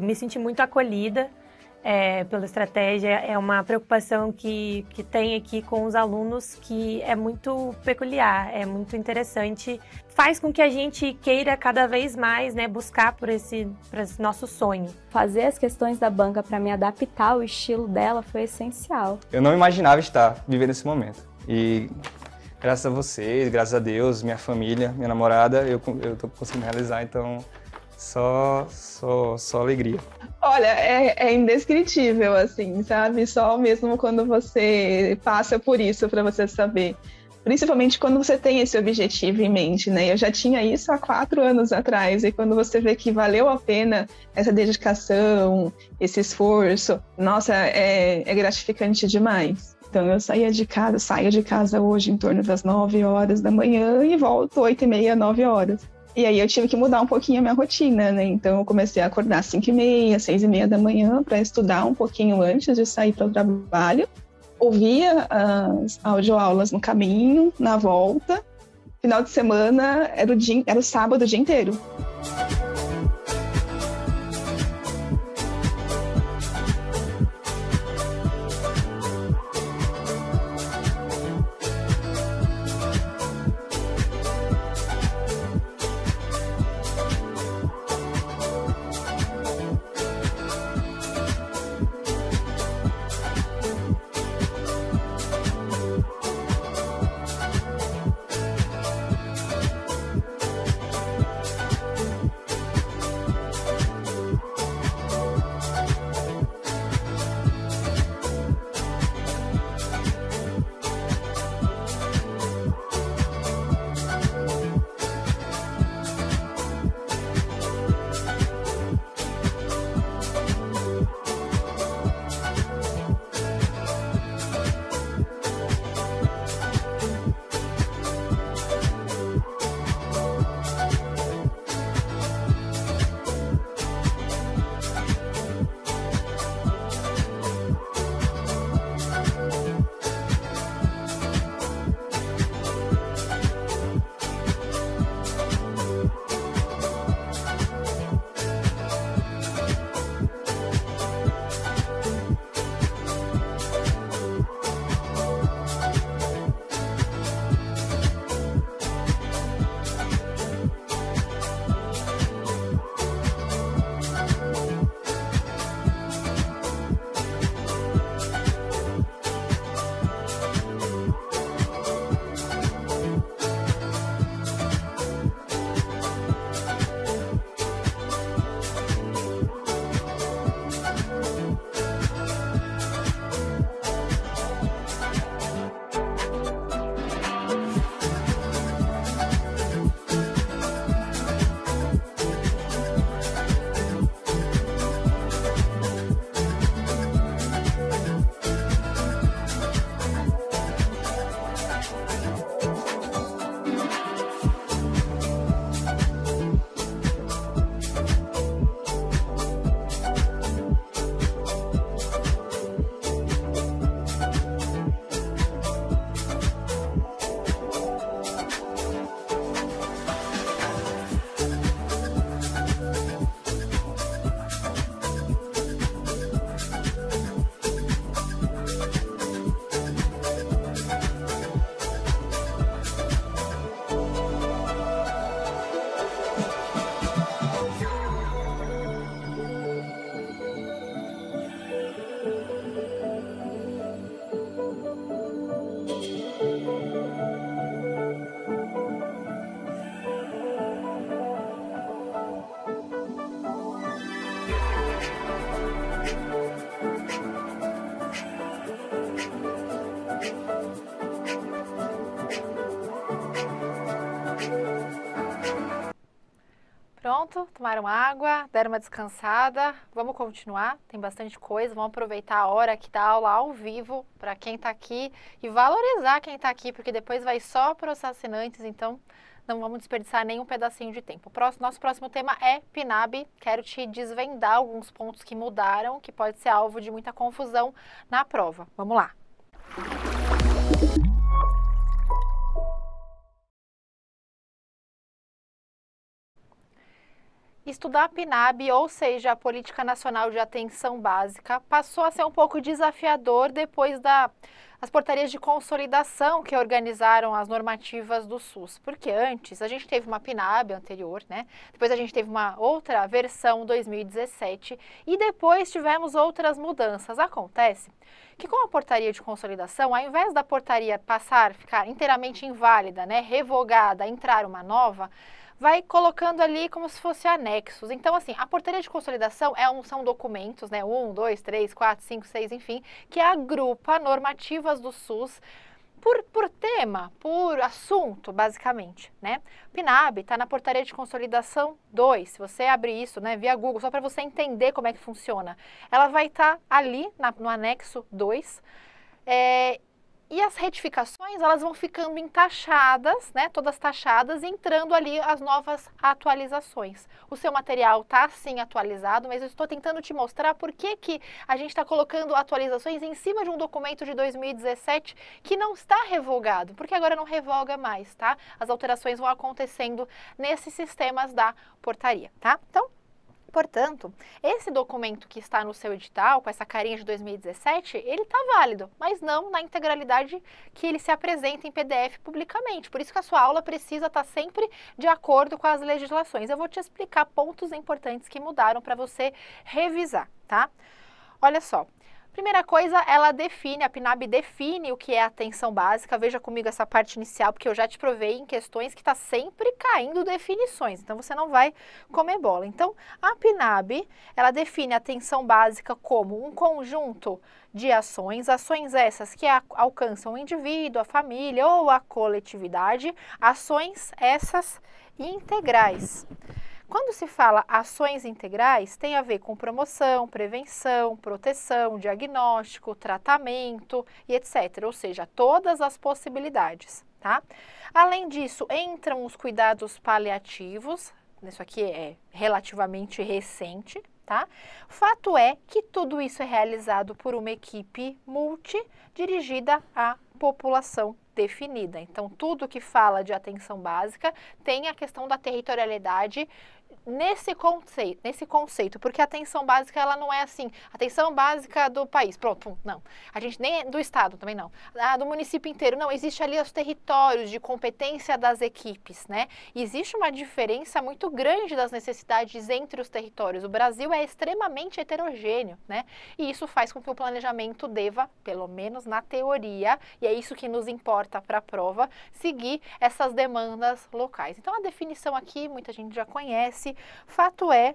Me senti muito acolhida é, pela estratégia. É uma preocupação que, que tem aqui com os alunos que é muito peculiar, é muito interessante. Faz com que a gente queira cada vez mais né, buscar por esse, por esse nosso sonho. Fazer as questões da banca para me adaptar ao estilo dela foi essencial. Eu não imaginava estar vivendo esse momento. E graças a vocês, graças a Deus, minha família, minha namorada, eu, estou conseguindo realizar, então só, só, só alegria. Olha, é, é, indescritível, assim, sabe? Só mesmo quando você passa por isso para você saber. Principalmente quando você tem esse objetivo em mente, né? Eu já tinha isso há quatro anos atrás, e quando você vê que valeu a pena essa dedicação, esse esforço, nossa, é, é gratificante demais. Então eu saía de casa, saio de casa hoje em torno das nove horas da manhã e volto oito e meia, nove horas. E aí eu tive que mudar um pouquinho a minha rotina, né? Então eu comecei a acordar às 5 e meia, 6 e meia da manhã para estudar um pouquinho antes de sair para o trabalho. Ouvia as audioaulas no caminho, na volta. Final de semana era o, dia, era o sábado o dia inteiro. tomaram água, deram uma descansada. Vamos continuar, tem bastante coisa. Vamos aproveitar a hora que dá aula ao vivo para quem está aqui e valorizar quem está aqui, porque depois vai só para os assinantes, então não vamos desperdiçar nenhum pedacinho de tempo. Próximo, nosso próximo tema é PNAB. Quero te desvendar alguns pontos que mudaram, que pode ser alvo de muita confusão na prova. Vamos lá! estudar a PNAB, ou seja, a Política Nacional de Atenção Básica, passou a ser um pouco desafiador depois das portarias de consolidação que organizaram as normativas do SUS. Porque antes a gente teve uma PNAB anterior, né? Depois a gente teve uma outra versão 2017 e depois tivemos outras mudanças. Acontece que com a portaria de consolidação, ao invés da portaria passar, ficar inteiramente inválida, né, revogada, entrar uma nova, vai colocando ali como se fosse anexos. Então, assim, a portaria de consolidação é um, são documentos, né? Um, dois, três, quatro, cinco, seis, enfim, que agrupa normativas do SUS por, por, tema, por assunto, basicamente, né? PNAB está na portaria de consolidação 2. Se você abrir isso, né, via Google, só para você entender como é que funciona, ela vai estar tá ali na, no anexo 2. É, e as retificações, elas vão ficando entachadas, né, todas taxadas, entrando ali as novas atualizações. O seu material está sim atualizado, mas eu estou tentando te mostrar por que, que a gente está colocando atualizações em cima de um documento de 2017 que não está revogado, porque agora não revoga mais, tá? As alterações vão acontecendo nesses sistemas da portaria, tá? Então, Portanto, esse documento que está no seu edital, com essa carinha de 2017, ele está válido, mas não na integralidade que ele se apresenta em PDF publicamente. Por isso que a sua aula precisa estar tá sempre de acordo com as legislações. Eu vou te explicar pontos importantes que mudaram para você revisar, tá? Olha só, Primeira coisa, ela define, a PNAB define o que é atenção básica. Veja comigo essa parte inicial, porque eu já te provei em questões que está sempre caindo definições, então você não vai comer bola. Então, a PNAB, ela define atenção básica como um conjunto de ações, ações essas que alcançam o indivíduo, a família ou a coletividade, ações essas integrais. Quando se fala ações integrais, tem a ver com promoção, prevenção, proteção, diagnóstico, tratamento e etc. Ou seja, todas as possibilidades. Tá? Além disso, entram os cuidados paliativos, isso aqui é relativamente recente, tá? Fato é que tudo isso é realizado por uma equipe multi dirigida à população definida. Então, tudo que fala de atenção básica tem a questão da territorialidade nesse conceito, nesse conceito, porque a atenção básica ela não é assim, atenção básica do país, pronto, não. A gente nem é do estado também não, ah, do município inteiro não. Existe ali os territórios de competência das equipes, né? existe uma diferença muito grande das necessidades entre os territórios. O Brasil é extremamente heterogêneo, né? E isso faz com que o planejamento deva, pelo menos na teoria, e é isso que nos importa para a prova, seguir essas demandas locais. Então a definição aqui muita gente já conhece Fato é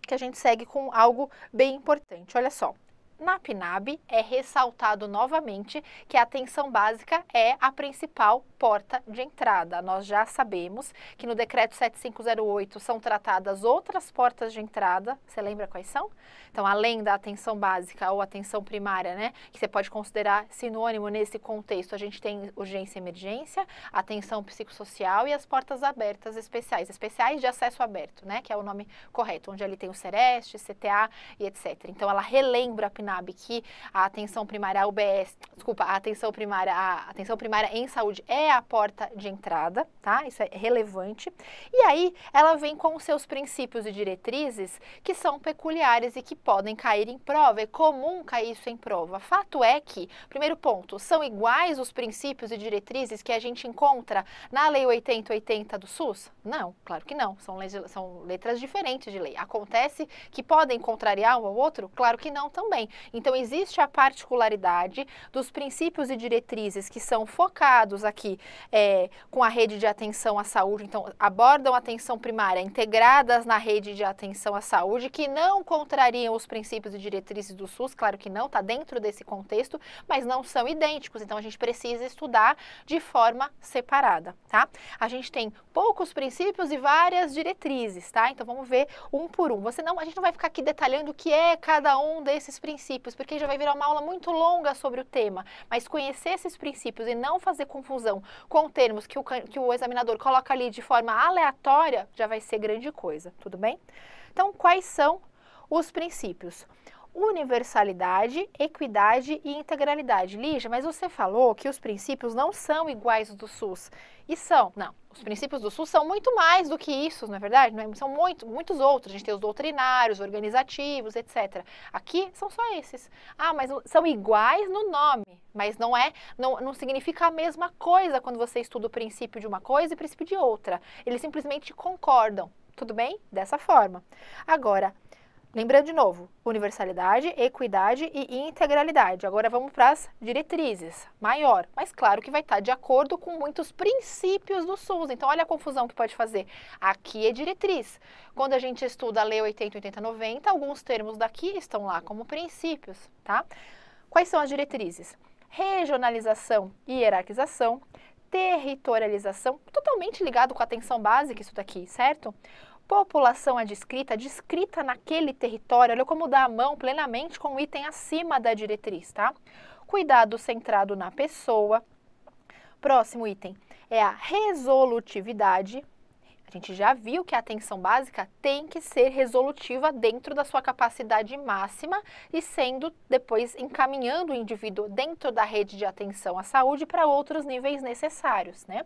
que a gente segue com algo bem importante. Olha só, na PNAB é ressaltado novamente que a atenção básica é a principal porta de entrada. Nós já sabemos que no decreto 7508 são tratadas outras portas de entrada. Você lembra quais são? Então, além da atenção básica ou atenção primária, né, que você pode considerar sinônimo nesse contexto, a gente tem urgência e emergência, atenção psicossocial e as portas abertas especiais, especiais de acesso aberto, né, que é o nome correto, onde ali tem o CEREST, CTA e etc. Então, ela relembra a PNAB Conab que a atenção primária a UBS, desculpa, a atenção primária, a atenção primária em saúde é a porta de entrada, tá? Isso é relevante. E aí ela vem com os seus princípios e diretrizes que são peculiares e que podem cair em prova. É comum cair isso em prova. Fato é que, primeiro ponto, são iguais os princípios e diretrizes que a gente encontra na Lei 8080 do SUS? Não, claro que não. São, são letras diferentes de lei. Acontece que podem contrariar um ao outro? Claro que não também. Então, existe a particularidade dos princípios e diretrizes que são focados aqui é, com a rede de atenção à saúde, então, abordam atenção primária integradas na rede de atenção à saúde, que não contrariam os princípios e diretrizes do SUS, claro que não, está dentro desse contexto, mas não são idênticos, então a gente precisa estudar de forma separada, tá? A gente tem poucos princípios e várias diretrizes, tá? Então vamos ver um por um. Você não, a gente não vai ficar aqui detalhando o que é cada um desses princípios princípios, porque já vai virar uma aula muito longa sobre o tema, mas conhecer esses princípios e não fazer confusão com termos que o, que o examinador coloca ali de forma aleatória já vai ser grande coisa, tudo bem? Então, quais são os princípios? universalidade, equidade e integralidade. Lígia, mas você falou que os princípios não são iguais do SUS. E são, não. Os princípios do SUS são muito mais do que isso, não é verdade? Não é? São muito, muitos outros. A gente tem os doutrinários, organizativos, etc. Aqui são só esses. Ah, mas são iguais no nome, mas não é, não, não significa a mesma coisa quando você estuda o princípio de uma coisa e o princípio de outra. Eles simplesmente concordam. Tudo bem? Dessa forma. Agora, Lembrando de novo, universalidade, equidade e integralidade. Agora vamos para as diretrizes. Maior, mas claro que vai estar tá de acordo com muitos princípios do SUS. Então olha a confusão que pode fazer. Aqui é diretriz. Quando a gente estuda a Lei 80, 80, 90, alguns termos daqui estão lá como princípios, tá? Quais são as diretrizes? Regionalização e hierarquização, territorialização, totalmente ligado com a atenção básica isso daqui, certo? população adscrita, é descrita, descrita naquele território, olha como dá a mão plenamente com o item acima da diretriz, tá? Cuidado centrado na pessoa. Próximo item é a resolutividade. A gente já viu que a atenção básica tem que ser resolutiva dentro da sua capacidade máxima e sendo depois encaminhando o indivíduo dentro da rede de atenção à saúde para outros níveis necessários, né?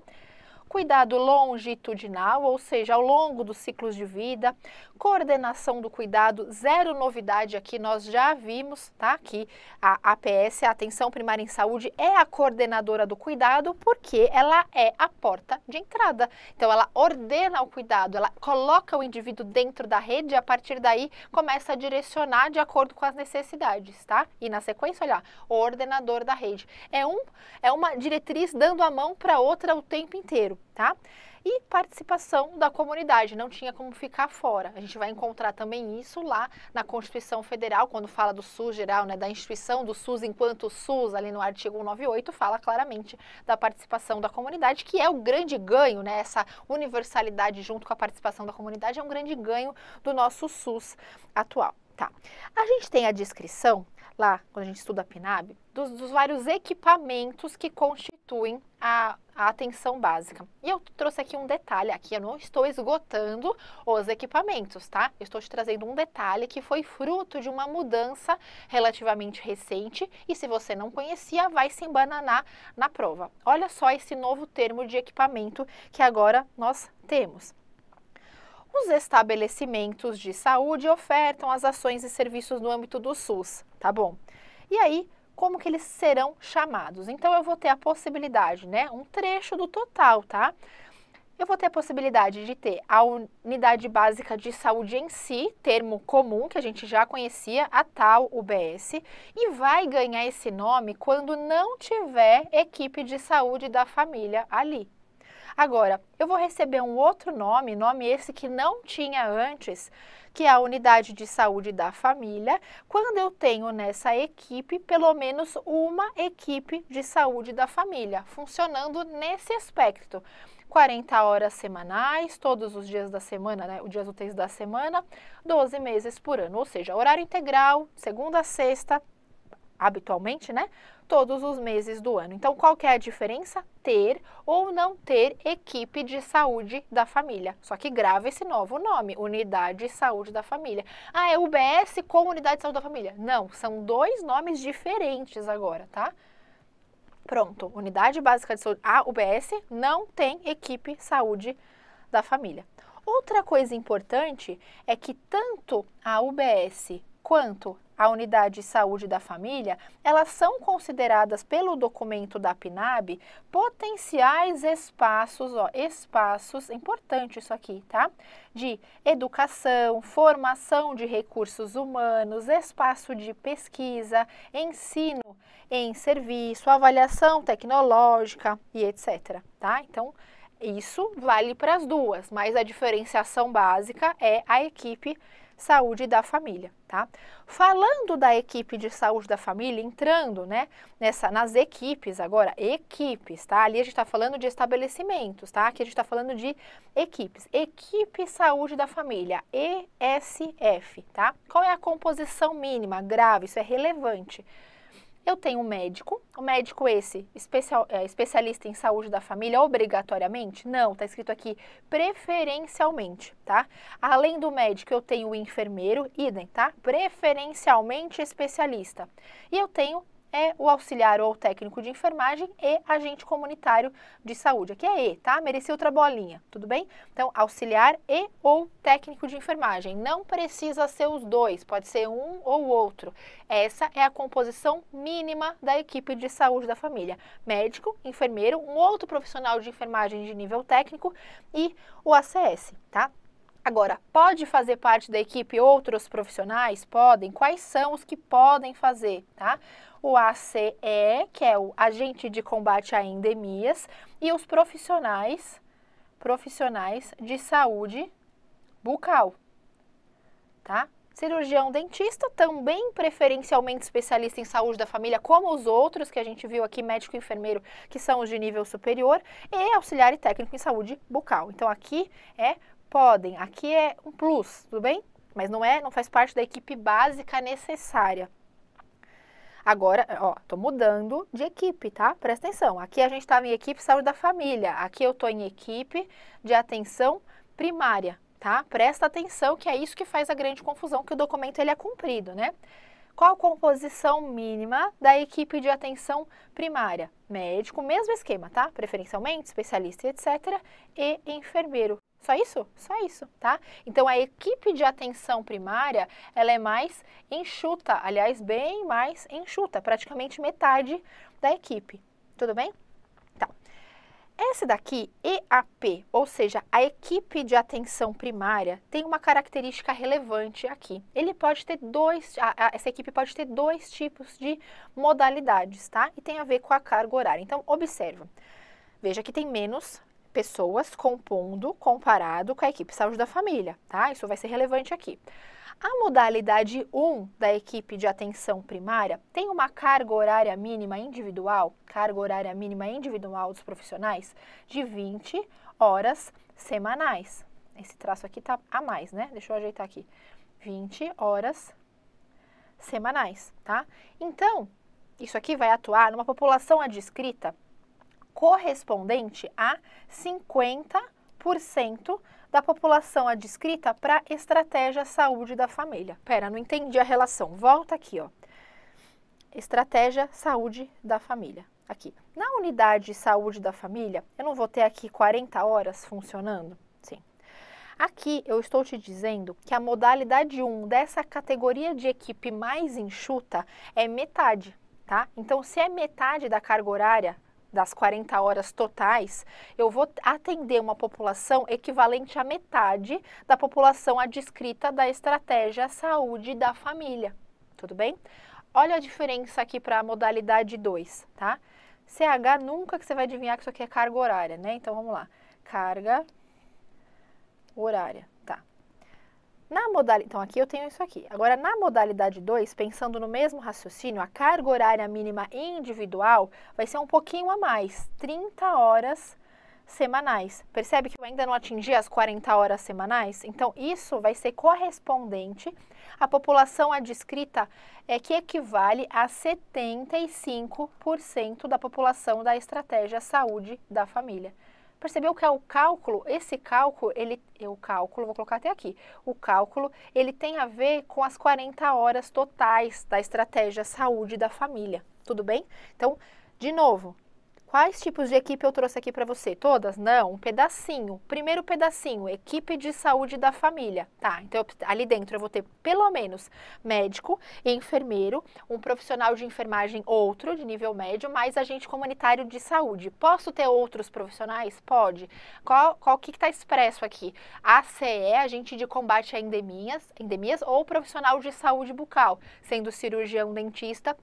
cuidado longitudinal, ou seja, ao longo dos ciclos de vida, coordenação do cuidado, zero novidade aqui, nós já vimos, tá? Que a APS, a Atenção Primária em Saúde, é a coordenadora do cuidado porque ela é a porta de entrada. Então, ela ordena o cuidado, ela coloca o indivíduo dentro da rede e a partir daí começa a direcionar de acordo com as necessidades, tá? E na sequência, olha, o ordenador da rede. É, um, é uma diretriz dando a mão para outra o tempo inteiro tá? E participação da comunidade, não tinha como ficar fora. A gente vai encontrar também isso lá na Constituição Federal, quando fala do SUS geral, né, da instituição do SUS enquanto SUS, ali no artigo 198, fala claramente da participação da comunidade, que é o grande ganho, né, essa universalidade junto com a participação da comunidade é um grande ganho do nosso SUS atual. Tá. A gente tem a descrição lá, quando a gente estuda a PNAB, dos, dos vários equipamentos que constituem a, a atenção básica. E eu trouxe aqui um detalhe, aqui eu não estou esgotando os equipamentos, tá? Eu estou te trazendo um detalhe que foi fruto de uma mudança relativamente recente e se você não conhecia, vai se embananar na prova. Olha só esse novo termo de equipamento que agora nós temos. Os estabelecimentos de saúde ofertam as ações e serviços no âmbito do SUS, tá bom? E aí, como que eles serão chamados. Então, eu vou ter a possibilidade, né, um trecho do total, tá? Eu vou ter a possibilidade de ter a unidade básica de saúde em si, termo comum que a gente já conhecia, a tal UBS, e vai ganhar esse nome quando não tiver equipe de saúde da família ali, Agora, eu vou receber um outro nome, nome esse que não tinha antes, que é a unidade de saúde da família, quando eu tenho nessa equipe pelo menos uma equipe de saúde da família, funcionando nesse aspecto. 40 horas semanais, todos os dias da semana, né, O dias úteis da semana, 12 meses por ano, ou seja, horário integral, segunda a sexta, habitualmente, né? todos os meses do ano. Então, qual que é a diferença? Ter ou não ter equipe de saúde da família. Só que grava esse novo nome, Unidade de Saúde da Família. Ah, é UBS com Unidade de Saúde da Família. Não, são dois nomes diferentes agora, tá? Pronto, Unidade Básica de Saúde, a UBS, não tem equipe saúde da família. Outra coisa importante é que tanto a UBS quanto a unidade de saúde da família, elas são consideradas pelo documento da PNAB potenciais espaços, ó, espaços, importante isso aqui, tá? De educação, formação de recursos humanos, espaço de pesquisa, ensino em serviço, avaliação tecnológica e etc, tá? Então, isso vale para as duas, mas a diferenciação básica é a equipe saúde da família, tá? Falando da equipe de saúde da família, entrando, né, nessa, nas equipes agora, equipes, tá? Ali a gente está falando de estabelecimentos, tá? Aqui a gente está falando de equipes. Equipe Saúde da Família, ESF, tá? Qual é a composição mínima grave? Isso é relevante. Eu tenho um médico, o médico esse, especial, é, especialista em saúde da família, obrigatoriamente? Não, está escrito aqui preferencialmente, tá? Além do médico, eu tenho o enfermeiro, idem, tá? Preferencialmente especialista. E eu tenho é o auxiliar ou técnico de enfermagem e agente comunitário de saúde. Aqui é E, tá? Mereceu outra bolinha, tudo bem? Então, auxiliar e ou técnico de enfermagem. Não precisa ser os dois, pode ser um ou outro. Essa é a composição mínima da equipe de saúde da família. Médico, enfermeiro, um outro profissional de enfermagem de nível técnico e o ACS, tá? Agora, pode fazer parte da equipe outros profissionais? Podem. Quais são os que podem fazer, tá? o ACE, que é o Agente de Combate a Endemias, e os profissionais, profissionais de saúde bucal, tá? Cirurgião dentista, também preferencialmente especialista em saúde da família, como os outros que a gente viu aqui, médico e enfermeiro, que são os de nível superior, e auxiliar e técnico em saúde bucal. Então aqui é podem, aqui é um plus, tudo bem? Mas não é, não faz parte da equipe básica necessária. Agora, ó, tô mudando de equipe, tá? Presta atenção. Aqui a gente estava tá em equipe saúde da família. Aqui eu tô em equipe de atenção primária, tá? Presta atenção que é isso que faz a grande confusão, que o documento ele é cumprido, né? Qual a composição mínima da equipe de atenção primária? Médico, mesmo esquema, tá? Preferencialmente, especialista, etc. E enfermeiro. Só isso? Só isso, tá? Então a equipe de atenção primária, ela é mais enxuta, aliás, bem mais enxuta, praticamente metade da equipe. Tudo bem? Então, essa daqui, EAP, ou seja, a equipe de atenção primária, tem uma característica relevante aqui. Ele pode ter dois, a, a, essa equipe pode ter dois tipos de modalidades, tá? E tem a ver com a carga horária. Então, observa. Veja que tem menos pessoas compondo comparado com a equipe saúde da família, tá? Isso vai ser relevante aqui. A modalidade 1 da equipe de atenção primária tem uma carga horária mínima individual, carga horária mínima individual dos profissionais, de 20 horas semanais. Esse traço aqui tá a mais, né? Deixa eu ajeitar aqui. 20 horas semanais, tá? Então, isso aqui vai atuar numa população adscrita correspondente a 50% da população adscrita para estratégia saúde da família. Pera, não entendi a relação. Volta aqui, ó. Estratégia saúde da família. Aqui. Na unidade saúde da família, eu não vou ter aqui 40 horas funcionando? Sim. Aqui eu estou te dizendo que a modalidade 1 dessa categoria de equipe mais enxuta é metade, tá? Então, se é metade da carga horária das 40 horas totais, eu vou atender uma população equivalente à metade da população adscrita da estratégia saúde da família. Tudo bem? Olha a diferença aqui para a modalidade 2, tá? CH nunca que você vai adivinhar que isso aqui é carga horária, né? Então vamos lá. Carga horária. Na modalidade, então aqui eu tenho isso aqui. Agora na modalidade 2, pensando no mesmo raciocínio, a carga horária mínima individual vai ser um pouquinho a mais, 30 horas semanais. Percebe que eu ainda não atingi as 40 horas semanais? Então isso vai ser correspondente à população adscrita é que equivale a 75% da população da estratégia saúde da família. Percebeu que é o cálculo, esse cálculo, ele, o cálculo, vou colocar até aqui, o cálculo, ele tem a ver com as 40 horas totais da estratégia saúde da família, tudo bem? Então, de novo, Quais tipos de equipe eu trouxe aqui para você? Todas? Não, um pedacinho. Primeiro pedacinho, equipe de saúde da família. Tá, então ali dentro eu vou ter pelo menos médico, enfermeiro, um profissional de enfermagem outro de nível médio, mais agente comunitário de saúde. Posso ter outros profissionais? Pode. Qual, qual que está expresso aqui? ACE, agente de combate a endemias, endemias ou profissional de saúde bucal, sendo cirurgião dentista,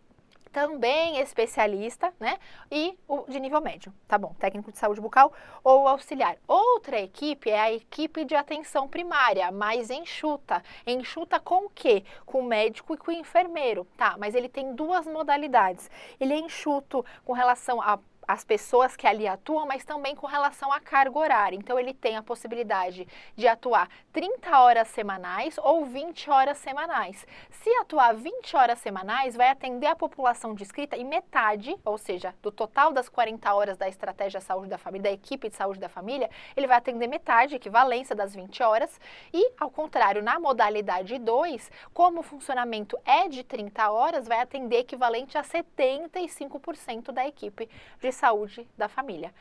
também especialista, né? E o de nível médio, tá bom? Técnico de saúde bucal ou auxiliar. Outra equipe é a equipe de atenção primária, mais enxuta. Enxuta com o quê? Com o médico e com o enfermeiro, tá? Mas ele tem duas modalidades. Ele é enxuto com relação a as pessoas que ali atuam, mas também com relação à carga horária. Então, ele tem a possibilidade de atuar 30 horas semanais ou 20 horas semanais. Se atuar 20 horas semanais, vai atender a população descrita em metade, ou seja, do total das 40 horas da estratégia saúde da família, da equipe de saúde da família, ele vai atender metade, equivalência das 20 horas. E, ao contrário, na modalidade 2, como o funcionamento é de 30 horas, vai atender equivalente a 75% da equipe de saúde da família.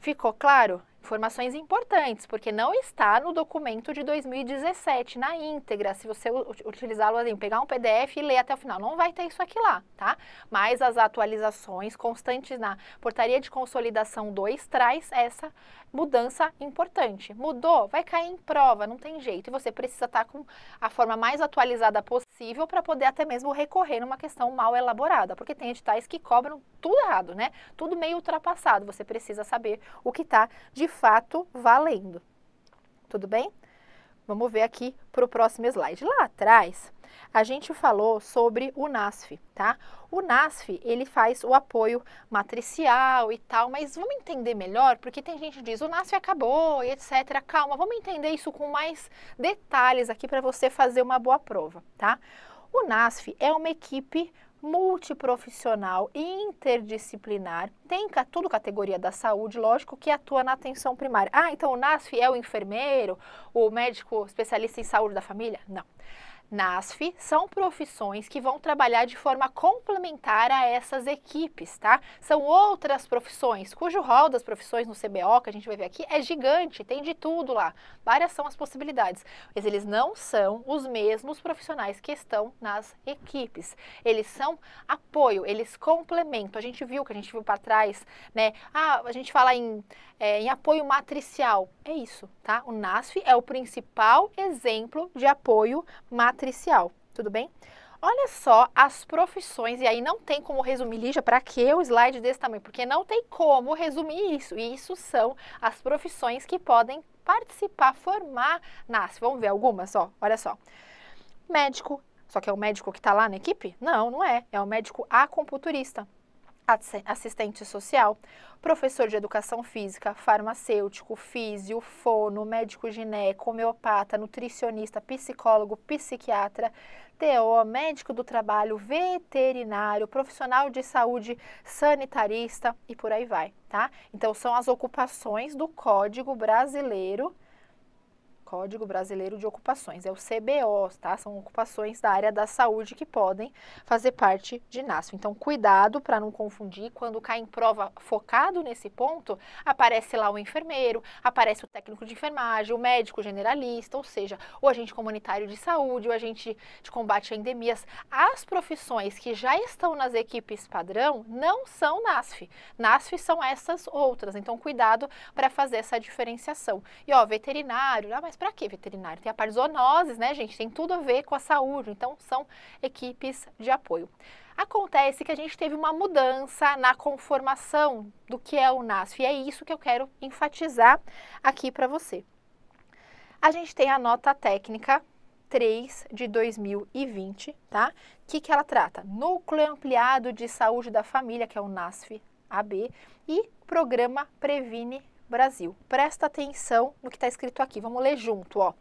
Ficou claro? Informações importantes, porque não está no documento de 2017, na íntegra. Se você utilizá-lo assim, pegar um PDF e ler até o final, não vai ter isso aqui lá, tá? Mas as atualizações constantes na portaria de consolidação 2 traz essa mudança importante. Mudou? Vai cair em prova, não tem jeito. E você precisa estar tá com a forma mais atualizada possível possível para poder até mesmo recorrer numa questão mal elaborada, porque tem editais que cobram tudo errado, né? Tudo meio ultrapassado. Você precisa saber o que está de fato valendo. Tudo bem? Vamos ver aqui para o próximo slide. Lá atrás, a gente falou sobre o NASF, tá? O NASF, ele faz o apoio matricial e tal, mas vamos entender melhor, porque tem gente que diz, o NASF acabou e etc. Calma, vamos entender isso com mais detalhes aqui para você fazer uma boa prova, tá? O NASF é uma equipe multiprofissional e interdisciplinar. Tem tudo categoria da saúde, lógico, que atua na atenção primária. Ah, então o NASF é o enfermeiro, o médico especialista em saúde da família? Não. NASF são profissões que vão trabalhar de forma complementar a essas equipes, tá? São outras profissões, cujo rol das profissões no CBO, que a gente vai ver aqui, é gigante, tem de tudo lá. Várias são as possibilidades, mas eles não são os mesmos profissionais que estão nas equipes. Eles são apoio, eles complementam. A gente viu que a gente viu para trás, né? Ah, a gente fala em, é, em apoio matricial. É isso, tá? O NASF é o principal exemplo de apoio matricial matricial, tudo bem? Olha só as profissões, e aí não tem como resumir, Lígia, para que o slide desse tamanho? Porque não tem como resumir isso, e isso são as profissões que podem participar, formar nasce, Vamos ver algumas, ó, olha só. Médico, só que é o médico que está lá na equipe? Não, não é. É o médico computurista assistente social, professor de educação física, farmacêutico, físio, fono, médico gineco, homeopata, nutricionista, psicólogo, psiquiatra, TO, médico do trabalho, veterinário, profissional de saúde, sanitarista e por aí vai, tá? Então são as ocupações do Código Brasileiro Código Brasileiro de Ocupações, é o CBO, tá? São ocupações da área da saúde que podem fazer parte de NASF. Então, cuidado para não confundir, quando cai em prova focado nesse ponto, aparece lá o enfermeiro, aparece o técnico de enfermagem, o médico generalista, ou seja, o agente comunitário de saúde, o agente de combate a endemias. As profissões que já estão nas equipes padrão não são NASF. NASF são essas outras. Então, cuidado para fazer essa diferenciação. E ó, veterinário, ah, mas para quê? Veterinário. Tem a parte zoonoses, né, gente? Tem tudo a ver com a saúde. Então, são equipes de apoio. Acontece que a gente teve uma mudança na conformação do que é o NASF. E é isso que eu quero enfatizar aqui para você. A gente tem a nota técnica 3 de 2020, tá? O que, que ela trata? Núcleo Ampliado de Saúde da Família, que é o NASF AB, e Programa Previne Brasil. Presta atenção no que está escrito aqui. Vamos ler junto, ó.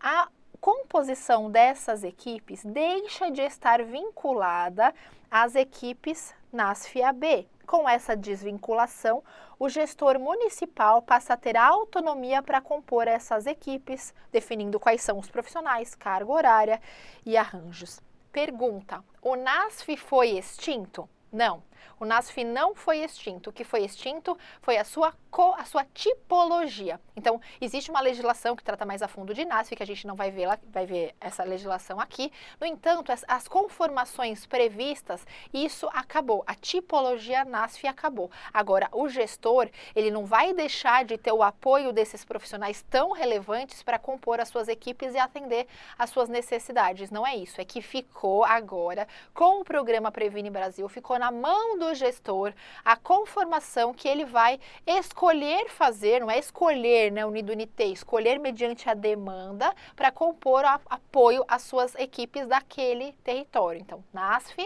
A composição dessas equipes deixa de estar vinculada às equipes nas FIAB. Com essa desvinculação, o gestor municipal passa a ter autonomia para compor essas equipes, definindo quais são os profissionais, carga horária e arranjos. Pergunta: o NASF foi extinto? Não. O NASF não foi extinto. O que foi extinto foi a sua, co, a sua tipologia. Então, existe uma legislação que trata mais a fundo de NASF, que a gente não vai ver, vai ver essa legislação aqui. No entanto, as, as conformações previstas, isso acabou. A tipologia NASF acabou. Agora, o gestor, ele não vai deixar de ter o apoio desses profissionais tão relevantes para compor as suas equipes e atender às suas necessidades. Não é isso. É que ficou agora, com o programa Previne Brasil, ficou na mão decisão do gestor, a conformação que ele vai escolher fazer, não é escolher, né, unido unité, escolher mediante a demanda para compor a, apoio às suas equipes daquele território. Então, NASF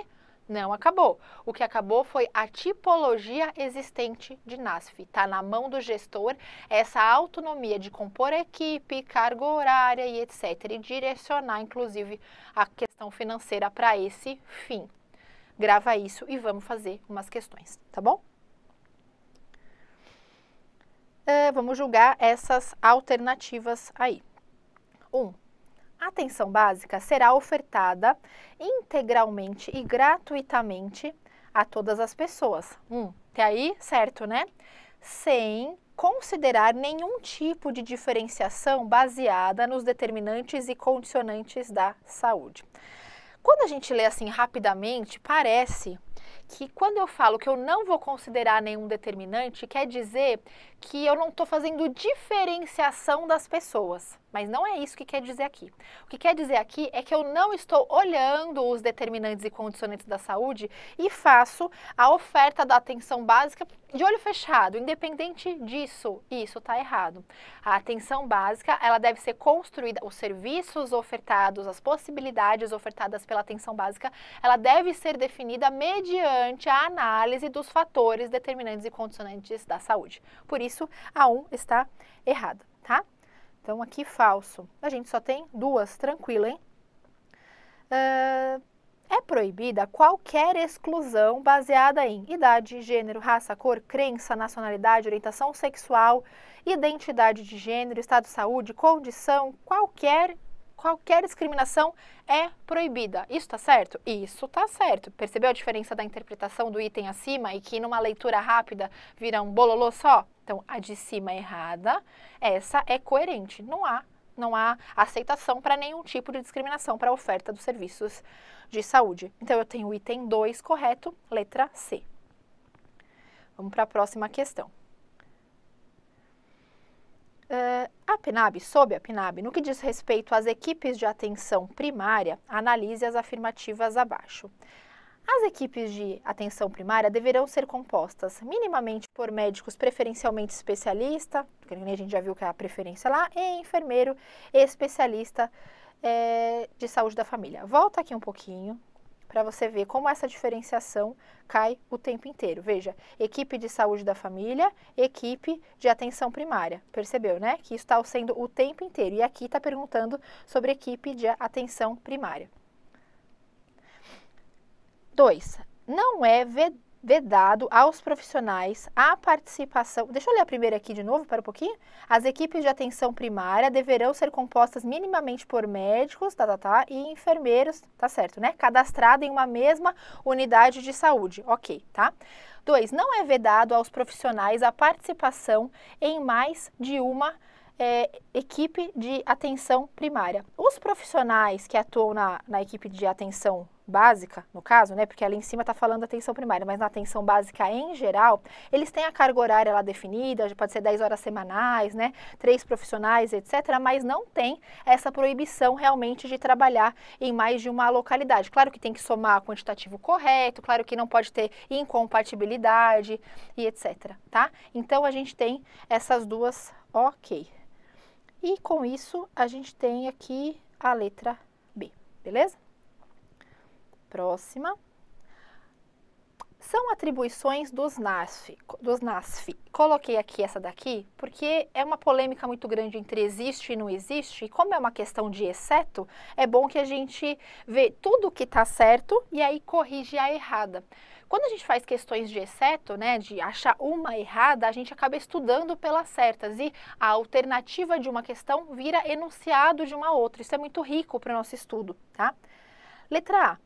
não acabou. O que acabou foi a tipologia existente de NASF. Está na mão do gestor essa autonomia de compor a equipe, carga horária e etc. E direcionar, inclusive, a questão financeira para esse fim grava isso e vamos fazer umas questões, tá bom? Uh, vamos julgar essas alternativas aí. 1. Um, a atenção básica será ofertada integralmente e gratuitamente a todas as pessoas. 1. Um, até aí, certo, né? Sem considerar nenhum tipo de diferenciação baseada nos determinantes e condicionantes da saúde. Quando a gente lê assim rapidamente, parece que quando eu falo que eu não vou considerar nenhum determinante, quer dizer que eu não estou fazendo diferenciação das pessoas. Mas não é isso que quer dizer aqui. O que quer dizer aqui é que eu não estou olhando os determinantes e condicionantes da saúde e faço a oferta da atenção básica de olho fechado, independente disso. Isso está errado. A atenção básica, ela deve ser construída, os serviços ofertados, as possibilidades ofertadas pela atenção básica, ela deve ser definida mediante a análise dos fatores determinantes e condicionantes da saúde. Por isso isso, a 1 um está errada, tá? Então, aqui falso. A gente só tem duas, tranquilo, hein? Uh, é proibida qualquer exclusão baseada em idade, gênero, raça, cor, crença, nacionalidade, orientação sexual, identidade de gênero, estado de saúde, condição, qualquer qualquer discriminação é proibida. Isso está certo? Isso está certo. Percebeu a diferença da interpretação do item acima e que numa leitura rápida vira um bololô só? Então, a de cima é errada, essa é coerente. Não há não há aceitação para nenhum tipo de discriminação para a oferta dos serviços de saúde. Então, eu tenho o item 2 correto, letra C. Vamos para a próxima questão. Uh, a PNAB, sob a PNAB, no que diz respeito às equipes de atenção primária, analise as afirmativas abaixo. As equipes de atenção primária deverão ser compostas minimamente por médicos preferencialmente especialista, porque a gente já viu que é a preferência lá, e enfermeiro especialista é, de saúde da família. Volta aqui um pouquinho, para você ver como essa diferenciação cai o tempo inteiro. Veja, equipe de saúde da família, equipe de atenção primária. Percebeu, né? Que isso está sendo o tempo inteiro. E aqui está perguntando sobre equipe de atenção primária. 2. Não é vedado vedado aos profissionais a participação. Deixa eu ler a primeira aqui de novo, para um pouquinho. As equipes de atenção primária deverão ser compostas minimamente por médicos, tá, tá, tá, e enfermeiros, tá certo, né? Cadastrada em uma mesma unidade de saúde. OK, tá? 2. Não é vedado aos profissionais a participação em mais de uma é, equipe de atenção primária. Os profissionais que atuam na, na equipe de atenção primária básica, no caso, né, porque ali em cima está falando atenção primária, mas na atenção básica em geral, eles têm a carga horária lá definida, pode ser 10 horas semanais, né, três profissionais, etc., mas não tem essa proibição realmente de trabalhar em mais de uma localidade. Claro que tem que somar o quantitativo correto, claro que não pode ter incompatibilidade e etc., tá? Então, a gente tem essas duas ok. E com isso, a gente tem aqui a letra B, beleza? próxima. São atribuições dos NASF, dos NASF. Coloquei aqui essa daqui porque é uma polêmica muito grande entre existe e não existe, e como é uma questão de exceto, é bom que a gente vê tudo que está certo e aí corrige a errada. Quando a gente faz questões de exceto, né, de achar uma errada, a gente acaba estudando pelas certas e a alternativa de uma questão vira enunciado de uma outra. Isso é muito rico para o nosso estudo, tá? Letra A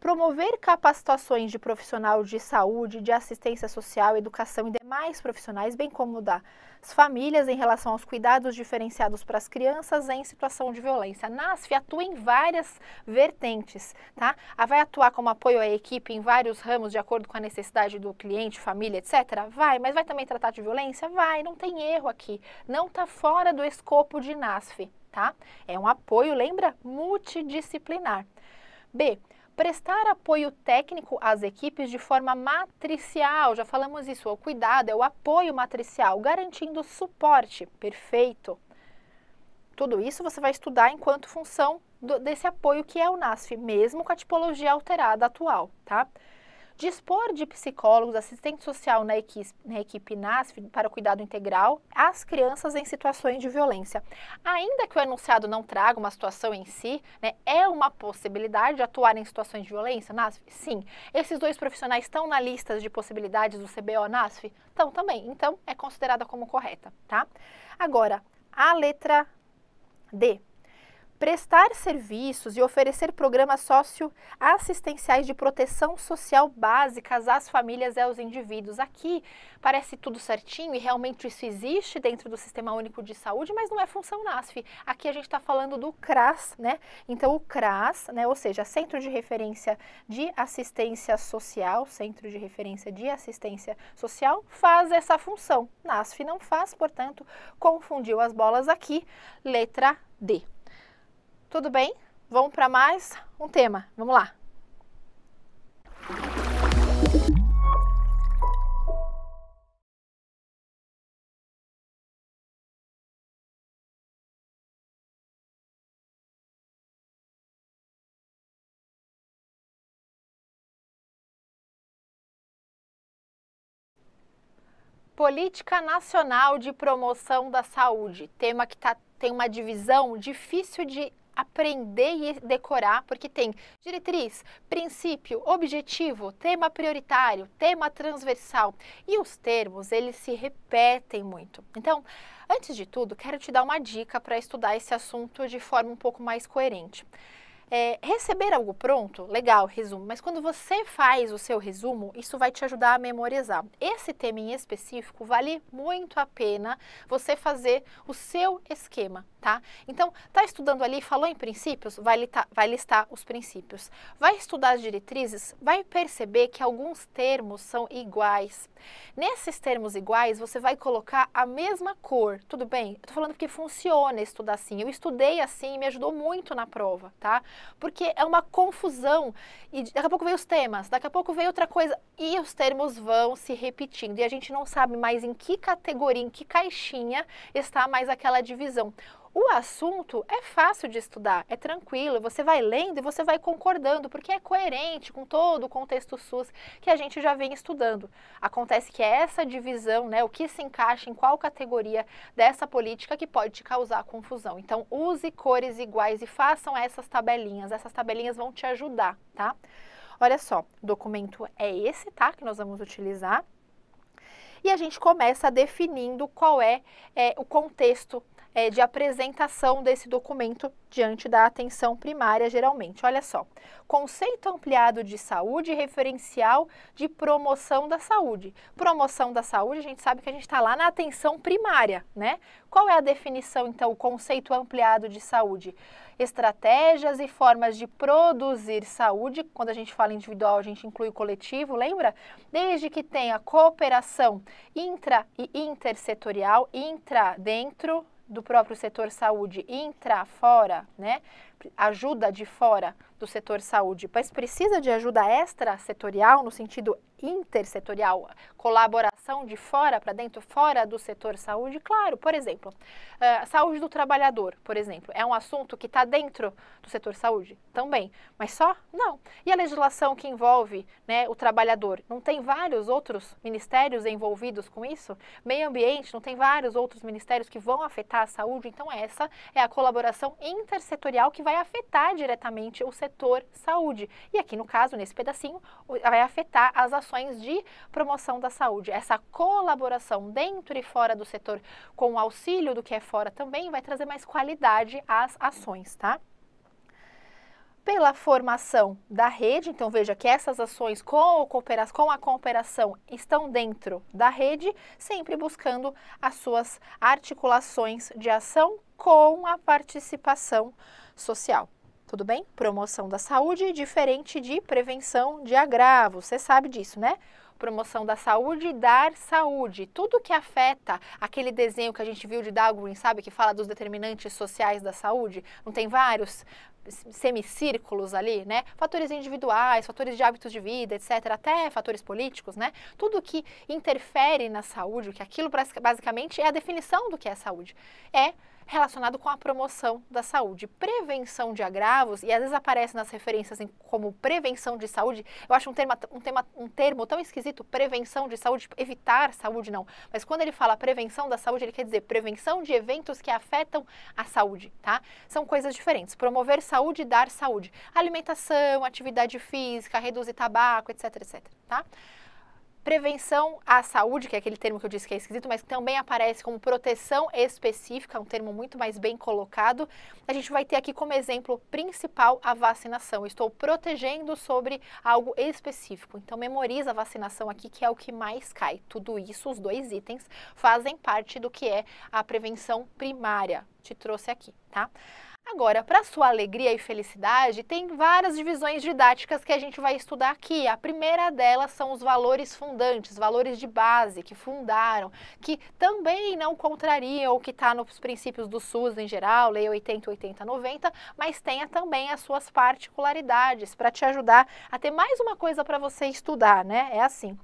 promover capacitações de profissional de saúde, de assistência social, educação e demais profissionais, bem como das famílias em relação aos cuidados diferenciados para as crianças em situação de violência. A NASF atua em várias vertentes, tá? A vai atuar como apoio à equipe em vários ramos de acordo com a necessidade do cliente, família, etc. Vai, mas vai também tratar de violência? Vai, não tem erro aqui. Não está fora do escopo de NASF, tá? É um apoio, lembra? Multidisciplinar. B prestar apoio técnico às equipes de forma matricial. Já falamos isso, o cuidado é o apoio matricial, garantindo suporte. Perfeito. Tudo isso você vai estudar enquanto função do, desse apoio que é o NASF, mesmo com a tipologia alterada atual, tá? dispor de psicólogos, assistente social na equipe, na equipe NASF para o cuidado integral às crianças em situações de violência. Ainda que o enunciado não traga uma situação em si, né, é uma possibilidade de atuar em situações de violência, NASF? Sim. Esses dois profissionais estão na lista de possibilidades do CBO NASF? Estão também. Então, é considerada como correta, tá? Agora, a letra D prestar serviços e oferecer programas socioassistenciais de proteção social básicas às famílias e aos indivíduos. Aqui parece tudo certinho e realmente isso existe dentro do Sistema Único de Saúde, mas não é função NASF. Aqui a gente está falando do CRAS, né? Então o CRAS, né, ou seja, Centro de Referência de Assistência Social, Centro de Referência de Assistência Social, faz essa função. NASF não faz, portanto, confundiu as bolas aqui. Letra D. Tudo bem? Vamos para mais um tema. Vamos lá. Política Nacional de Promoção da Saúde, tema que tá, tem uma divisão difícil de aprender e decorar, porque tem diretriz, princípio, objetivo, tema prioritário, tema transversal. E os termos, eles se repetem muito. Então, antes de tudo, quero te dar uma dica para estudar esse assunto de forma um pouco mais coerente. É, receber algo pronto, legal, resumo, mas quando você faz o seu resumo, isso vai te ajudar a memorizar. Esse tema em específico vale muito a pena você fazer o seu esquema, tá? Então, tá estudando ali, falou em princípios, vai listar, vai listar os princípios. Vai estudar as diretrizes, vai perceber que alguns termos são iguais. Nesses termos iguais, você vai colocar a mesma cor, tudo bem? Eu tô falando que funciona estudar assim. Eu estudei assim e me ajudou muito na prova, tá? porque é uma confusão. E daqui a pouco vem os temas, daqui a pouco vem outra coisa, e os termos vão se repetindo, e a gente não sabe mais em que categoria, em que caixinha está mais aquela divisão. O assunto é fácil de estudar, é tranquilo, você vai lendo e você vai concordando, porque é coerente com todo o contexto SUS que a gente já vem estudando. Acontece que é essa divisão, né, o que se encaixa em qual categoria dessa política que pode te causar confusão. Então, use cores iguais e façam essas tabelinhas, essas tabelinhas vão te ajudar, tá? Olha só, o documento é esse, tá, que nós vamos utilizar e a gente começa definindo qual é, é, o contexto é, de apresentação desse documento diante da atenção primária, geralmente. Olha só: conceito ampliado de saúde, referencial de promoção da saúde. Promoção da saúde, a gente sabe que a gente está lá na atenção primária, né? Qual é a definição, então, o conceito ampliado de saúde? Estratégias e formas de produzir saúde, quando a gente fala individual, a gente inclui o coletivo, lembra? Desde que tenha cooperação intra e intersetorial, intra dentro, do próprio setor saúde entrar fora, né, ajuda de fora do setor saúde, mas precisa de ajuda extra-setorial, no sentido intersetorial, colaboração de fora para dentro, fora do setor saúde? Claro, por exemplo, eh, saúde do trabalhador, por exemplo, é um assunto que está dentro do setor saúde? Também, mas só? Não. E a legislação que envolve né, o trabalhador? Não tem vários outros ministérios envolvidos com isso? Meio ambiente, não tem vários outros ministérios que vão afetar a saúde? Então, essa é a colaboração intersetorial que vai vai afetar diretamente o setor saúde. E aqui no caso, nesse pedacinho, vai afetar as ações de promoção da saúde. Essa colaboração dentro e fora do setor com o auxílio do que é fora também vai trazer mais qualidade às ações, tá? pela formação da rede, então veja que essas ações com, com a cooperação estão dentro da rede, sempre buscando as suas articulações de ação com a participação social. Tudo bem? Promoção da saúde diferente de prevenção de agravos, você sabe disso, né? promoção da saúde, dar saúde. Tudo que afeta aquele desenho que a gente viu de Dahlgren, sabe, que fala dos determinantes sociais da saúde, não tem vários? semicírculos ali, né? Fatores individuais, fatores de hábitos de vida, etc., até fatores políticos, né? Tudo que interfere na saúde, que aquilo basicamente é a definição do que é saúde. É relacionado com a promoção da saúde. Prevenção de agravos, e às vezes aparece nas referências como prevenção de saúde, eu acho um, termo, um, tema, um termo tão esquisito, prevenção de saúde, tipo, evitar saúde não, mas quando ele fala prevenção da saúde, ele quer dizer prevenção de eventos que afetam a saúde, tá? São coisas diferentes, promover saúde e dar saúde. Alimentação, atividade física, reduzir tabaco, etc, etc, tá? prevenção à saúde, que é aquele termo que eu disse que é esquisito, mas que também aparece como proteção específica, um termo muito mais bem colocado, a gente vai ter aqui como exemplo principal a vacinação. estou protegendo sobre algo específico. Então, memoriza a vacinação aqui, que é o que mais cai. Tudo isso, os dois itens, fazem parte do que é a prevenção primária. Te trouxe aqui, tá? Agora, para sua alegria e felicidade, tem várias divisões didáticas que a gente vai estudar aqui. A primeira delas são os valores fundantes, valores de base que fundaram, que também não contrariam o que está nos princípios do SUS em geral, Lei 80, 80, 90, mas tenha também as suas particularidades para te ajudar a ter mais uma coisa para você estudar, né? É assim.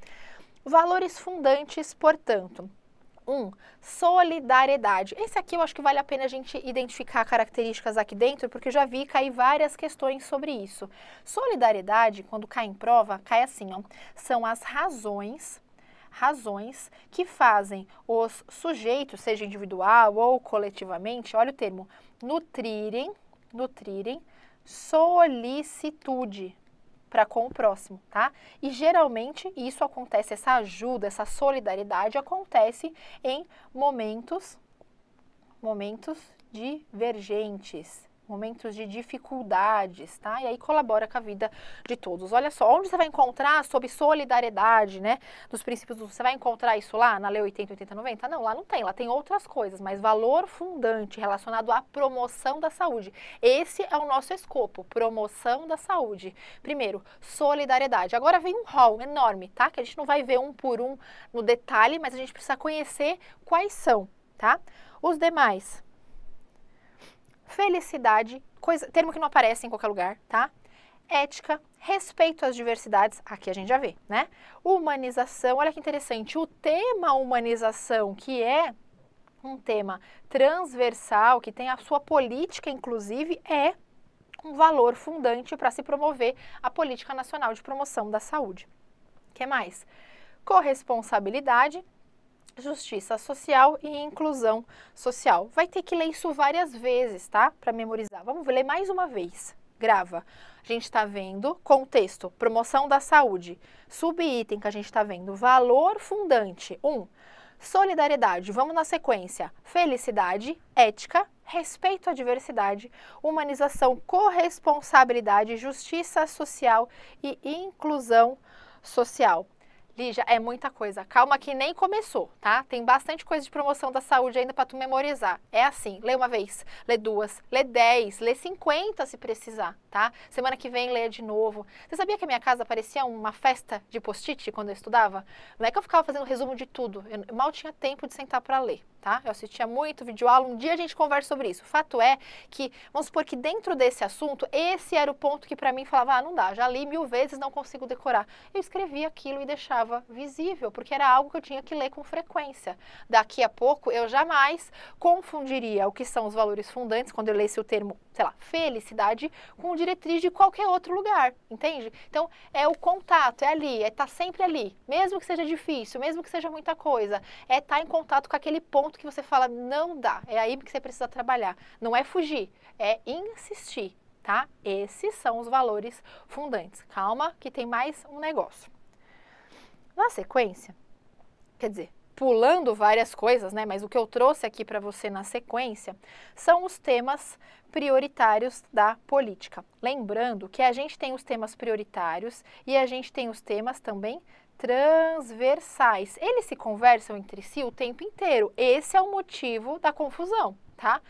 Valores fundantes, portanto, 1. Solidariedade. Esse aqui eu acho que vale a pena a gente identificar características aqui dentro, porque já vi cair várias questões sobre isso. Solidariedade, quando cai em prova, cai assim, ó. São as razões razões que fazem os sujeitos, seja individual ou coletivamente, olha o termo, nutrirem, nutrirem solicitude, para com o próximo, tá? E geralmente isso acontece, essa ajuda, essa solidariedade acontece em momentos momentos divergentes, momentos de dificuldades, tá? E aí colabora com a vida de todos. Olha só, onde você vai encontrar sobre solidariedade, né? Dos princípios, do, você vai encontrar isso lá na Lei 80, 80, 90? Não, lá não tem, lá tem outras coisas, mas valor fundante relacionado à promoção da saúde. Esse é o nosso escopo, promoção da saúde. Primeiro, solidariedade. Agora vem um rol enorme, tá? Que a gente não vai ver um por um no detalhe, mas a gente precisa conhecer quais são, tá? Os demais, felicidade, coisa, termo que não aparece em qualquer lugar, tá? Ética, respeito às diversidades, aqui a gente já vê, né? Humanização, olha que interessante, o tema humanização, que é um tema transversal, que tem a sua política, inclusive, é um valor fundante para se promover a Política Nacional de Promoção da Saúde. O que mais? Corresponsabilidade, justiça social e inclusão social. Vai ter que ler isso várias vezes, tá? Para memorizar. Vamos ler mais uma vez. Grava. A gente está vendo contexto, promoção da saúde. Subitem que a gente está vendo, valor fundante. Um, solidariedade. Vamos na sequência. Felicidade, ética, respeito à diversidade, humanização, corresponsabilidade, justiça social e inclusão social. Lígia, é muita coisa. Calma que nem começou, tá? Tem bastante coisa de promoção da saúde ainda para tu memorizar. É assim, lê uma vez, lê duas, lê dez, lê cinquenta se precisar, tá? Semana que vem lê de novo. Você sabia que a minha casa parecia uma festa de post-it quando eu estudava? Não é que eu ficava fazendo resumo de tudo. Eu mal tinha tempo de sentar para ler tá? Eu assistia muito vídeo aula, um dia a gente conversa sobre isso. O fato é que, vamos supor que dentro desse assunto, esse era o ponto que para mim falava, ah, não dá, já li mil vezes, não consigo decorar. Eu escrevia aquilo e deixava visível, porque era algo que eu tinha que ler com frequência. Daqui a pouco, eu jamais confundiria o que são os valores fundantes, quando eu lesse o termo, sei lá, felicidade, com diretriz de qualquer outro lugar, entende? Então, é o contato, é ali, é estar tá sempre ali, mesmo que seja difícil, mesmo que seja muita coisa, é estar tá em contato com aquele ponto ponto que você fala, não dá. É aí que você precisa trabalhar. Não é fugir, é insistir, tá? Esses são os valores fundantes. Calma, que tem mais um negócio. Na sequência, quer dizer, pulando várias coisas, né? Mas o que eu trouxe aqui para você na sequência são os temas prioritários da política. Lembrando que a gente tem os temas prioritários e a gente tem os temas também transversais. Eles se conversam entre si o tempo inteiro. Esse é o motivo da confusão, tá?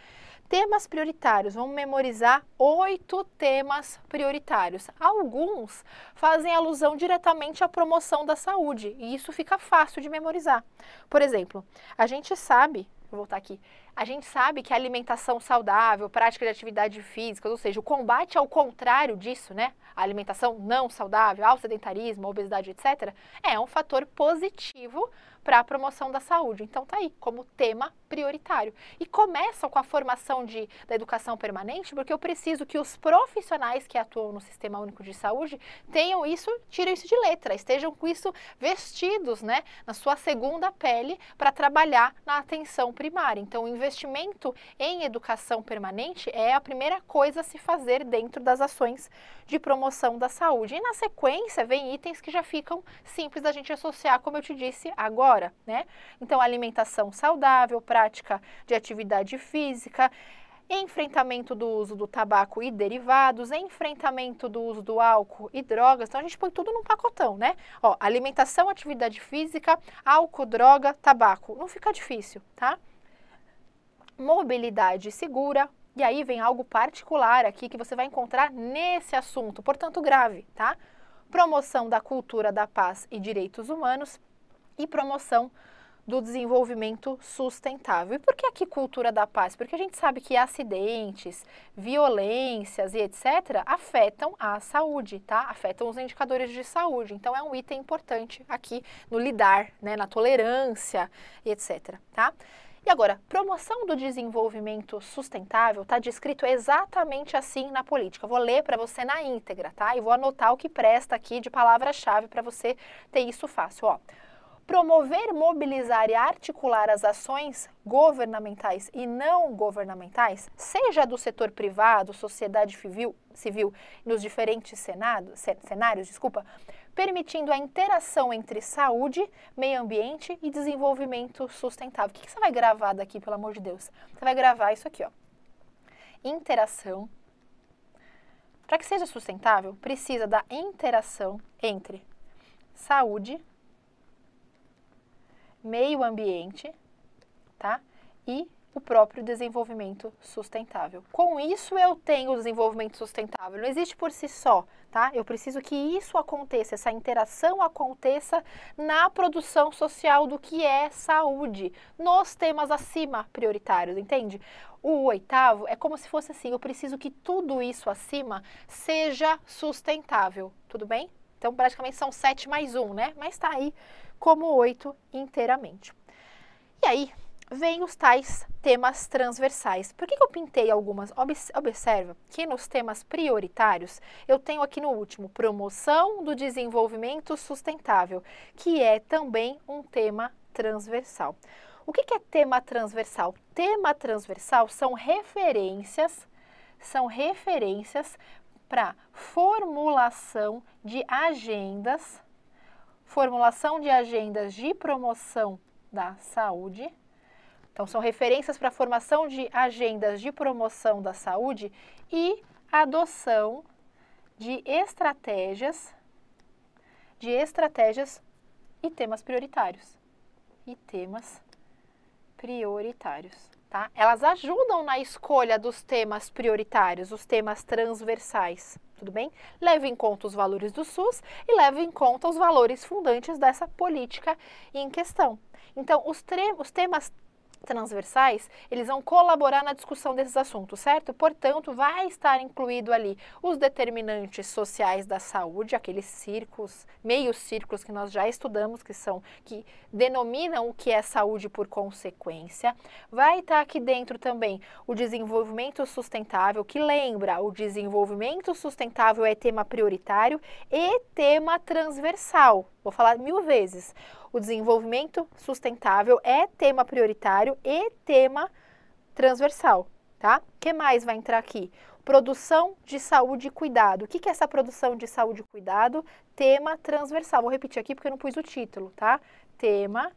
Temas prioritários. Vamos memorizar oito temas prioritários. Alguns fazem alusão diretamente à promoção da saúde e isso fica fácil de memorizar. Por exemplo, a gente sabe Vou voltar aqui. A gente sabe que a alimentação saudável, prática de atividade física, ou seja, o combate ao contrário disso, né? A alimentação não saudável, ao sedentarismo, à obesidade, etc., é um fator positivo para a promoção da saúde. Então tá aí como tema prioritário. E começa com a formação de, da educação permanente, porque eu preciso que os profissionais que atuam no Sistema Único de Saúde tenham isso, tirem isso de letra, estejam com isso vestidos, né, na sua segunda pele para trabalhar na atenção primária. Então, o investimento em educação permanente é a primeira coisa a se fazer dentro das ações de promoção da saúde. E na sequência vem itens que já ficam simples da gente associar, como eu te disse agora, né? Então, alimentação saudável, prática de atividade física, enfrentamento do uso do tabaco e derivados, enfrentamento do uso do álcool e drogas. Então a gente põe tudo num pacotão, né? Ó, alimentação, atividade física, álcool, droga, tabaco. Não fica difícil, tá? Mobilidade segura. E aí vem algo particular aqui que você vai encontrar nesse assunto, portanto grave, tá? Promoção da cultura da paz e direitos humanos e promoção do desenvolvimento sustentável. E por que aqui cultura da paz? Porque a gente sabe que acidentes, violências e etc. afetam a saúde, tá? Afetam os indicadores de saúde. Então é um item importante aqui no lidar, né, na tolerância e etc, tá? E agora, promoção do desenvolvimento sustentável está descrito exatamente assim na política. Vou ler para você na íntegra, tá? E vou anotar o que presta aqui de palavra-chave para você ter isso fácil, ó promover, mobilizar e articular as ações governamentais e não governamentais, seja do setor privado, sociedade civil, civil nos diferentes cenários, desculpa, permitindo a interação entre saúde, meio ambiente e desenvolvimento sustentável. O que, que você vai gravar daqui, pelo amor de Deus? Você vai gravar isso aqui, ó. Interação. Para que seja sustentável, precisa da interação entre saúde, meio ambiente, tá? E o próprio desenvolvimento sustentável. Com isso eu tenho o desenvolvimento sustentável. Não existe por si só, tá? Eu preciso que isso aconteça, essa interação aconteça na produção social do que é saúde, nos temas acima prioritários, entende? O oitavo é como se fosse assim, eu preciso que tudo isso acima seja sustentável, tudo bem? Então praticamente são sete mais um, né? Mas tá aí como oito 8 inteiramente. E aí vem os tais temas transversais. Por que, que eu pintei algumas? Observa que nos temas prioritários eu tenho aqui no último promoção do desenvolvimento sustentável, que é também um tema transversal. O que, que é tema transversal? Tema transversal são referências, são referências para formulação de agendas formulação de agendas de promoção da saúde. Então, são referências para a formação de agendas de promoção da saúde e adoção de estratégias, de estratégias e temas prioritários. E temas prioritários tá? Elas ajudam na escolha dos temas prioritários, os temas transversais, tudo bem? Leve em conta os valores do SUS e leve em conta os valores fundantes dessa política em questão. Então, os, os temas transversais, eles vão colaborar na discussão desses assuntos, certo? Portanto, vai estar incluído ali os determinantes sociais da saúde, aqueles círculos, meios círculos que nós já estudamos, que são que denominam o que é saúde por consequência. Vai estar aqui dentro também o desenvolvimento sustentável, que lembra, o desenvolvimento sustentável é tema prioritário e tema transversal, Vou falar mil vezes. O desenvolvimento sustentável é tema prioritário e tema transversal, tá? O que mais vai entrar aqui? Produção de saúde e cuidado. O que, que é essa produção de saúde e cuidado? Tema transversal. Vou repetir aqui porque eu não pus o título, tá? Tema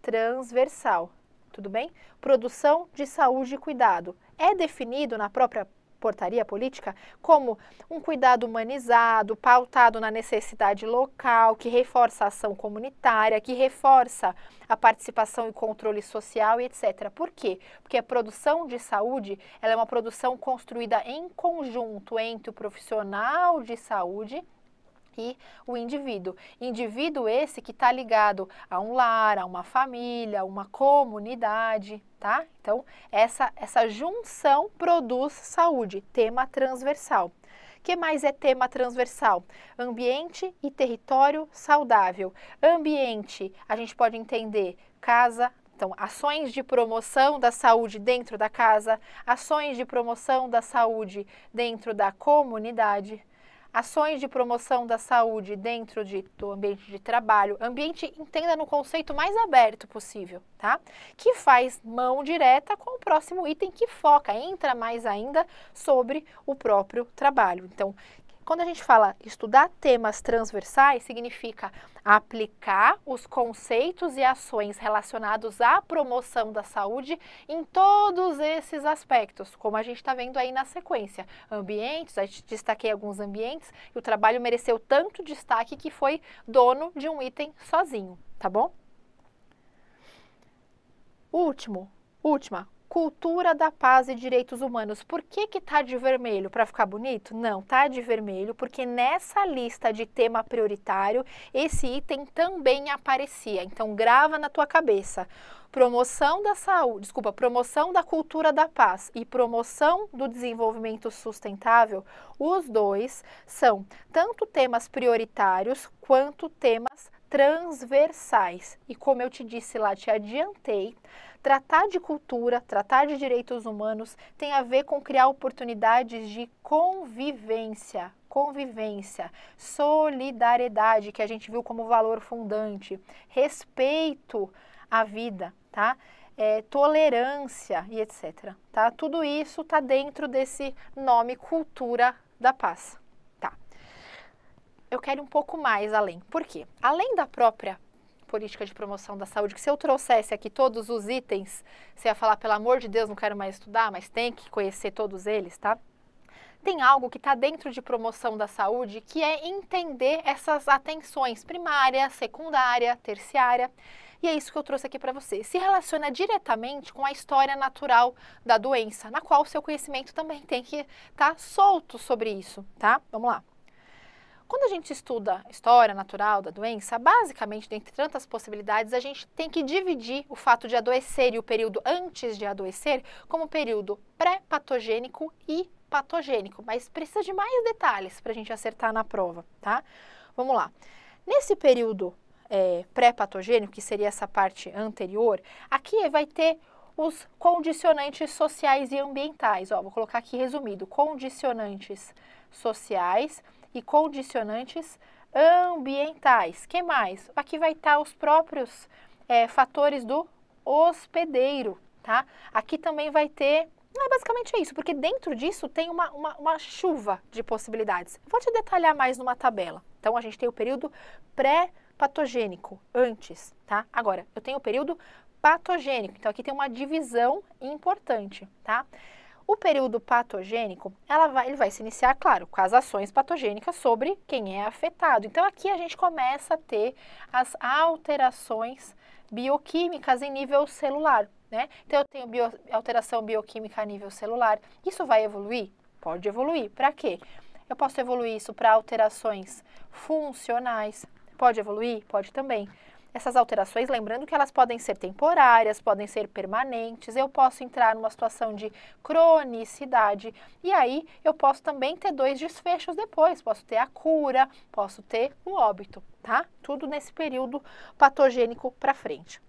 transversal. Tudo bem? Produção de saúde e cuidado. É definido na própria portaria política como um cuidado humanizado, pautado na necessidade local, que reforça a ação comunitária, que reforça a participação e controle social e etc. Por quê? Porque a produção de saúde ela é uma produção construída em conjunto entre o profissional de saúde e o indivíduo. Indivíduo esse que está ligado a um lar, a uma família, a uma comunidade, tá? Então, essa, essa junção produz saúde, tema transversal. O que mais é tema transversal? Ambiente e território saudável. Ambiente, a gente pode entender casa, então, ações de promoção da saúde dentro da casa, ações de promoção da saúde dentro da comunidade ações de promoção da saúde dentro de, do ambiente de trabalho, ambiente entenda no conceito mais aberto possível, tá? Que faz mão direta com o próximo item que foca, entra mais ainda sobre o próprio trabalho. Então, quando a gente fala estudar temas transversais, significa aplicar os conceitos e ações relacionados à promoção da saúde em todos esses aspectos, como a gente está vendo aí na sequência. Ambientes, a gente destaquei alguns ambientes e o trabalho mereceu tanto destaque que foi dono de um item sozinho, tá bom? Último, última, cultura da paz e direitos humanos. Por que que tá de vermelho para ficar bonito? Não, tá de vermelho porque nessa lista de tema prioritário esse item também aparecia. Então grava na tua cabeça. Promoção da saúde, desculpa, promoção da cultura da paz e promoção do desenvolvimento sustentável, os dois são tanto temas prioritários quanto temas transversais. E como eu te disse lá, te adiantei, tratar de cultura, tratar de direitos humanos tem a ver com criar oportunidades de convivência, convivência, solidariedade, que a gente viu como valor fundante, respeito à vida, tá? É, tolerância e etc. Tá? Tudo isso está dentro desse nome cultura da paz. Tá. Eu quero um pouco mais além. Por quê? Além da própria política de promoção da saúde, que se eu trouxesse aqui todos os itens, você ia falar, pelo amor de Deus, não quero mais estudar, mas tem que conhecer todos eles, tá? tem algo que está dentro de promoção da saúde, que é entender essas atenções primária, secundária, terciária. E é isso que eu trouxe aqui para você. Se relaciona diretamente com a história natural da doença, na qual o seu conhecimento também tem que estar tá solto sobre isso, tá? Vamos lá. Quando a gente estuda história natural da doença, basicamente, dentre tantas possibilidades, a gente tem que dividir o fato de adoecer e o período antes de adoecer como período pré-patogênico e patogênico, mas precisa de mais detalhes para a gente acertar na prova, tá? Vamos lá. Nesse período é, pré-patogênico, que seria essa parte anterior, aqui vai ter os condicionantes sociais e ambientais. Ó, vou colocar aqui resumido: condicionantes sociais e condicionantes ambientais. que mais? Aqui vai estar tá os próprios é, fatores do hospedeiro, tá? Aqui também vai ter é basicamente é isso, porque dentro disso tem uma, uma, uma, chuva de possibilidades. Vou te detalhar mais numa tabela. Então, a gente tem o período pré-patogênico, antes, tá? Agora, eu tenho o período patogênico. Então, aqui tem uma divisão importante, tá? O período patogênico, vai, ele vai se iniciar, claro, com as ações patogênicas sobre quem é afetado. Então, aqui a gente começa a ter as alterações bioquímicas em nível celular, né? Então, eu tenho bio, alteração bioquímica a nível celular. Isso vai evoluir? Pode evoluir. Para quê? Eu posso evoluir isso para alterações funcionais. Pode evoluir? Pode também. Essas alterações, lembrando que elas podem ser temporárias, podem ser permanentes, eu posso entrar numa situação de cronicidade e aí eu posso também ter dois desfechos depois, posso ter a cura, posso ter o óbito, tá? Tudo nesse período patogênico para frente.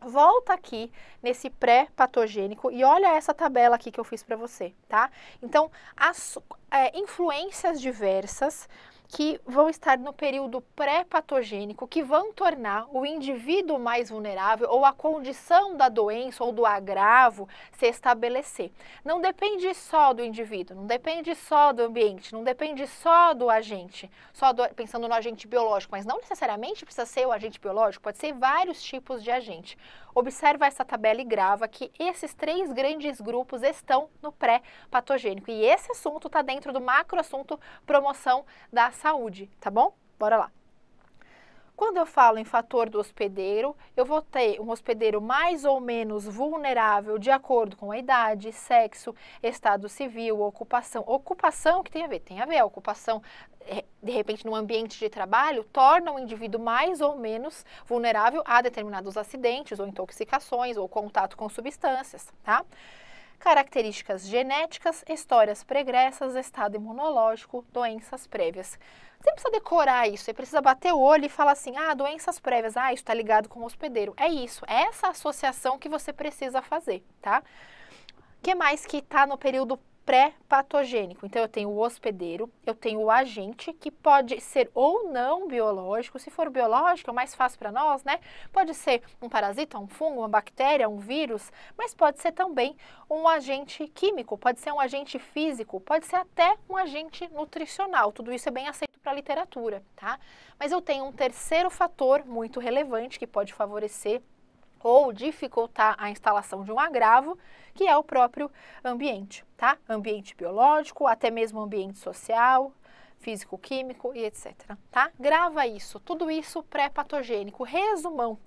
Volta aqui nesse pré-patogênico e olha essa tabela aqui que eu fiz para você, tá? Então, as é, influências diversas que vão estar no período pré-patogênico, que vão tornar o indivíduo mais vulnerável ou a condição da doença ou do agravo se estabelecer. Não depende só do indivíduo, não depende só do ambiente, não depende só do agente, só do, pensando no agente biológico, mas não necessariamente precisa ser o agente biológico, pode ser vários tipos de agente. Observa essa tabela e grava que esses três grandes grupos estão no pré-patogênico. E esse assunto está dentro do macro assunto promoção da saúde, tá bom? Bora lá! Quando eu falo em fator do hospedeiro, eu vou ter um hospedeiro mais ou menos vulnerável de acordo com a idade, sexo, estado civil, ocupação. Ocupação que tem a ver? Tem a ver. A ocupação, eh, de repente, no ambiente de trabalho, torna o um indivíduo mais ou menos vulnerável a determinados acidentes ou intoxicações ou contato com substâncias, tá? Características genéticas, histórias pregressas, estado imunológico, doenças prévias. Você precisa decorar isso, você precisa bater o olho e falar assim: ah, doenças prévias, ah, isso está ligado com o hospedeiro. É isso, é essa associação que você precisa fazer, tá? O que mais que está no período pré-patogênico? Então, eu tenho o hospedeiro, eu tenho o agente, que pode ser ou não biológico. Se for biológico, é mais fácil para nós, né? Pode ser um parasita, um fungo, uma bactéria, um vírus, mas pode ser também um agente químico, pode ser um agente físico, pode ser até um agente nutricional. Tudo isso é bem aceito para a literatura, tá? Mas eu tenho um terceiro fator muito relevante que pode favorecer ou dificultar a instalação de um agravo, que é o próprio ambiente, tá? Ambiente biológico, até mesmo ambiente social, físico-químico e etc, tá? Grava isso, tudo isso pré-patogênico. Resumão,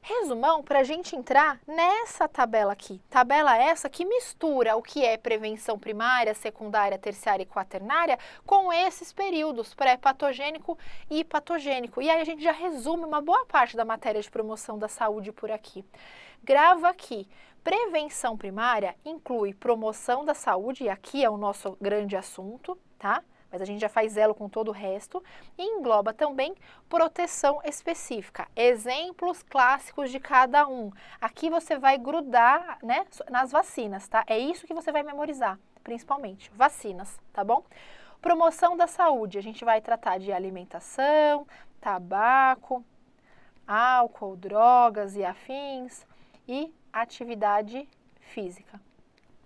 Resumão para a gente entrar nessa tabela aqui. Tabela essa que mistura o que é prevenção primária, secundária, terciária e quaternária com esses períodos pré-patogênico e patogênico. E aí a gente já resume uma boa parte da matéria de promoção da saúde por aqui. Grava aqui. Prevenção primária inclui promoção da saúde, e aqui é o nosso grande assunto, tá? mas a gente já faz elo com todo o resto e engloba também proteção específica. Exemplos clássicos de cada um. Aqui você vai grudar, né, nas vacinas, tá? É isso que você vai memorizar, principalmente, vacinas, tá bom? Promoção da saúde, a gente vai tratar de alimentação, tabaco, álcool, drogas e afins e atividade física,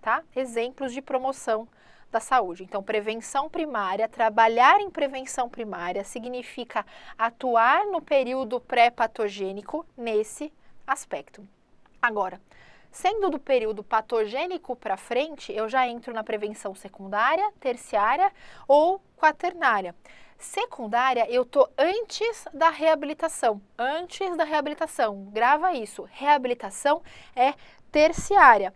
tá? Exemplos de promoção da saúde. Então, prevenção primária, trabalhar em prevenção primária significa atuar no período pré-patogênico nesse aspecto. Agora, Sendo do período patogênico para frente, eu já entro na prevenção secundária, terciária ou quaternária. Secundária, eu tô antes da reabilitação, antes da reabilitação. Grava isso. Reabilitação é terciária.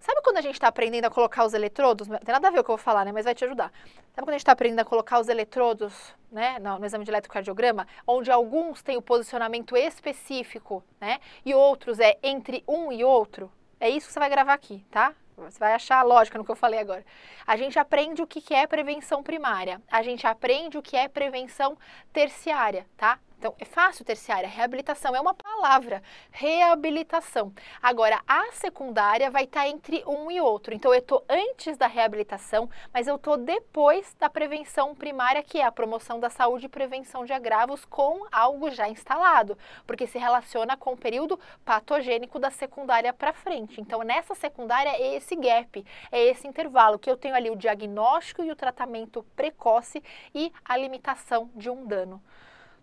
Sabe quando a gente está aprendendo a colocar os eletrodos? Não tem nada a ver o que eu vou falar, né? Mas vai te ajudar. Sabe quando a gente está aprendendo a colocar os eletrodos né, no, no, exame de eletrocardiograma, onde alguns têm o posicionamento específico, né? E outros é entre um e outro? É isso que você vai gravar aqui, tá? Você vai achar a lógica no que eu falei agora. A gente aprende o que é prevenção primária, a gente aprende o que é prevenção terciária, tá? Então, é fácil terciária, reabilitação é uma palavra, reabilitação. Agora, a secundária vai estar tá entre um e outro. Então, eu estou antes da reabilitação, mas eu estou depois da prevenção primária, que é a promoção da saúde e prevenção de agravos com algo já instalado, porque se relaciona com o período patogênico da secundária para frente. Então, nessa secundária é esse gap, é esse intervalo que eu tenho ali o diagnóstico e o tratamento precoce e a limitação de um dano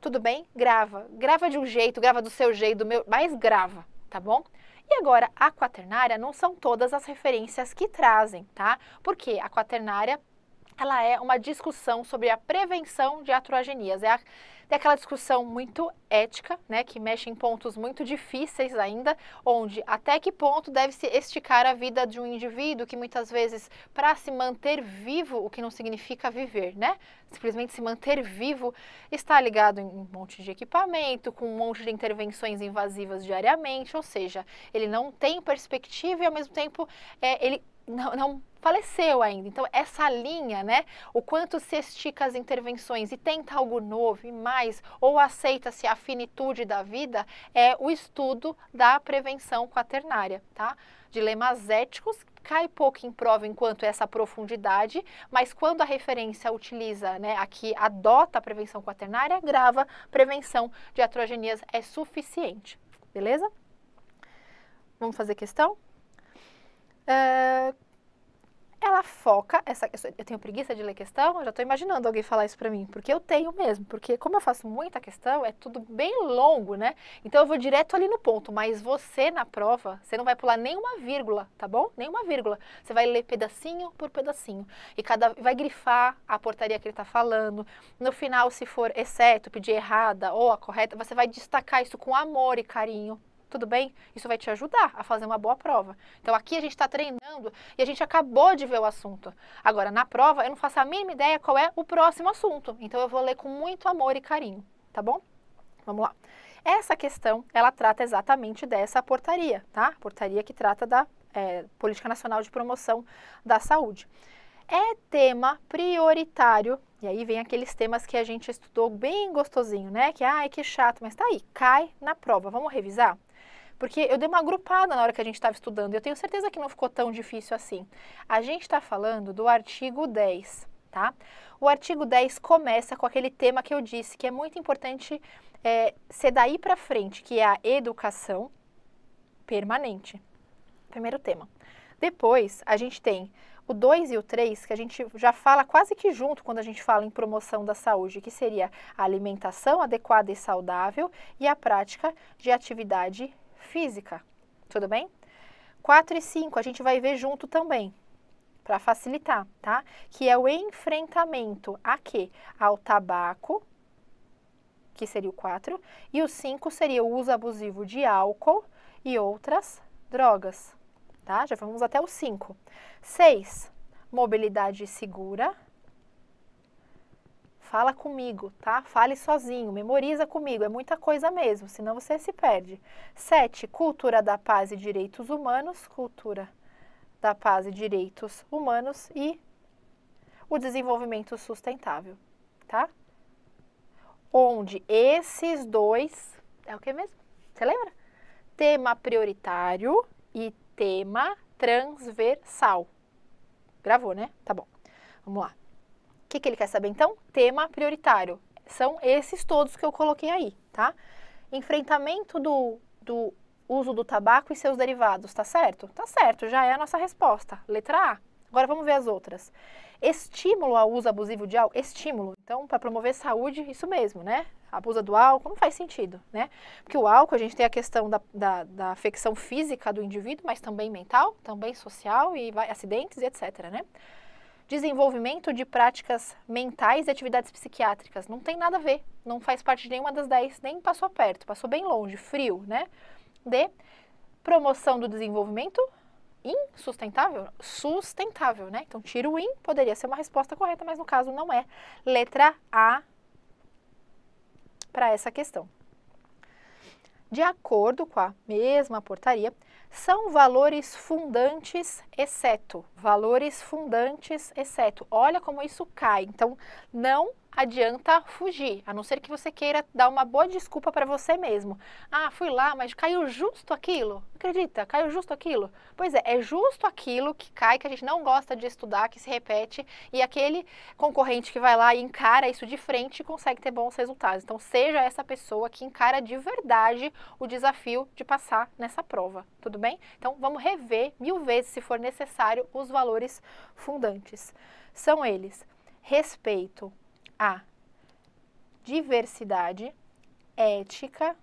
tudo bem? Grava. Grava de um jeito, grava do seu jeito, do meu, mas grava, tá bom? E agora, a quaternária não são todas as referências que trazem, tá? Porque a quaternária ela é uma discussão sobre a prevenção de atroagenias. É, a, é aquela discussão muito ética, né, que mexe em pontos muito difíceis ainda, onde até que ponto deve-se esticar a vida de um indivíduo que muitas vezes, para se manter vivo, o que não significa viver, né? Simplesmente se manter vivo está ligado em um monte de equipamento, com um monte de intervenções invasivas diariamente, ou seja, ele não tem perspectiva e ao mesmo tempo é, ele não, não faleceu ainda. Então, essa linha, né? O quanto se estica as intervenções e tenta algo novo e mais, ou aceita-se a finitude da vida, é o estudo da prevenção quaternária, tá? Dilemas éticos cai pouco em prova enquanto essa profundidade, mas quando a referência utiliza, né, aqui adota a prevenção quaternária, grava prevenção de atrogenias é suficiente, beleza? Vamos fazer questão? Ah, ela foca essa eu tenho preguiça de ler questão eu já estou imaginando alguém falar isso para mim porque eu tenho mesmo porque como eu faço muita questão é tudo bem longo né então eu vou direto ali no ponto mas você na prova você não vai pular nenhuma vírgula tá bom nenhuma vírgula você vai ler pedacinho por pedacinho e cada vai grifar a portaria que ele está falando no final se for exceto pedir errada ou a correta você vai destacar isso com amor e carinho tudo bem? Isso vai te ajudar a fazer uma boa prova. Então aqui a gente está treinando e a gente acabou de ver o assunto. Agora, na prova, eu não faço a mínima ideia qual é o próximo assunto. Então eu vou ler com muito amor e carinho, tá bom? Vamos lá. Essa questão, ela trata exatamente dessa portaria, tá? Portaria que trata da é, Política Nacional de Promoção da Saúde. É tema prioritário, e aí vem aqueles temas que a gente estudou bem gostosinho, né? Que, ai, que chato, mas tá aí, cai na prova. Vamos revisar? Porque eu dei uma agrupada na hora que a gente estava estudando, eu tenho certeza que não ficou tão difícil assim. A gente está falando do artigo 10, tá? O artigo 10 começa com aquele tema que eu disse, que é muito importante é, ser daí para frente, que é a educação permanente. Primeiro tema. Depois, a gente tem o 2 e o 3, que a gente já fala quase que junto quando a gente fala em promoção da saúde, que seria a alimentação adequada e saudável e a prática de atividade física, tudo bem? 4 e 5 a gente vai ver junto também, para facilitar, tá? Que é o enfrentamento a quê? Ao tabaco, que seria o 4, e o 5 seria o uso abusivo de álcool e outras drogas, tá? Já vamos até o 5. 6, mobilidade segura, fala comigo, tá? Fale sozinho, memoriza comigo, é muita coisa mesmo, senão você se perde. 7. Cultura da paz e direitos humanos, cultura da paz e direitos humanos e o desenvolvimento sustentável, tá? Onde esses dois é o que mesmo? Você lembra? Tema prioritário e tema transversal. Gravou, né? Tá bom. Vamos lá que, que ele quer saber então? Tema prioritário. São esses todos que eu coloquei aí, tá? Enfrentamento do, do uso do tabaco e seus derivados, tá certo? Tá certo, já é a nossa resposta. Letra A. Agora vamos ver as outras. Estímulo ao uso abusivo de álcool. Estímulo. Então, para promover saúde, isso mesmo, né? Abusa do álcool não faz sentido, né? Porque o álcool, a gente tem a questão da, da, da afecção física do indivíduo, mas também mental, também social e vai, acidentes, etc, né? desenvolvimento de práticas mentais e atividades psiquiátricas. Não tem nada a ver, não faz parte de nenhuma das 10, nem passou perto, passou bem longe, frio, né? D, promoção do desenvolvimento insustentável, sustentável, né? Então, tiro o in, poderia ser uma resposta correta, mas no caso não é. Letra A para essa questão. De acordo com a mesma portaria, são valores fundantes, exceto. Valores fundantes, exceto. Olha como isso cai. Então, não adianta fugir, a não ser que você queira dar uma boa desculpa para você mesmo. Ah, fui lá, mas caiu justo aquilo. Acredita, caiu justo aquilo? Pois é, é justo aquilo que cai, que a gente não gosta de estudar, que se repete, e aquele concorrente que vai lá e encara isso de frente consegue ter bons resultados. Então, seja essa pessoa que encara de verdade o desafio de passar nessa prova, tudo bem? Então, vamos rever mil vezes, se for necessário, os valores fundantes. São eles respeito, a diversidade, ética,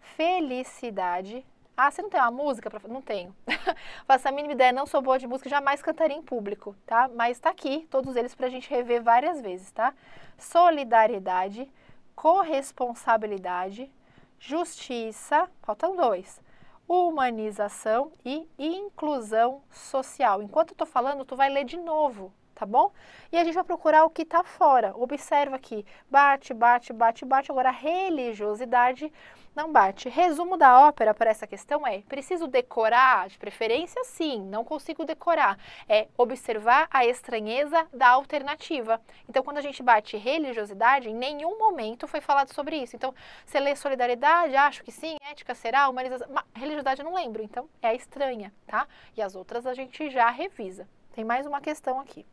felicidade. Ah, você não tem uma música? Pra... Não tenho. Faço a mínima ideia, não sou boa de música, jamais cantaria em público, tá? Mas tá aqui, todos eles pra gente rever várias vezes, tá? Solidariedade, corresponsabilidade, justiça, faltam dois, humanização e inclusão social. Enquanto eu tô falando, tu vai ler de novo, tá bom? E a gente vai procurar o que está fora. Observa aqui bate, bate, bate, bate. Agora, religiosidade não bate. Resumo da ópera para essa questão é: preciso decorar? De preferência, sim, não consigo decorar. É observar a estranheza da alternativa. Então, quando a gente bate religiosidade, em nenhum momento foi falado sobre isso. Então, você lê solidariedade, acho que sim, ética será, humanização. Religiosidade não lembro, então é a estranha, tá? E as outras a gente já revisa. Tem mais uma questão aqui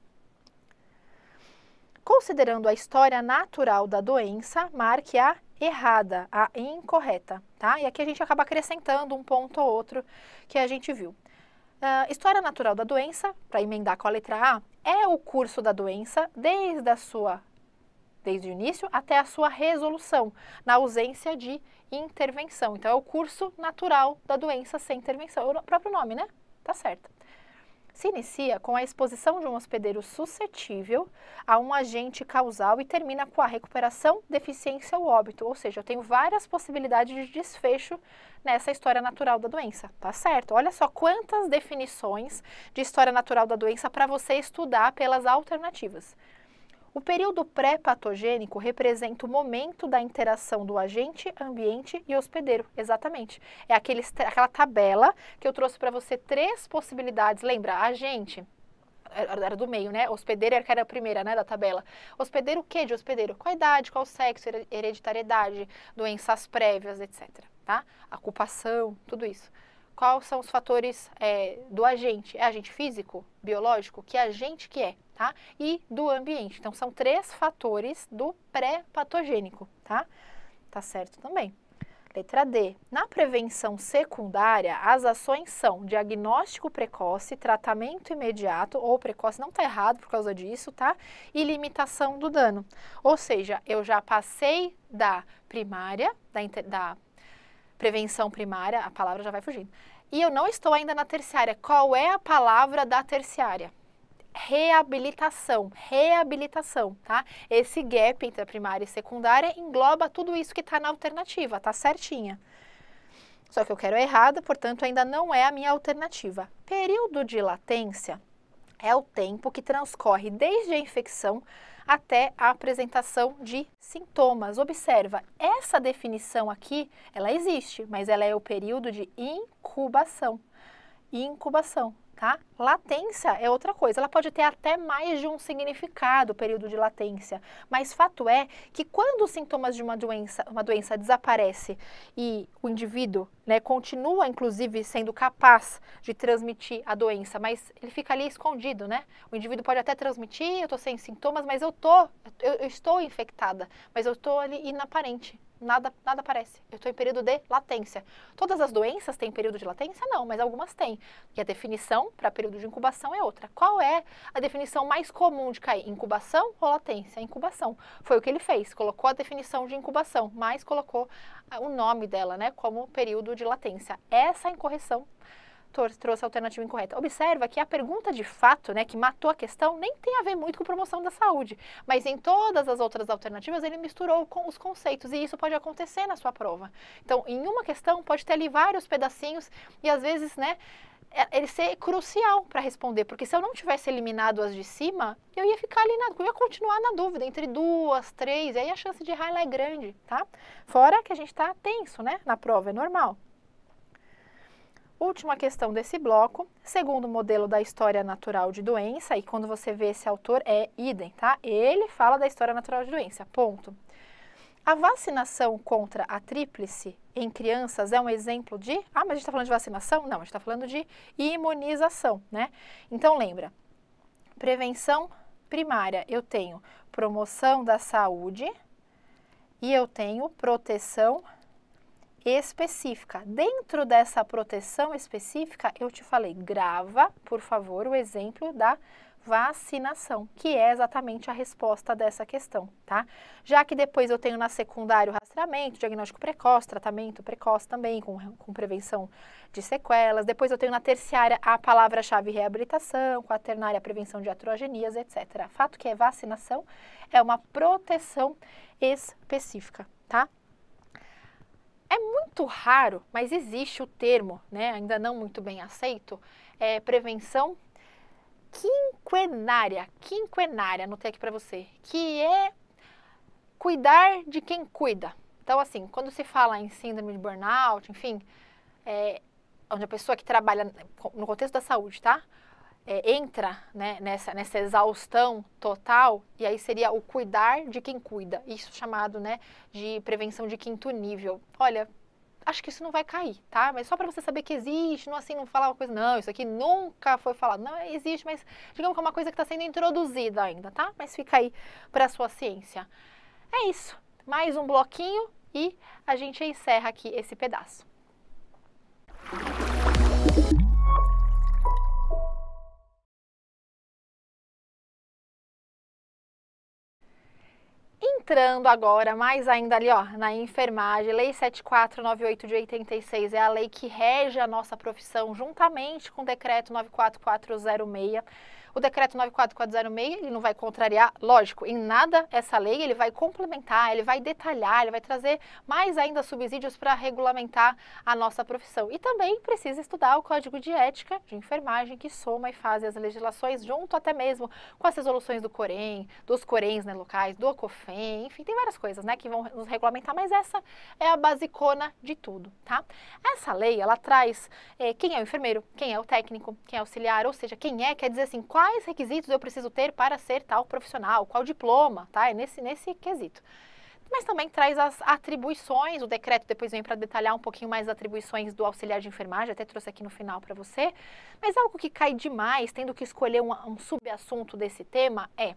considerando a história natural da doença, marque a errada, a incorreta, tá? E aqui a gente acaba acrescentando um ponto ou outro que a gente viu. Uh, história natural da doença, para emendar com a letra A, é o curso da doença desde a sua desde o início até a sua resolução, na ausência de intervenção. Então é o curso natural da doença sem intervenção, é o próprio nome, né? Tá certo se inicia com a exposição de um hospedeiro suscetível a um agente causal e termina com a recuperação, deficiência ou óbito. Ou seja, eu tenho várias possibilidades de desfecho nessa história natural da doença, tá certo? Olha só quantas definições de história natural da doença para você estudar pelas alternativas. O período pré-patogênico representa o momento da interação do agente, ambiente e hospedeiro, exatamente. É aquele, aquela tabela que eu trouxe para você três possibilidades. Lembra, agente, era do meio, né? Hospedeiro era a primeira, né, da tabela. Hospedeiro o quê de hospedeiro? Qual idade, qual sexo, hereditariedade, doenças prévias, etc. Tá? A ocupação, tudo isso. Quais são os fatores é, do agente? É agente físico, biológico? Que agente que é? tá? E do ambiente. Então, são três fatores do pré-patogênico, tá? Tá certo também. Letra D. Na prevenção secundária, as ações são diagnóstico precoce, tratamento imediato ou precoce, não tá errado por causa disso, tá? E limitação do dano. Ou seja, eu já passei da primária, da, da prevenção primária, a palavra já vai fugindo. E eu não estou ainda na terciária. Qual é a palavra da terciária? reabilitação, reabilitação, tá? Esse gap entre a primária e secundária engloba tudo isso que está na alternativa, tá certinha. Só que eu quero errada, portanto ainda não é a minha alternativa. Período de latência é o tempo que transcorre desde a infecção até a apresentação de sintomas. Observa, essa definição aqui, ela existe, mas ela é o período de incubação. Incubação, tá? Latência é outra coisa, ela pode ter até mais de um significado, período de latência, mas fato é que quando os sintomas de uma doença, uma doença desaparece e o indivíduo né, continua, inclusive, sendo capaz de transmitir a doença, mas ele fica ali escondido, né? O indivíduo pode até transmitir, eu estou sem sintomas, mas eu, tô, eu, eu estou infectada, mas eu estou ali inaparente nada, nada aparece. Eu estou em período de latência. Todas as doenças têm período de latência? Não, mas algumas têm. E a definição para período de incubação é outra. Qual é a definição mais comum de cair? Incubação ou latência? Incubação. Foi o que ele fez, colocou a definição de incubação, mas colocou o nome dela, né, como período de latência. Essa incorreção trouxe a alternativa incorreta. Observa que a pergunta de fato, né, que matou a questão, nem tem a ver muito com promoção da saúde, mas em todas as outras alternativas ele misturou com os conceitos e isso pode acontecer na sua prova. Então, em uma questão pode ter ali vários pedacinhos e às vezes, né, é, ele ser crucial para responder, porque se eu não tivesse eliminado as de cima, eu ia ficar ali na, eu ia continuar na dúvida entre duas, três, aí a chance de errar é grande, tá? Fora que a gente está tenso, né, na prova, é normal. Última questão desse bloco, segundo o modelo da história natural de doença, e quando você vê esse autor é idem, tá? Ele fala da história natural de doença, ponto. A vacinação contra a tríplice em crianças é um exemplo de. Ah, mas a gente está falando de vacinação? Não, a gente está falando de imunização, né? Então, lembra, prevenção primária, eu tenho promoção da saúde e eu tenho proteção específica. Dentro dessa proteção específica, eu te falei, grava, por favor, o exemplo da vacinação, que é exatamente a resposta dessa questão, tá? Já que depois eu tenho na secundária o rastreamento, diagnóstico precoce, tratamento precoce também, com, com prevenção de sequelas. Depois eu tenho na terciária a palavra-chave reabilitação, quaternária prevenção de atrogenias, etc. Fato que é vacinação, é uma proteção específica, tá? É muito raro, mas existe o termo, né, ainda não muito bem aceito, é, prevenção quinquenária, quinquenária, anotei aqui para você, que é cuidar de quem cuida. Então, assim, quando se fala em síndrome de burnout, enfim, é, onde a pessoa que trabalha no contexto da saúde, tá? é, entra né, nessa, nessa exaustão total, e aí seria o cuidar de quem cuida, isso chamado né, de prevenção de quinto nível. Olha, acho que isso não vai cair, tá? Mas só para você saber que existe, não assim, não falar uma coisa, não, isso aqui nunca foi falado. Não, existe, mas digamos que é uma coisa que está sendo introduzida ainda, tá? Mas fica aí para a sua ciência. É isso, mais um bloquinho e a gente encerra aqui esse pedaço. entrando agora mais ainda ali, ó, na enfermagem, Lei 7498 de 86 é a lei que rege a nossa profissão juntamente com o decreto 94406 o decreto 94406, ele não vai contrariar, lógico, em nada essa lei, ele vai complementar, ele vai detalhar, ele vai trazer mais ainda subsídios para regulamentar a nossa profissão. E também precisa estudar o Código de Ética de Enfermagem, que soma e faz as legislações junto até mesmo com as resoluções do Corém, dos Coréns né, locais, do ACOFEM, enfim, tem várias coisas né, que vão nos regulamentar, mas essa é a basicona de tudo, tá? Essa lei, ela traz eh, quem é o enfermeiro, quem é o técnico, quem é o auxiliar, ou seja, quem é, quer dizer assim, qual quais requisitos eu preciso ter para ser tal profissional, qual diploma, tá? É nesse, nesse quesito. Mas também traz as atribuições, o decreto depois vem para detalhar um pouquinho mais as atribuições do auxiliar de enfermagem, até trouxe aqui no final para você. Mas algo que cai demais, tendo que escolher um, um subassunto desse tema, é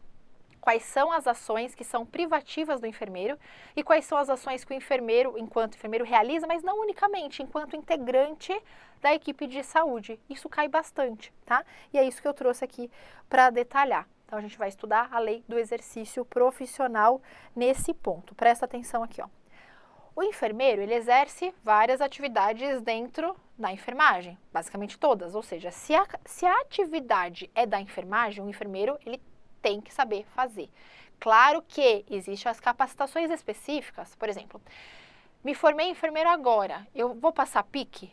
quais são as ações que são privativas do enfermeiro e quais são as ações que o enfermeiro, enquanto enfermeiro, realiza, mas não unicamente, enquanto integrante da equipe de saúde. Isso cai bastante, tá? E é isso que eu trouxe aqui para detalhar. Então a gente vai estudar a lei do exercício profissional nesse ponto. Presta atenção aqui, ó. O enfermeiro, ele exerce várias atividades dentro da enfermagem, basicamente todas, ou seja, se a, se a atividade é da enfermagem, o enfermeiro, ele tem que saber fazer. Claro que existem as capacitações específicas, por exemplo, me formei enfermeira agora, eu vou passar pique?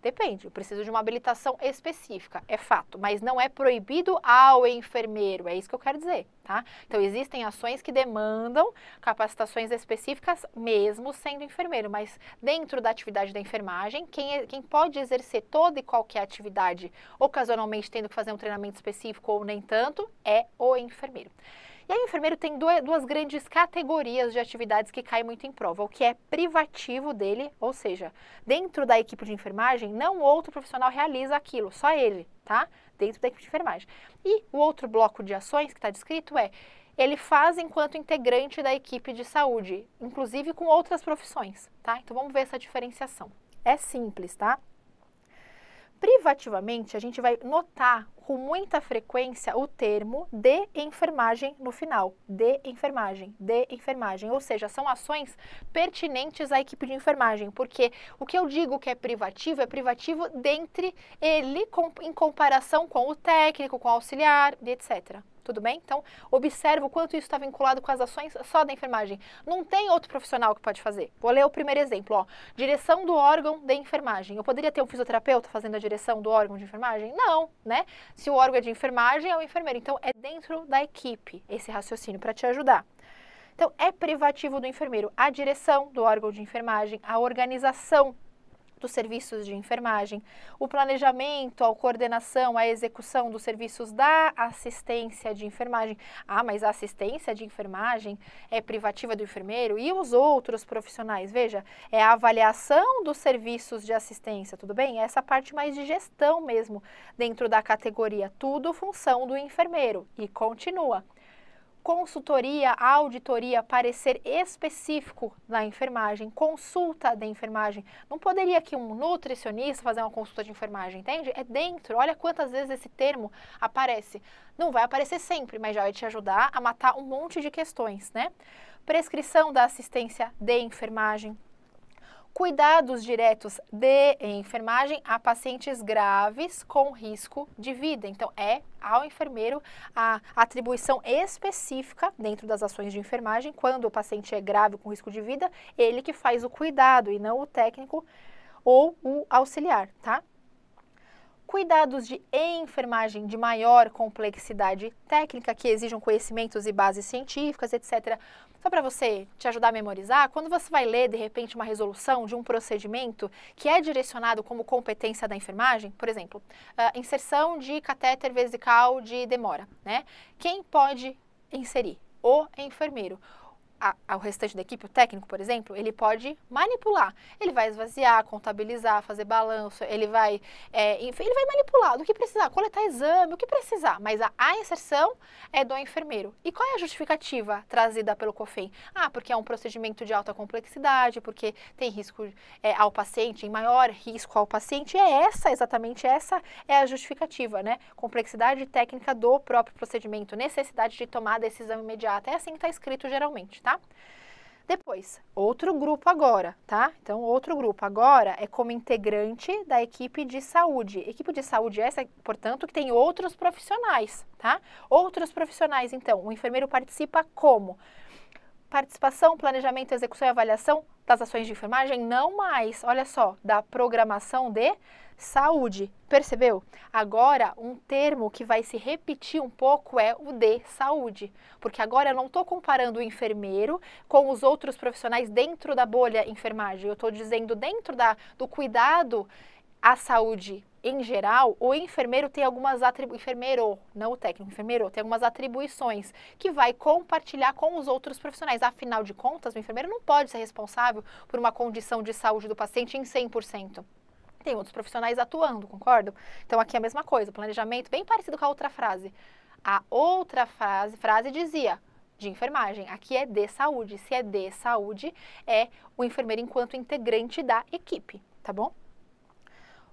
Depende, eu preciso de uma habilitação específica, é fato, mas não é proibido ao enfermeiro, é isso que eu quero dizer, tá? Então existem ações que demandam capacitações específicas mesmo sendo enfermeiro, mas dentro da atividade da enfermagem, quem, é, quem pode exercer toda e qualquer atividade, ocasionalmente tendo que fazer um treinamento específico ou nem tanto, é o enfermeiro. E aí o enfermeiro tem duas, grandes categorias de atividades que caem muito em prova, o que é privativo dele, ou seja, dentro da equipe de enfermagem, não outro profissional realiza aquilo, só ele, tá? Dentro da equipe de enfermagem. E o outro bloco de ações que está descrito é ele faz enquanto integrante da equipe de saúde, inclusive com outras profissões, tá? Então vamos ver essa diferenciação. É simples, tá? privativamente, a gente vai notar com muita frequência o termo de enfermagem no final. De enfermagem, de enfermagem. Ou seja, são ações pertinentes à equipe de enfermagem, porque o que eu digo que é privativo é privativo dentre ele com, em comparação com o técnico, com o auxiliar, etc tudo bem? Então, observa o quanto isso está vinculado com as ações só da enfermagem. Não tem outro profissional que pode fazer. Vou ler o primeiro exemplo, ó. Direção do órgão de enfermagem. Eu poderia ter um fisioterapeuta fazendo a direção do órgão de enfermagem? Não, né? Se o órgão é de enfermagem, é o enfermeiro. Então, é dentro da equipe esse raciocínio para te ajudar. Então, é privativo do enfermeiro a direção do órgão de enfermagem, a organização dos serviços de enfermagem, o planejamento, a coordenação, a execução dos serviços da assistência de enfermagem. Ah, mas a assistência de enfermagem é privativa do enfermeiro e os outros profissionais. Veja, é a avaliação dos serviços de assistência, tudo bem? É essa parte mais de gestão mesmo dentro da categoria, tudo função do enfermeiro. E continua consultoria, auditoria, parecer específico da enfermagem, consulta da enfermagem. Não poderia que um nutricionista fazer uma consulta de enfermagem, entende? É dentro. Olha quantas vezes esse termo aparece. Não vai aparecer sempre, mas já vai te ajudar a matar um monte de questões, né? Prescrição da assistência de enfermagem, cuidados diretos de enfermagem a pacientes graves com risco de vida. Então, é ao enfermeiro a atribuição específica dentro das ações de enfermagem, quando o paciente é grave com risco de vida, ele que faz o cuidado e não o técnico ou o auxiliar, tá? cuidados de enfermagem de maior complexidade técnica, que exijam conhecimentos e bases científicas, etc. Só para você te ajudar a memorizar, quando você vai ler de repente uma resolução de um procedimento que é direcionado como competência da enfermagem, por exemplo, ah, inserção de catéter vesical de demora, né? Quem pode inserir? O enfermeiro a, ao restante da equipe, o técnico, por exemplo, ele pode manipular. Ele vai esvaziar, contabilizar, fazer balanço, ele vai, é, enfim, ele vai manipular do que precisar, coletar exame, o que precisar. Mas a, a inserção é do enfermeiro. E qual é a justificativa trazida pelo COFEM? Ah, porque é um procedimento de alta complexidade, porque tem risco é, ao paciente, maior risco ao paciente. é essa, exatamente essa é a justificativa, né? Complexidade técnica do próprio procedimento, necessidade de tomar decisão imediata. É assim que está escrito geralmente, tá? tá? Depois, outro grupo agora, tá? Então, outro grupo agora é como integrante da equipe de saúde. Equipe de saúde essa, portanto, que tem outros profissionais, tá? Outros profissionais, então, o enfermeiro participa como? participação, planejamento, execução e avaliação das ações de enfermagem, não mais, olha só, da programação de saúde. Percebeu? Agora, um termo que vai se repetir um pouco é o de saúde, porque agora eu não estou comparando o enfermeiro com os outros profissionais dentro da bolha enfermagem, eu estou dizendo dentro da, do cuidado à saúde em geral, o enfermeiro tem algumas atribuições, enfermeiro, não o técnico, enfermeiro tem algumas atribuições que vai compartilhar com os outros profissionais. Afinal de contas, o enfermeiro não pode ser responsável por uma condição de saúde do paciente em 100% tem outros profissionais atuando, concordo? Então aqui é a mesma coisa, planejamento bem parecido com a outra frase. A outra frase, frase dizia de enfermagem, aqui é de saúde. Se é de saúde, é o enfermeiro enquanto integrante da equipe, tá bom?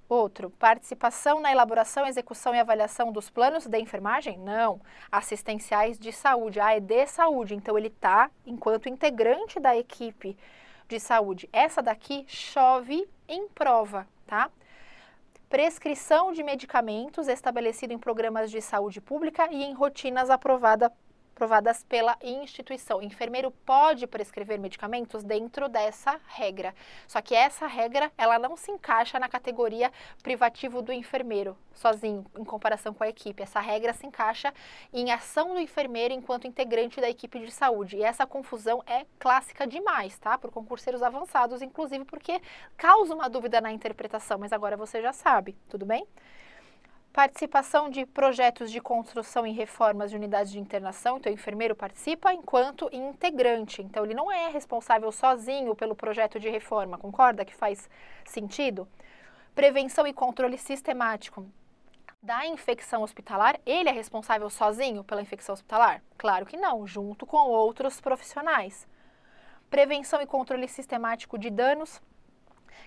Outro, participação na elaboração, execução e avaliação dos planos de enfermagem? Não. Assistenciais de saúde, a ah, é de Saúde. Então, ele está enquanto integrante da equipe de saúde. Essa daqui chove em prova, tá? Prescrição de medicamentos estabelecido em programas de saúde pública e em rotinas aprovada aprovadas pela instituição. O enfermeiro pode prescrever medicamentos dentro dessa regra. Só que essa regra, ela não se encaixa na categoria privativo do enfermeiro sozinho em comparação com a equipe. Essa regra se encaixa em ação do enfermeiro enquanto integrante da equipe de saúde. E essa confusão é clássica demais, tá? Por concurseiros avançados, inclusive, porque causa uma dúvida na interpretação, mas agora você já sabe, tudo bem? participação de projetos de construção e reformas de unidades de internação, então o enfermeiro participa enquanto integrante, então ele não é responsável sozinho pelo projeto de reforma, concorda que faz sentido? Prevenção e controle sistemático da infecção hospitalar, ele é responsável sozinho pela infecção hospitalar? Claro que não, junto com outros profissionais. Prevenção e controle sistemático de danos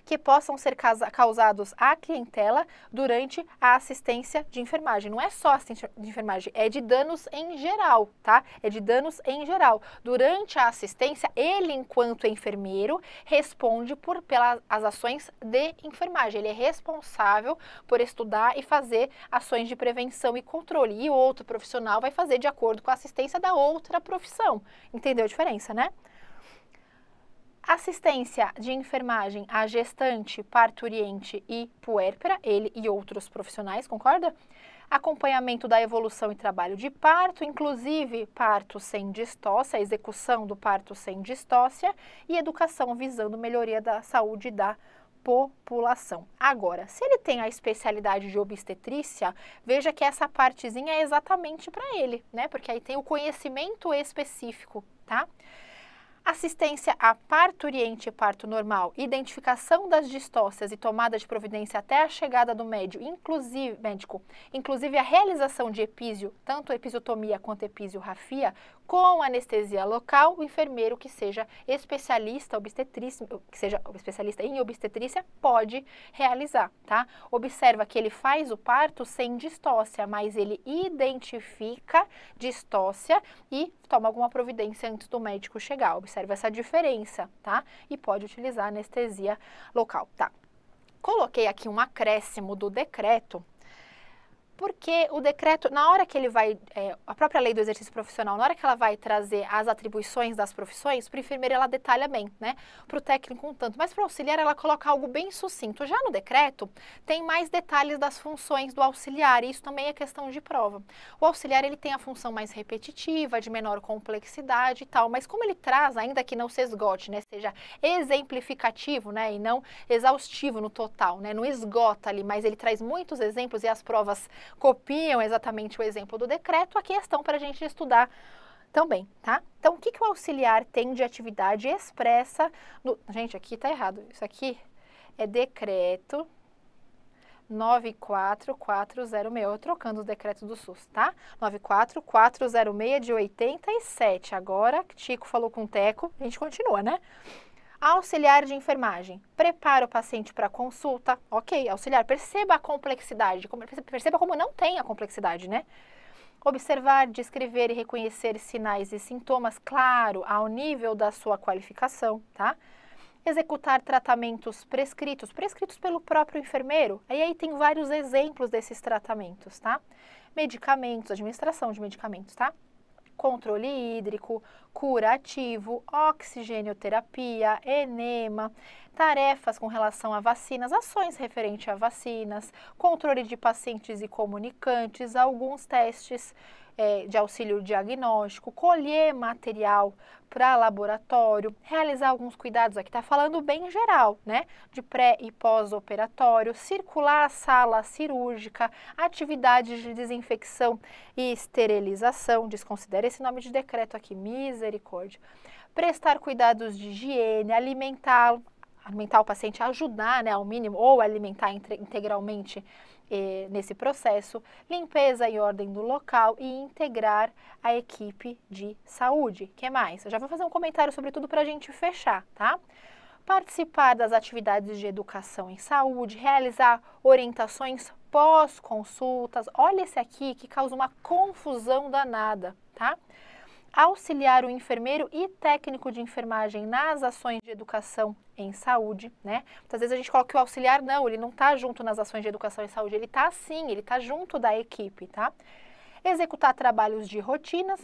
que possam ser causados à clientela durante a assistência de enfermagem. Não é só assistência de enfermagem, é de danos em geral, tá? É de danos em geral. Durante a assistência, ele, enquanto enfermeiro, responde por pelas as ações de enfermagem. Ele é responsável por estudar e fazer ações de prevenção e controle. E outro profissional vai fazer de acordo com a assistência da outra profissão. Entendeu a diferença, né? assistência de enfermagem a gestante, parturiente e puérpera, ele e outros profissionais, concorda? Acompanhamento da evolução e trabalho de parto, inclusive parto sem distócia, execução do parto sem distócia e educação visando melhoria da saúde da população. Agora, se ele tem a especialidade de obstetrícia, veja que essa partezinha é exatamente para ele, né? Porque aí tem o conhecimento específico, tá? assistência a parturiente e parto normal, identificação das distócias e tomada de providência até a chegada do médio, inclusive, médico, inclusive a realização de epísio, tanto episiotomia quanto episiorrafia, com anestesia local, o enfermeiro que seja especialista que seja especialista em obstetrícia, pode realizar, tá? Observa que ele faz o parto sem distócia, mas ele identifica distócia e toma alguma providência antes do médico chegar. Observa observa essa diferença, tá? E pode utilizar anestesia local, tá? Coloquei aqui um acréscimo do decreto porque o decreto, na hora que ele vai, é, a própria lei do exercício profissional, na hora que ela vai trazer as atribuições das profissões, para o enfermeiro ela detalha bem, né? Para o técnico um tanto, mas para o auxiliar ela coloca algo bem sucinto. Já no decreto tem mais detalhes das funções do auxiliar e isso também é questão de prova. O auxiliar ele tem a função mais repetitiva, de menor complexidade e tal, mas como ele traz, ainda que não se esgote, né? Seja exemplificativo, né? E não exaustivo no total, né? Não esgota ali, mas ele traz muitos exemplos e as provas copiam exatamente o exemplo do decreto, aqui estão para a gente estudar também, tá? Então, o que, que o auxiliar tem de atividade expressa no... Gente, aqui está errado. Isso aqui é decreto 94406. Eu trocando os decretos do SUS, tá? 94406 de 87. Agora, Tico falou com o Teco, a gente continua, né? Auxiliar de enfermagem, prepara o paciente para consulta. Ok, auxiliar, perceba a complexidade, perceba como não tem a complexidade, né? Observar, descrever e reconhecer sinais e sintomas, claro, ao nível da sua qualificação, tá? Executar tratamentos prescritos, prescritos pelo próprio enfermeiro. E aí tem vários exemplos desses tratamentos, tá? Medicamentos, administração de medicamentos, tá? controle hídrico, curativo, oxigênioterapia, enema, tarefas com relação a vacinas, ações referente a vacinas, controle de pacientes e comunicantes, alguns testes é, de auxílio diagnóstico, colher material para laboratório, realizar alguns cuidados, aqui está falando bem geral, né? De pré e pós-operatório, circular a sala cirúrgica, atividades de desinfecção e esterilização, desconsidera esse nome de decreto aqui, misericórdia. Prestar cuidados de higiene, alimentá-lo, alimentar o paciente, ajudar né, ao mínimo, ou alimentar integralmente eh, nesse processo, limpeza e ordem do local e integrar a equipe de saúde. que mais? Eu já vou fazer um comentário sobre tudo para a gente fechar, tá? Participar das atividades de educação em saúde, realizar orientações pós-consultas. Olha esse aqui que causa uma confusão danada, tá? auxiliar o enfermeiro e técnico de enfermagem nas ações de educação em saúde, né? Muitas vezes a gente coloca que o auxiliar não, ele não está junto nas ações de educação em saúde, ele está sim, ele está junto da equipe, tá? Executar trabalhos de rotinas,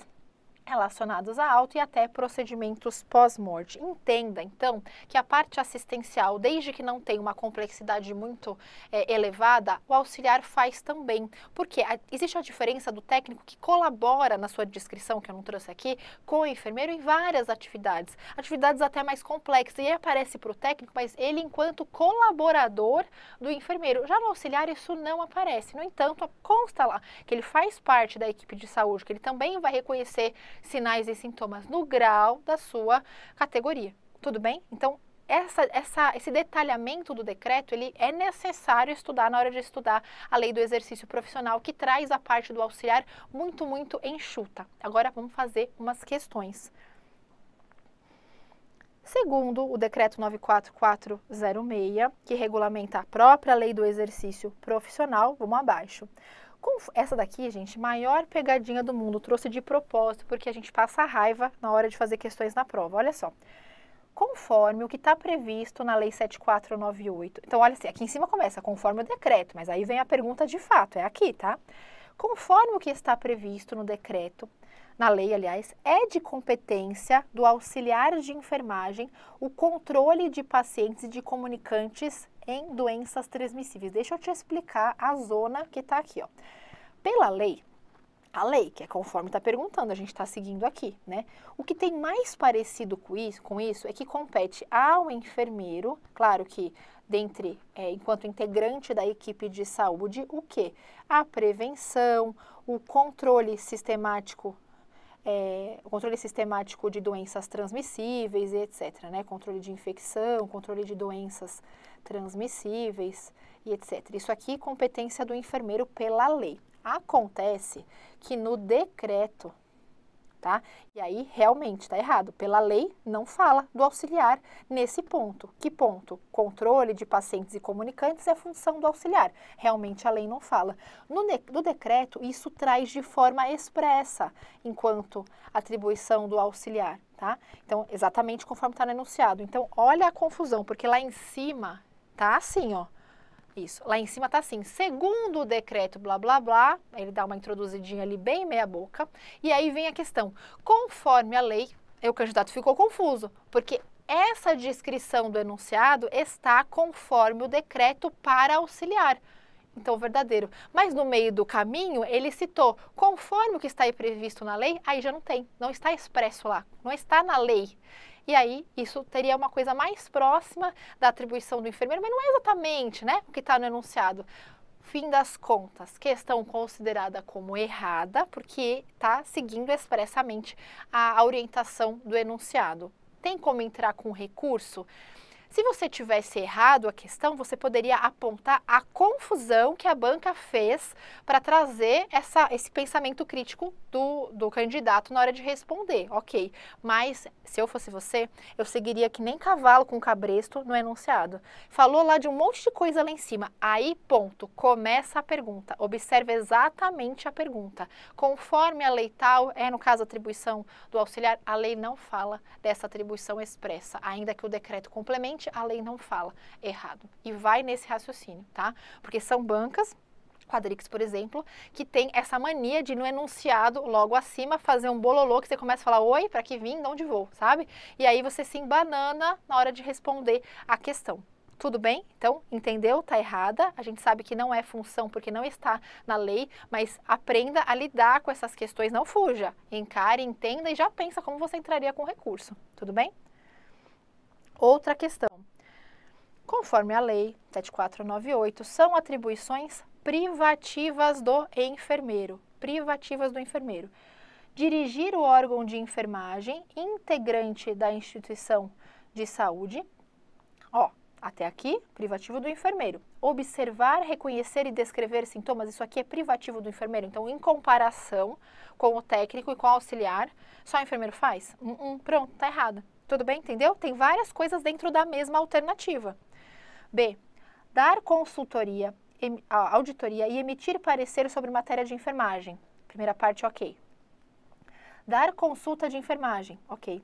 relacionados a auto e até procedimentos pós-morte. Entenda, então, que a parte assistencial, desde que não tenha uma complexidade muito é, elevada, o auxiliar faz também, porque a, existe a diferença do técnico que colabora na sua descrição, que eu não trouxe aqui, com o enfermeiro em várias atividades, atividades até mais complexas, e aí aparece para o técnico, mas ele enquanto colaborador do enfermeiro. Já no auxiliar isso não aparece, no entanto, consta lá que ele faz parte da equipe de saúde, que ele também vai reconhecer sinais e sintomas no grau da sua categoria. Tudo bem? Então, essa, essa, esse detalhamento do decreto ele é necessário estudar na hora de estudar a lei do exercício profissional, que traz a parte do auxiliar muito, muito enxuta. Agora vamos fazer umas questões. Segundo o decreto 94406, que regulamenta a própria lei do exercício profissional, vamos abaixo essa daqui, gente, maior pegadinha do mundo, trouxe de propósito, porque a gente passa raiva na hora de fazer questões na prova. Olha só. Conforme o que está previsto na Lei 7498. Então, olha assim, aqui em cima começa, conforme o decreto, mas aí vem a pergunta de fato, é aqui, tá? Conforme o que está previsto no decreto, na lei, aliás, é de competência do auxiliar de enfermagem o controle de pacientes e de comunicantes em doenças transmissíveis. Deixa eu te explicar a zona que está aqui, ó. Pela lei, a lei, que é conforme está perguntando, a gente está seguindo aqui, né? O que tem mais parecido com isso, com isso é que compete ao enfermeiro, claro que dentre, é, enquanto integrante da equipe de saúde, o que? A prevenção, o controle sistemático, é, controle sistemático de doenças transmissíveis, etc. Né? Controle de infecção, controle de doenças transmissíveis e etc. Isso aqui é competência do enfermeiro pela lei. Acontece que no decreto, tá? E aí realmente está errado. Pela lei não fala do auxiliar nesse ponto. Que ponto? Controle de pacientes e comunicantes é função do auxiliar. Realmente a lei não fala. No, de, no decreto, isso traz de forma expressa enquanto atribuição do auxiliar, tá? Então, exatamente conforme está no enunciado. Então, olha a confusão, porque lá em cima Tá assim, ó. Isso. Lá em cima tá assim. Segundo o decreto, blá, blá, blá. Ele dá uma introduzidinha ali bem meia boca. E aí vem a questão. Conforme a lei, o candidato ficou confuso, porque essa descrição do enunciado está conforme o decreto para auxiliar. Então, verdadeiro. Mas no meio do caminho, ele citou, conforme o que está aí previsto na lei, aí já não tem, não está expresso lá, não está na lei. E aí isso teria uma coisa mais próxima da atribuição do enfermeiro, mas não é exatamente né, o que está no enunciado fim das contas, questão considerada como errada, porque está seguindo expressamente a orientação do enunciado. Tem como entrar com recurso? Se você tivesse errado a questão, você poderia apontar a confusão que a banca fez para trazer essa, esse pensamento crítico do, do candidato na hora de responder. Ok, mas se eu fosse você, eu seguiria que nem cavalo com cabresto no enunciado. Falou lá de um monte de coisa lá em cima. Aí, ponto, começa a pergunta. Observe exatamente a pergunta. Conforme a lei tal, é no caso atribuição do auxiliar, a lei não fala dessa atribuição expressa, ainda que o decreto complemente a lei não fala errado. E vai nesse raciocínio, tá? Porque são bancas Quadrix, por exemplo, que tem essa mania de no enunciado logo acima fazer um bololô que você começa a falar oi, para que vim, de onde vou, sabe? E aí você se embanana na hora de responder a questão. Tudo bem? Então, entendeu? Tá errada. A gente sabe que não é função porque não está na lei, mas aprenda a lidar com essas questões, não fuja. Encare, entenda e já pensa como você entraria com o recurso. Tudo bem? Outra questão. Conforme a lei 7498, são atribuições privativas do enfermeiro, privativas do enfermeiro. Dirigir o órgão de enfermagem integrante da instituição de saúde. Ó, até aqui, privativo do enfermeiro. Observar, reconhecer e descrever sintomas, isso aqui é privativo do enfermeiro. Então, em comparação com o técnico e com o auxiliar, só o enfermeiro faz? Uh -uh, pronto, tá errado. Tudo bem? Entendeu? Tem várias coisas dentro da mesma alternativa. B. Dar consultoria, em, auditoria e emitir parecer sobre matéria de enfermagem. Primeira parte, ok. Dar consulta de enfermagem, ok.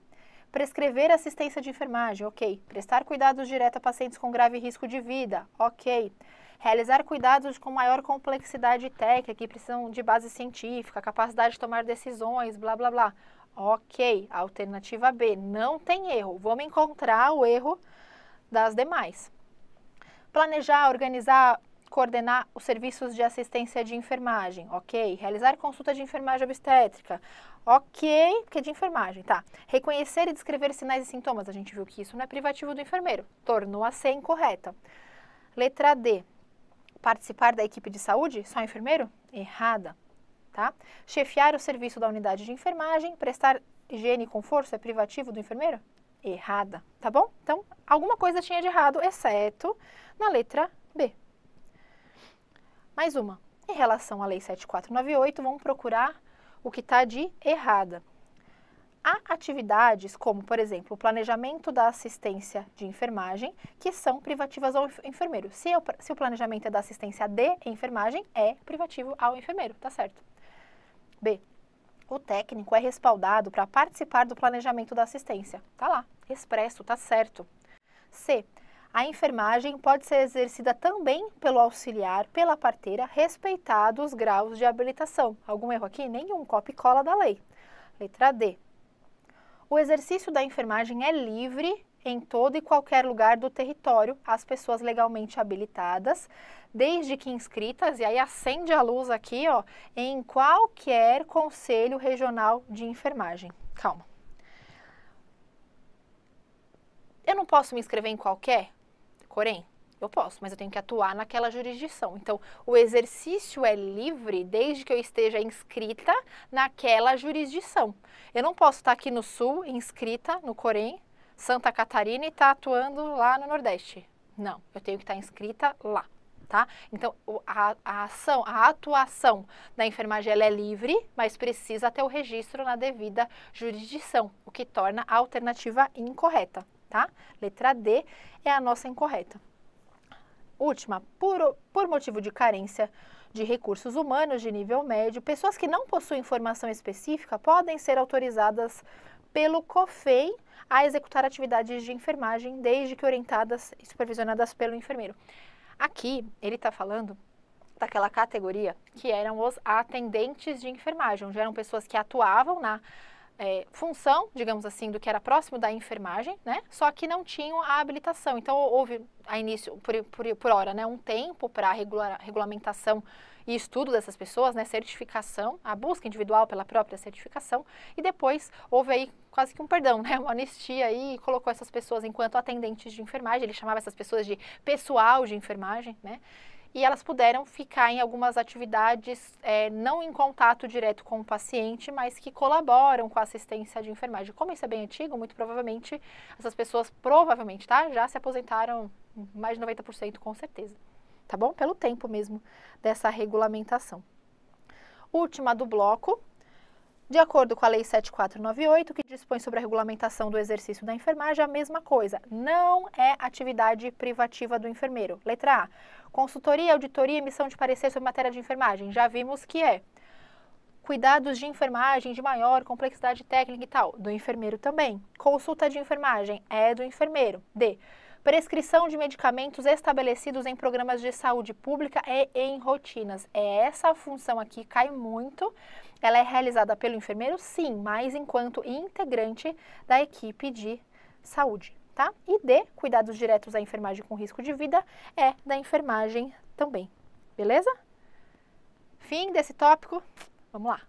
Prescrever assistência de enfermagem, ok. Prestar cuidados direto a pacientes com grave risco de vida, ok. Realizar cuidados com maior complexidade técnica, que precisam de base científica, capacidade de tomar decisões, blá blá blá. Ok, alternativa B, não tem erro. Vamos encontrar o erro das demais. Planejar, organizar, coordenar os serviços de assistência de enfermagem, ok? Realizar consulta de enfermagem obstétrica, ok, porque é de enfermagem, tá? Reconhecer e descrever sinais e sintomas, a gente viu que isso não é privativo do enfermeiro, tornou a ser incorreta. Letra D, participar da equipe de saúde, só enfermeiro? Errada tá? Chefiar o serviço da unidade de enfermagem, prestar higiene e conforto é privativo do enfermeiro? Errada, tá bom? Então, alguma coisa tinha de errado, exceto na letra B. Mais uma. Em relação à Lei 7498, vamos procurar o que está de errada. Há atividades como, por exemplo, o planejamento da assistência de enfermagem, que são privativas ao enfermeiro. Se, eu, é se o planejamento é da assistência de enfermagem, é privativo ao enfermeiro, tá certo? B. O técnico é respaldado para participar do planejamento da assistência. Tá lá, expresso, tá certo. C. A enfermagem pode ser exercida também pelo auxiliar, pela parteira, respeitados os graus de habilitação. Algum erro aqui? Nenhum, copia e cola da lei. Letra D. O exercício da enfermagem é livre em todo e qualquer lugar do território as pessoas legalmente habilitadas, desde que inscritas, e aí acende a luz aqui, ó, em qualquer conselho regional de enfermagem. Calma. Eu não posso me inscrever em qualquer? Porém, eu posso, mas eu tenho que atuar naquela jurisdição. Então, o exercício é livre desde que eu esteja inscrita naquela jurisdição. Eu não posso estar aqui no Sul inscrita no Corém, Santa Catarina e está atuando lá no Nordeste. Não, eu tenho que estar tá inscrita lá. Tá? Então, a, a, ação, a atuação da enfermagem é livre, mas precisa ter o registro na devida jurisdição, o que torna a alternativa incorreta, tá? Letra D é a nossa incorreta. Última, por, por motivo de carência de recursos humanos de nível médio, pessoas que não possuem formação específica podem ser autorizadas pelo COFEI a executar atividades de enfermagem, desde que orientadas e supervisionadas pelo enfermeiro. Aqui, ele está falando daquela categoria que eram os atendentes de enfermagem, onde eram pessoas que atuavam na é, função, digamos assim, do que era próximo da enfermagem, né? Só que não tinham a habilitação. Então houve a início por, por, por hora, né, um tempo para regular regulamentação e estudo dessas pessoas, né, certificação, a busca individual pela própria certificação, e depois houve aí quase que um perdão, né, uma anistia aí, e colocou essas pessoas enquanto atendentes de enfermagem, ele chamava essas pessoas de pessoal de enfermagem, né, e elas puderam ficar em algumas atividades é, não em contato direto com o paciente, mas que colaboram com a assistência de enfermagem. Como isso é bem antigo, muito provavelmente essas pessoas provavelmente tá, já se aposentaram mais de 90% com certeza tá bom? Pelo tempo mesmo dessa regulamentação. Última do bloco, de acordo com a Lei 7498, que dispõe sobre a regulamentação do exercício da enfermagem, a mesma coisa. Não é atividade privativa do enfermeiro. Letra A. Consultoria, auditoria, emissão de parecer sobre matéria de enfermagem. Já vimos que é. Cuidados de enfermagem de maior complexidade técnica e tal, do enfermeiro também. Consulta de enfermagem é do enfermeiro. D prescrição de medicamentos estabelecidos em programas de saúde pública e em rotinas. É essa função aqui cai muito. Ela é realizada pelo enfermeiro, sim, mas enquanto integrante da equipe de saúde, tá? E D, cuidados diretos à enfermagem com risco de vida, é da enfermagem também. Beleza? Fim desse tópico. Vamos lá.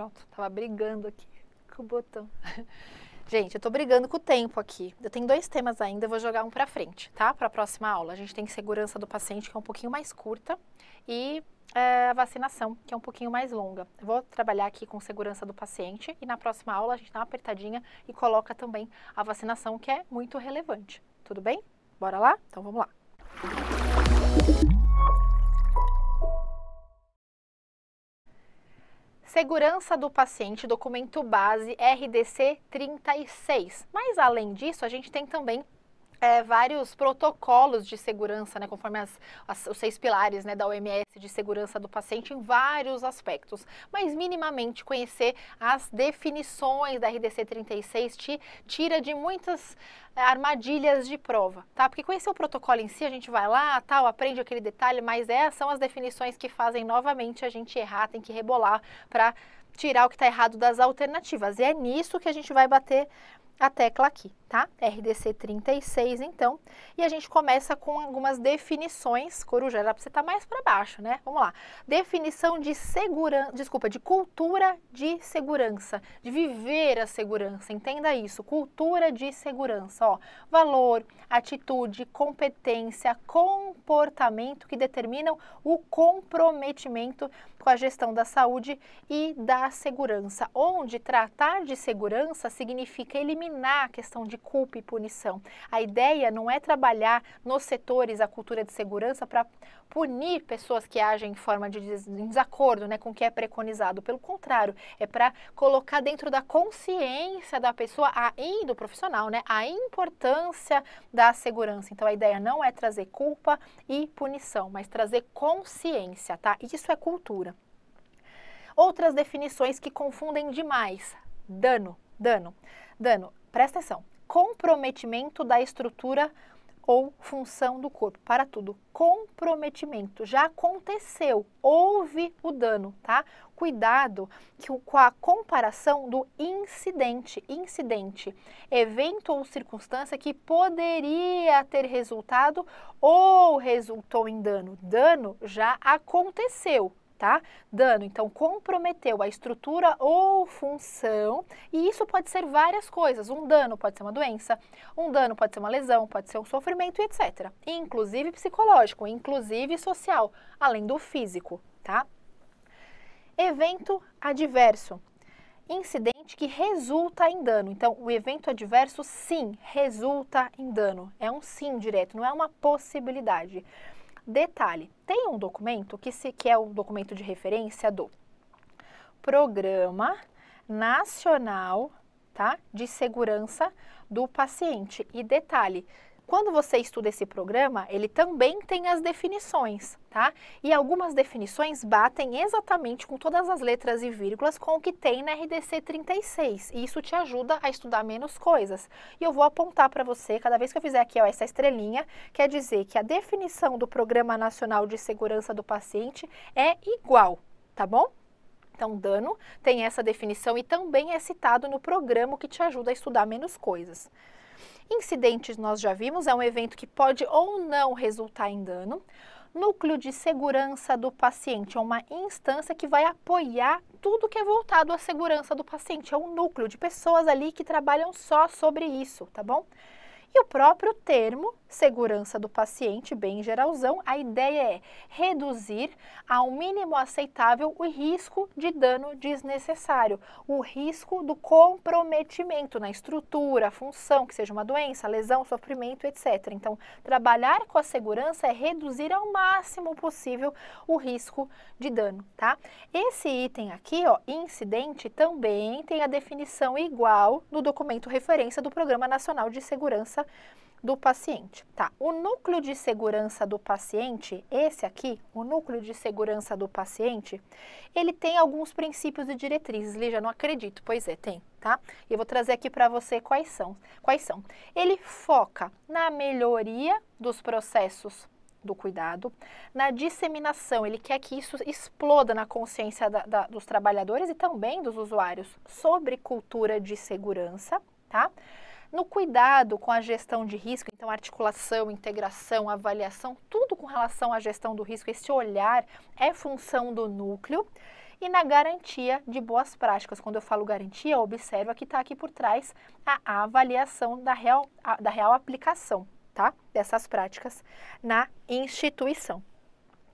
Pronto, tava brigando aqui com o botão. Gente, eu tô brigando com o tempo aqui. Eu tenho dois temas ainda, eu vou jogar um para frente, tá? Para a próxima aula. A gente tem segurança do paciente, que é um pouquinho mais curta, e é, a vacinação, que é um pouquinho mais longa. Eu vou trabalhar aqui com segurança do paciente e na próxima aula a gente dá uma apertadinha e coloca também a vacinação, que é muito relevante. Tudo bem? Bora lá? Então vamos lá. Segurança do paciente, documento base RDC 36. Mas além disso, a gente tem também é, vários protocolos de segurança, né, conforme as, as, os seis pilares né, da OMS de segurança do paciente em vários aspectos, mas minimamente conhecer as definições da RDC 36 te tira de muitas eh, armadilhas de prova, tá? Porque conhecer o protocolo em si, a gente vai lá, tal, aprende aquele detalhe, mas essas é, são as definições que fazem novamente a gente errar, tem que rebolar para tirar o que está errado das alternativas. E é nisso que a gente vai bater a tecla aqui, tá? RDC 36, então. E a gente começa com algumas definições. Coruja, era pra você estar tá mais para baixo, né? Vamos lá. Definição de segurança, desculpa, de cultura de segurança, de viver a segurança. Entenda isso, cultura de segurança, ó. Valor, atitude, competência, comportamento que determinam o comprometimento com a gestão da saúde e da segurança, onde tratar de segurança significa eliminar eliminar a questão de culpa e punição. A ideia não é trabalhar nos setores a cultura de segurança para punir pessoas que agem em forma de desacordo né, com o que é preconizado. Pelo contrário, é para colocar dentro da consciência da pessoa ainda do profissional né, a importância da segurança. Então a ideia não é trazer culpa e punição, mas trazer consciência, tá? Isso é cultura. Outras definições que confundem demais: dano, dano, dano presta atenção, comprometimento da estrutura ou função do corpo. Para tudo, comprometimento. Já aconteceu, houve o dano, tá? Cuidado com a comparação do incidente. Incidente, evento ou circunstância que poderia ter resultado ou resultou em dano. Dano já aconteceu, tá? Dano, então, comprometeu a estrutura ou função, e isso pode ser várias coisas. Um dano pode ser uma doença, um dano pode ser uma lesão, pode ser um sofrimento etc. Inclusive psicológico, inclusive social, além do físico, tá? Evento adverso incidente que resulta em dano. Então, o evento adverso, sim, resulta em dano. É um sim direto, não é uma possibilidade. Detalhe: tem um documento que, se, que é um documento de referência do Programa Nacional tá, de Segurança do Paciente. E detalhe: quando você estuda esse programa, ele também tem as definições, tá? E algumas definições batem exatamente com todas as letras e vírgulas com o que tem na RDC 36. E isso te ajuda a estudar menos coisas. E eu vou apontar para você, cada vez que eu fizer aqui ó, essa estrelinha, quer dizer que a definição do Programa Nacional de Segurança do Paciente é igual, tá bom? Então, dano tem essa definição e também é citado no programa que te ajuda a estudar menos coisas. Incidentes nós já vimos, é um evento que pode ou não resultar em dano. Núcleo de segurança do paciente é uma instância que vai apoiar tudo que é voltado à segurança do paciente. É um núcleo de pessoas ali que trabalham só sobre isso, tá bom? E o próprio termo segurança do paciente, bem geralzão, a ideia é reduzir ao mínimo aceitável o risco de dano desnecessário, o risco do comprometimento na estrutura, função, que seja uma doença, lesão, sofrimento, etc. Então, trabalhar com a segurança é reduzir ao máximo possível o risco de dano, tá? Esse item aqui, ó, incidente, também tem a definição igual no documento referência do Programa Nacional de Segurança segurança do paciente, tá? O núcleo de segurança do paciente, esse aqui, o núcleo de segurança do paciente, ele tem alguns princípios e diretrizes. Lígia, não acredito. Pois é, tem, tá? Eu vou trazer aqui para você quais são. Quais são? Ele foca na melhoria dos processos do cuidado, na disseminação, ele quer que isso exploda na consciência da, da, dos trabalhadores e também dos usuários sobre cultura de segurança, tá? no cuidado com a gestão de risco, então articulação, integração, avaliação, tudo com relação à gestão do risco, esse olhar é função do núcleo e na garantia de boas práticas. Quando eu falo garantia, observa que está aqui por trás a avaliação da real, a, da real aplicação tá? dessas práticas na instituição.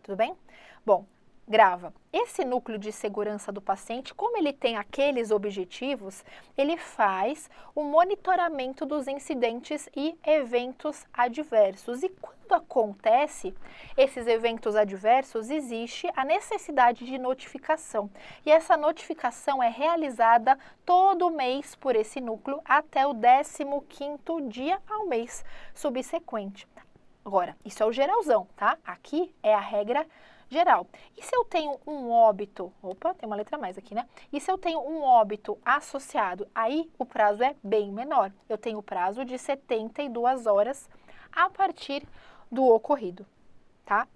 Tudo bem? Bom, grava. Esse núcleo de segurança do paciente, como ele tem aqueles objetivos, ele faz o monitoramento dos incidentes e eventos adversos. E quando acontece esses eventos adversos, existe a necessidade de notificação. E essa notificação é realizada todo mês por esse núcleo até o 15º dia ao mês subsequente. Agora, isso é o geralzão, tá? Aqui é a regra geral. E se eu tenho um óbito, opa, tem uma letra mais aqui, né? E se eu tenho um óbito associado, aí o prazo é bem menor. Eu tenho o prazo de 72 horas a partir do ocorrido, tá?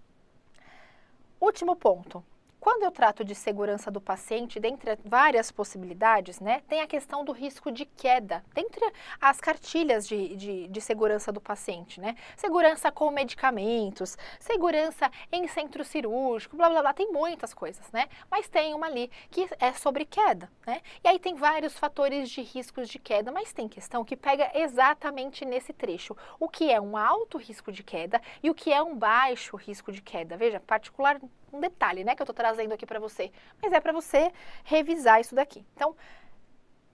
Último ponto. Quando eu trato de segurança do paciente, dentre várias possibilidades, né, tem a questão do risco de queda, dentre as cartilhas de, de, de segurança do paciente, né? Segurança com medicamentos, segurança em centro cirúrgico, blá blá blá, tem muitas coisas, né? Mas tem uma ali que é sobre queda, né? E aí tem vários fatores de riscos de queda, mas tem questão que pega exatamente nesse trecho, o que é um alto risco de queda e o que é um baixo risco de queda. Veja, particular um detalhe, né, que eu estou trazendo aqui para você, mas é para você revisar isso daqui. Então,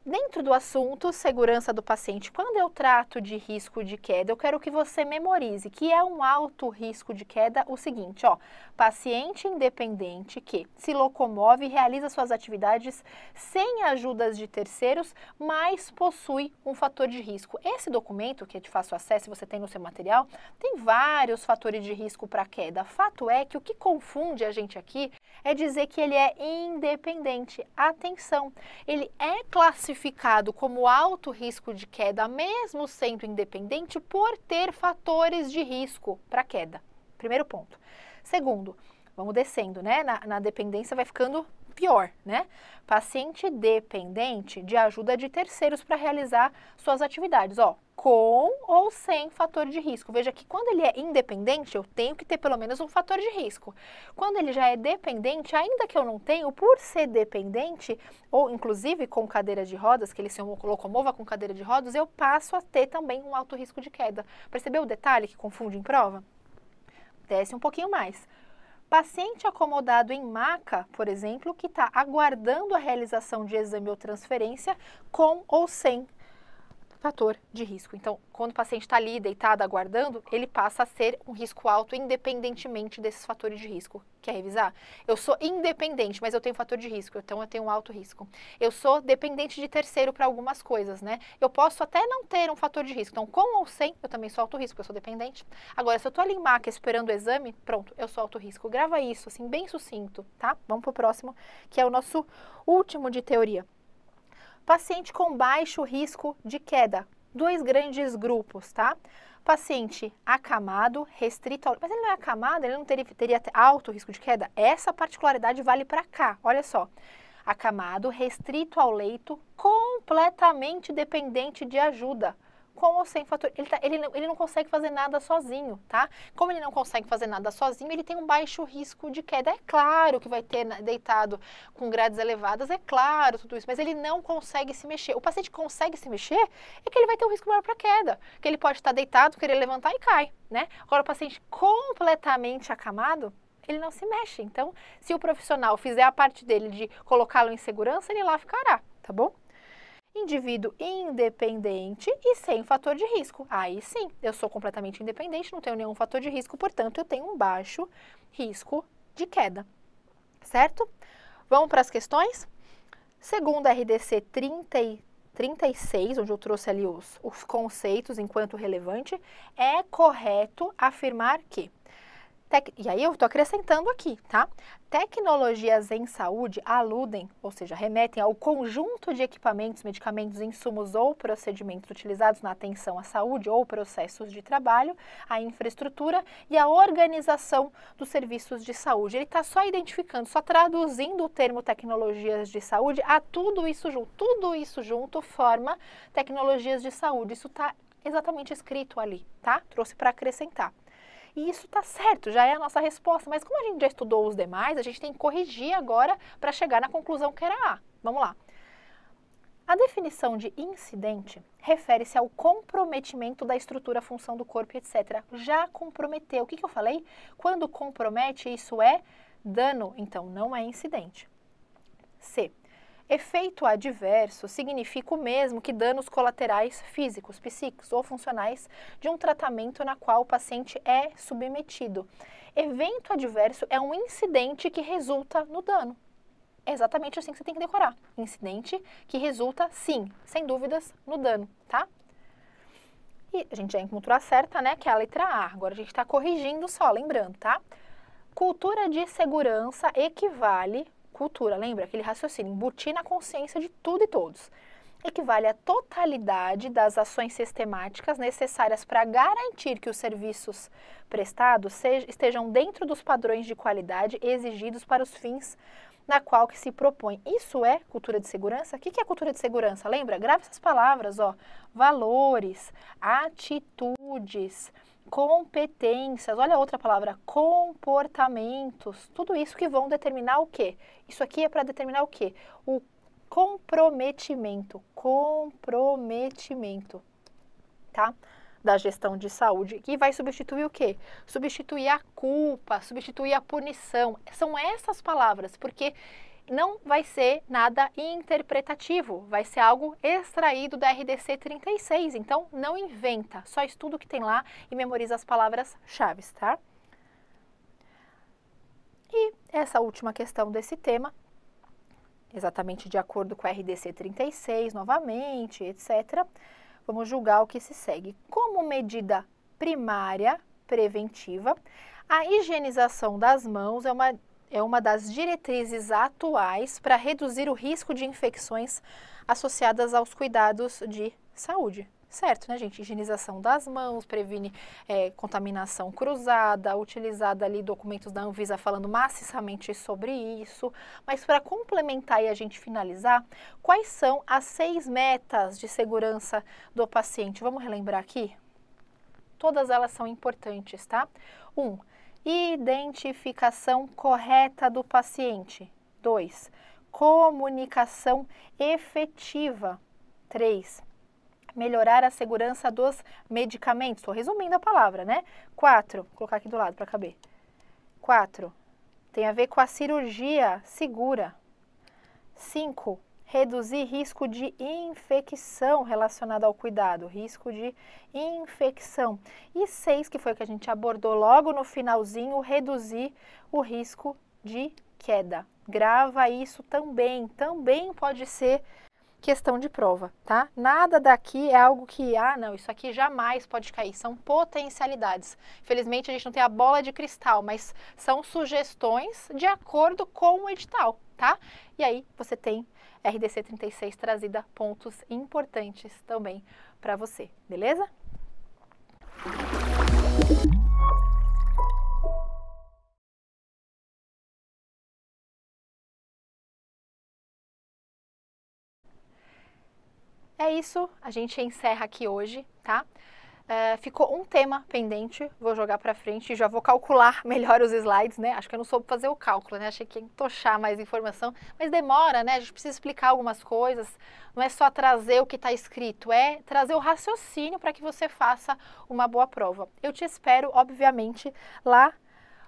dentro do assunto segurança do paciente, quando eu trato de risco de queda, eu quero que você memorize que é um alto risco de queda o seguinte, ó, paciente independente que se locomove e realiza suas atividades sem ajudas de terceiros, mas possui um fator de risco. Esse documento que é de fácil acesso, você tem no seu material, tem vários fatores de risco para queda. Fato é que o que confunde a gente aqui é dizer que ele é independente. Atenção, ele é classificado como alto risco de queda, mesmo sendo independente, por ter fatores de risco para queda. Primeiro ponto. Segundo, vamos descendo, né? Na, na dependência vai ficando pior, né? Paciente dependente de ajuda de terceiros para realizar suas atividades, ó, com ou sem fator de risco. Veja que quando ele é independente, eu tenho que ter pelo menos um fator de risco. Quando ele já é dependente, ainda que eu não tenho, por ser dependente, ou inclusive com cadeira de rodas, que ele se locomova com cadeira de rodas, eu passo a ter também um alto risco de queda. Percebeu o detalhe que confunde em prova? Desce um pouquinho mais Paciente acomodado em maca, por exemplo, que está aguardando a realização de exame ou transferência com ou sem fator de risco. Então, quando o paciente está ali deitado aguardando, ele passa a ser um risco alto independentemente desses fatores de risco. Quer revisar? Eu sou independente, mas eu tenho fator de risco, então eu tenho um alto risco. Eu sou dependente de terceiro para algumas coisas, né? Eu posso até não ter um fator de risco. Então, com ou sem, eu também sou alto risco, eu sou dependente. Agora, se eu estou ali em maca esperando o exame, pronto, eu sou alto risco. Grava isso, assim, bem sucinto, tá? Vamos para o próximo, que é o nosso último de teoria. Paciente com baixo risco de queda, dois grandes grupos, tá? Paciente acamado, restrito ao... Mas ele não é acamado, ele não teria, teria alto risco de queda? Essa particularidade vale para cá, olha só. Acamado, restrito ao leito, completamente dependente de ajuda com ou sem fator. Ele, tá, ele, ele não consegue fazer nada sozinho, tá? Como ele não consegue fazer nada sozinho, ele tem um baixo risco de queda. É claro que vai ter né, deitado com grades elevadas, é claro tudo isso, mas ele não consegue se mexer. O paciente consegue se mexer, é que ele vai ter um risco maior para queda, que ele pode estar deitado, querer levantar e cai, né? Agora, o paciente completamente acamado, ele não se mexe. Então, se o profissional fizer a parte dele de colocá-lo em segurança, ele lá ficará, tá bom? indivíduo independente e sem fator de risco. Aí sim, eu sou completamente independente, não tenho nenhum fator de risco, portanto, eu tenho um baixo risco de queda. Certo? Vamos para as questões? Segundo a RDC 30, 36, onde eu trouxe ali os, os conceitos enquanto relevante, é correto afirmar que Tec... E aí eu estou acrescentando aqui, tá? Tecnologias em saúde aludem, ou seja, remetem ao conjunto de equipamentos, medicamentos, insumos ou procedimentos utilizados na atenção à saúde ou processos de trabalho, à infraestrutura e à organização dos serviços de saúde. Ele está só identificando, só traduzindo o termo tecnologias de saúde a tudo isso junto. Tudo isso junto forma tecnologias de saúde. Isso está exatamente escrito ali, tá? Trouxe para acrescentar. E isso está certo, já é a nossa resposta. Mas como a gente já estudou os demais, a gente tem que corrigir agora para chegar na conclusão que era A. Vamos lá. A definição de incidente refere-se ao comprometimento da estrutura, função do corpo, etc. Já comprometeu. O que, que eu falei? Quando compromete, isso é dano, então não é incidente. C. Efeito adverso significa o mesmo que danos colaterais físicos, psíquicos ou funcionais de um tratamento na qual o paciente é submetido. Evento adverso é um incidente que resulta no dano. É exatamente assim que você tem que decorar. Incidente que resulta, sim, sem dúvidas, no dano, tá? E a gente já encontrou a certa, né, que é a letra A. Agora a gente está corrigindo só, lembrando, tá? Cultura de segurança equivale cultura, lembra? Aquele raciocínio, embutir na consciência de tudo e todos. Equivale à totalidade das ações sistemáticas necessárias para garantir que os serviços prestados estejam dentro dos padrões de qualidade exigidos para os fins na qual que se propõe. Isso é cultura de segurança? O que é cultura de segurança? Lembra? Grave essas palavras, ó. Valores, atitudes, competências, olha outra palavra, comportamentos, tudo isso que vão determinar o quê? Isso aqui é para determinar o quê? O comprometimento, comprometimento, tá? Da gestão de saúde, que vai substituir o quê? Substituir a culpa, substituir a punição. São essas palavras, porque não vai ser nada interpretativo, vai ser algo extraído da RDC 36. Então, não inventa, só estuda o que tem lá e memoriza as palavras-chave, tá? E essa última questão desse tema, exatamente de acordo com a RDC 36, novamente, etc. Vamos julgar o que se segue. Como medida primária preventiva, a higienização das mãos é uma é uma das diretrizes atuais para reduzir o risco de infecções associadas aos cuidados de saúde. Certo, né, gente? Higienização das mãos, previne é, contaminação cruzada, utilizada ali documentos da Anvisa falando maciçamente sobre isso. Mas para complementar e a gente finalizar, quais são as seis metas de segurança do paciente? Vamos relembrar aqui? Todas elas são importantes, tá? Um, identificação correta do paciente. 2. Comunicação efetiva. 3. Melhorar a segurança dos medicamentos. Estou resumindo a palavra, né? 4. Vou colocar aqui do lado para caber. 4. Tem a ver com a cirurgia segura. 5 reduzir risco de infecção relacionado ao cuidado, risco de infecção. E seis, que foi o que a gente abordou logo no finalzinho, reduzir o risco de queda. Grava isso também, também pode ser questão de prova, tá? Nada daqui é algo que, ah, não, isso aqui jamais pode cair, são potencialidades. Felizmente a gente não tem a bola de cristal, mas são sugestões de acordo com o edital, tá? E aí você tem RDC 36 trazida pontos importantes também para você, beleza? É isso, a gente encerra aqui hoje, tá? É, ficou um tema pendente, vou jogar para frente, e já vou calcular melhor os slides, né? Acho que eu não soube fazer o cálculo, né? Achei que ia entochar mais informação, mas demora, né? A gente precisa explicar algumas coisas, não é só trazer o que está escrito, é trazer o raciocínio para que você faça uma boa prova. Eu te espero, obviamente, lá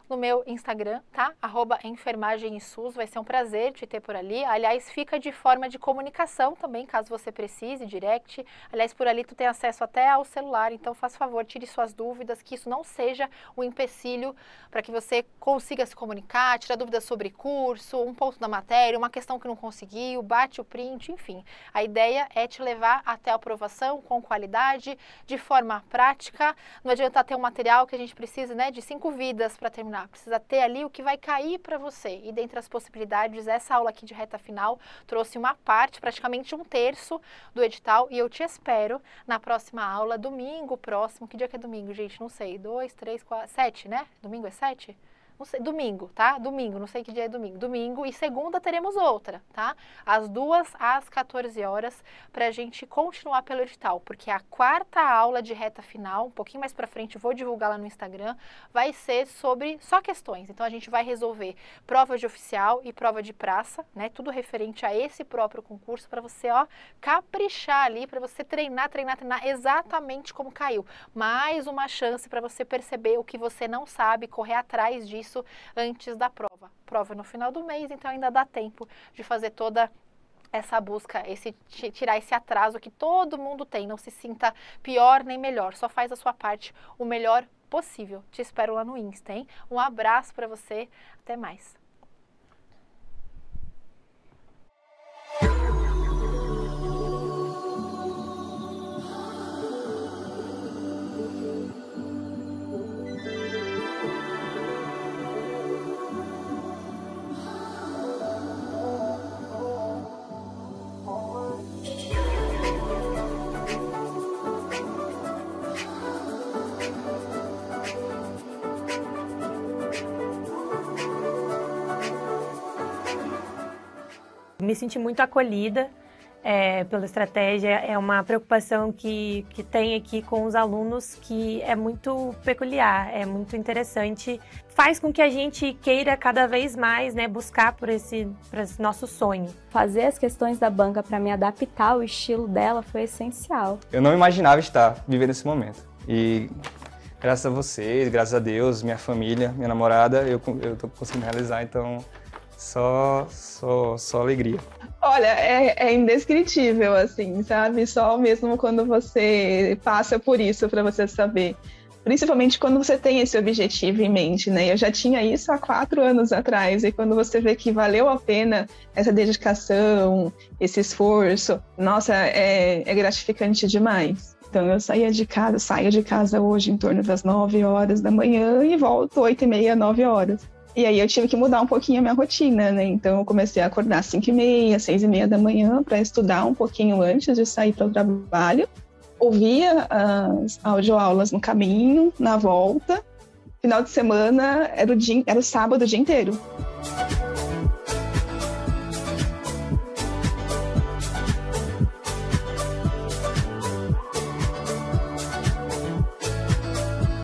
no meu Instagram, tá? Arroba enfermagemsus, vai ser um prazer te ter por ali. Aliás, fica de forma de comunicação também, caso você precise, direct. Aliás, por ali tu tem acesso até ao celular, então faz favor, tire suas dúvidas, que isso não seja um empecilho para que você consiga se comunicar, tirar dúvidas sobre curso, um ponto da matéria, uma questão que não conseguiu, bate o print, enfim. A ideia é te levar até a aprovação com qualidade, de forma prática. Não adianta ter um material que a gente precisa, né, de cinco vidas para terminar precisa ter ali o que vai cair para você. E dentre as possibilidades, essa aula aqui de reta final trouxe uma parte, praticamente um terço do edital. E eu te espero na próxima aula, domingo próximo. Que dia que é domingo, gente? Não sei. Dois, três, quatro, sete, né? Domingo é sete? sei, domingo, tá? Domingo, não sei que dia é domingo. Domingo e segunda teremos outra, tá? As duas às 14 horas para a gente continuar pelo edital, porque a quarta aula de reta final, um pouquinho mais para frente, vou divulgar lá no Instagram, vai ser sobre só questões. Então a gente vai resolver prova de oficial e prova de praça, né? Tudo referente a esse próprio concurso para você, ó, caprichar ali, para você treinar, treinar, treinar exatamente como caiu. Mais uma chance para você perceber o que você não sabe, correr atrás disso isso antes da prova. Prova no final do mês, então ainda dá tempo de fazer toda essa busca, esse tirar esse atraso que todo mundo tem, não se sinta pior nem melhor, só faz a sua parte o melhor possível. Te espero lá no Insta, hein? Um abraço para você, até mais. me senti muito acolhida é, pela estratégia. É uma preocupação que, que tem aqui com os alunos que é muito peculiar, é muito interessante. Faz com que a gente queira cada vez mais né, buscar por esse, por esse nosso sonho. Fazer as questões da banca para me adaptar ao estilo dela foi essencial. Eu não imaginava estar vivendo esse momento. E graças a vocês, graças a Deus, minha família, minha namorada, eu, estou conseguindo realizar, então só, só, só alegria. Olha, é, é, indescritível, assim, sabe? Só mesmo quando você passa por isso para você saber. Principalmente quando você tem esse objetivo em mente, né? Eu já tinha isso há quatro anos atrás, e quando você vê que valeu a pena essa dedicação, esse esforço, nossa, é, é gratificante demais. Então eu saía de casa, saio de casa hoje em torno das nove horas da manhã e volto oito e meia, nove horas. E aí eu tive que mudar um pouquinho a minha rotina, né? Então eu comecei a acordar às 5 e meia, 6 e meia da manhã para estudar um pouquinho antes de sair para o trabalho. Ouvia as audioaulas no caminho, na volta. Final de semana era o, dia, era o sábado o dia inteiro.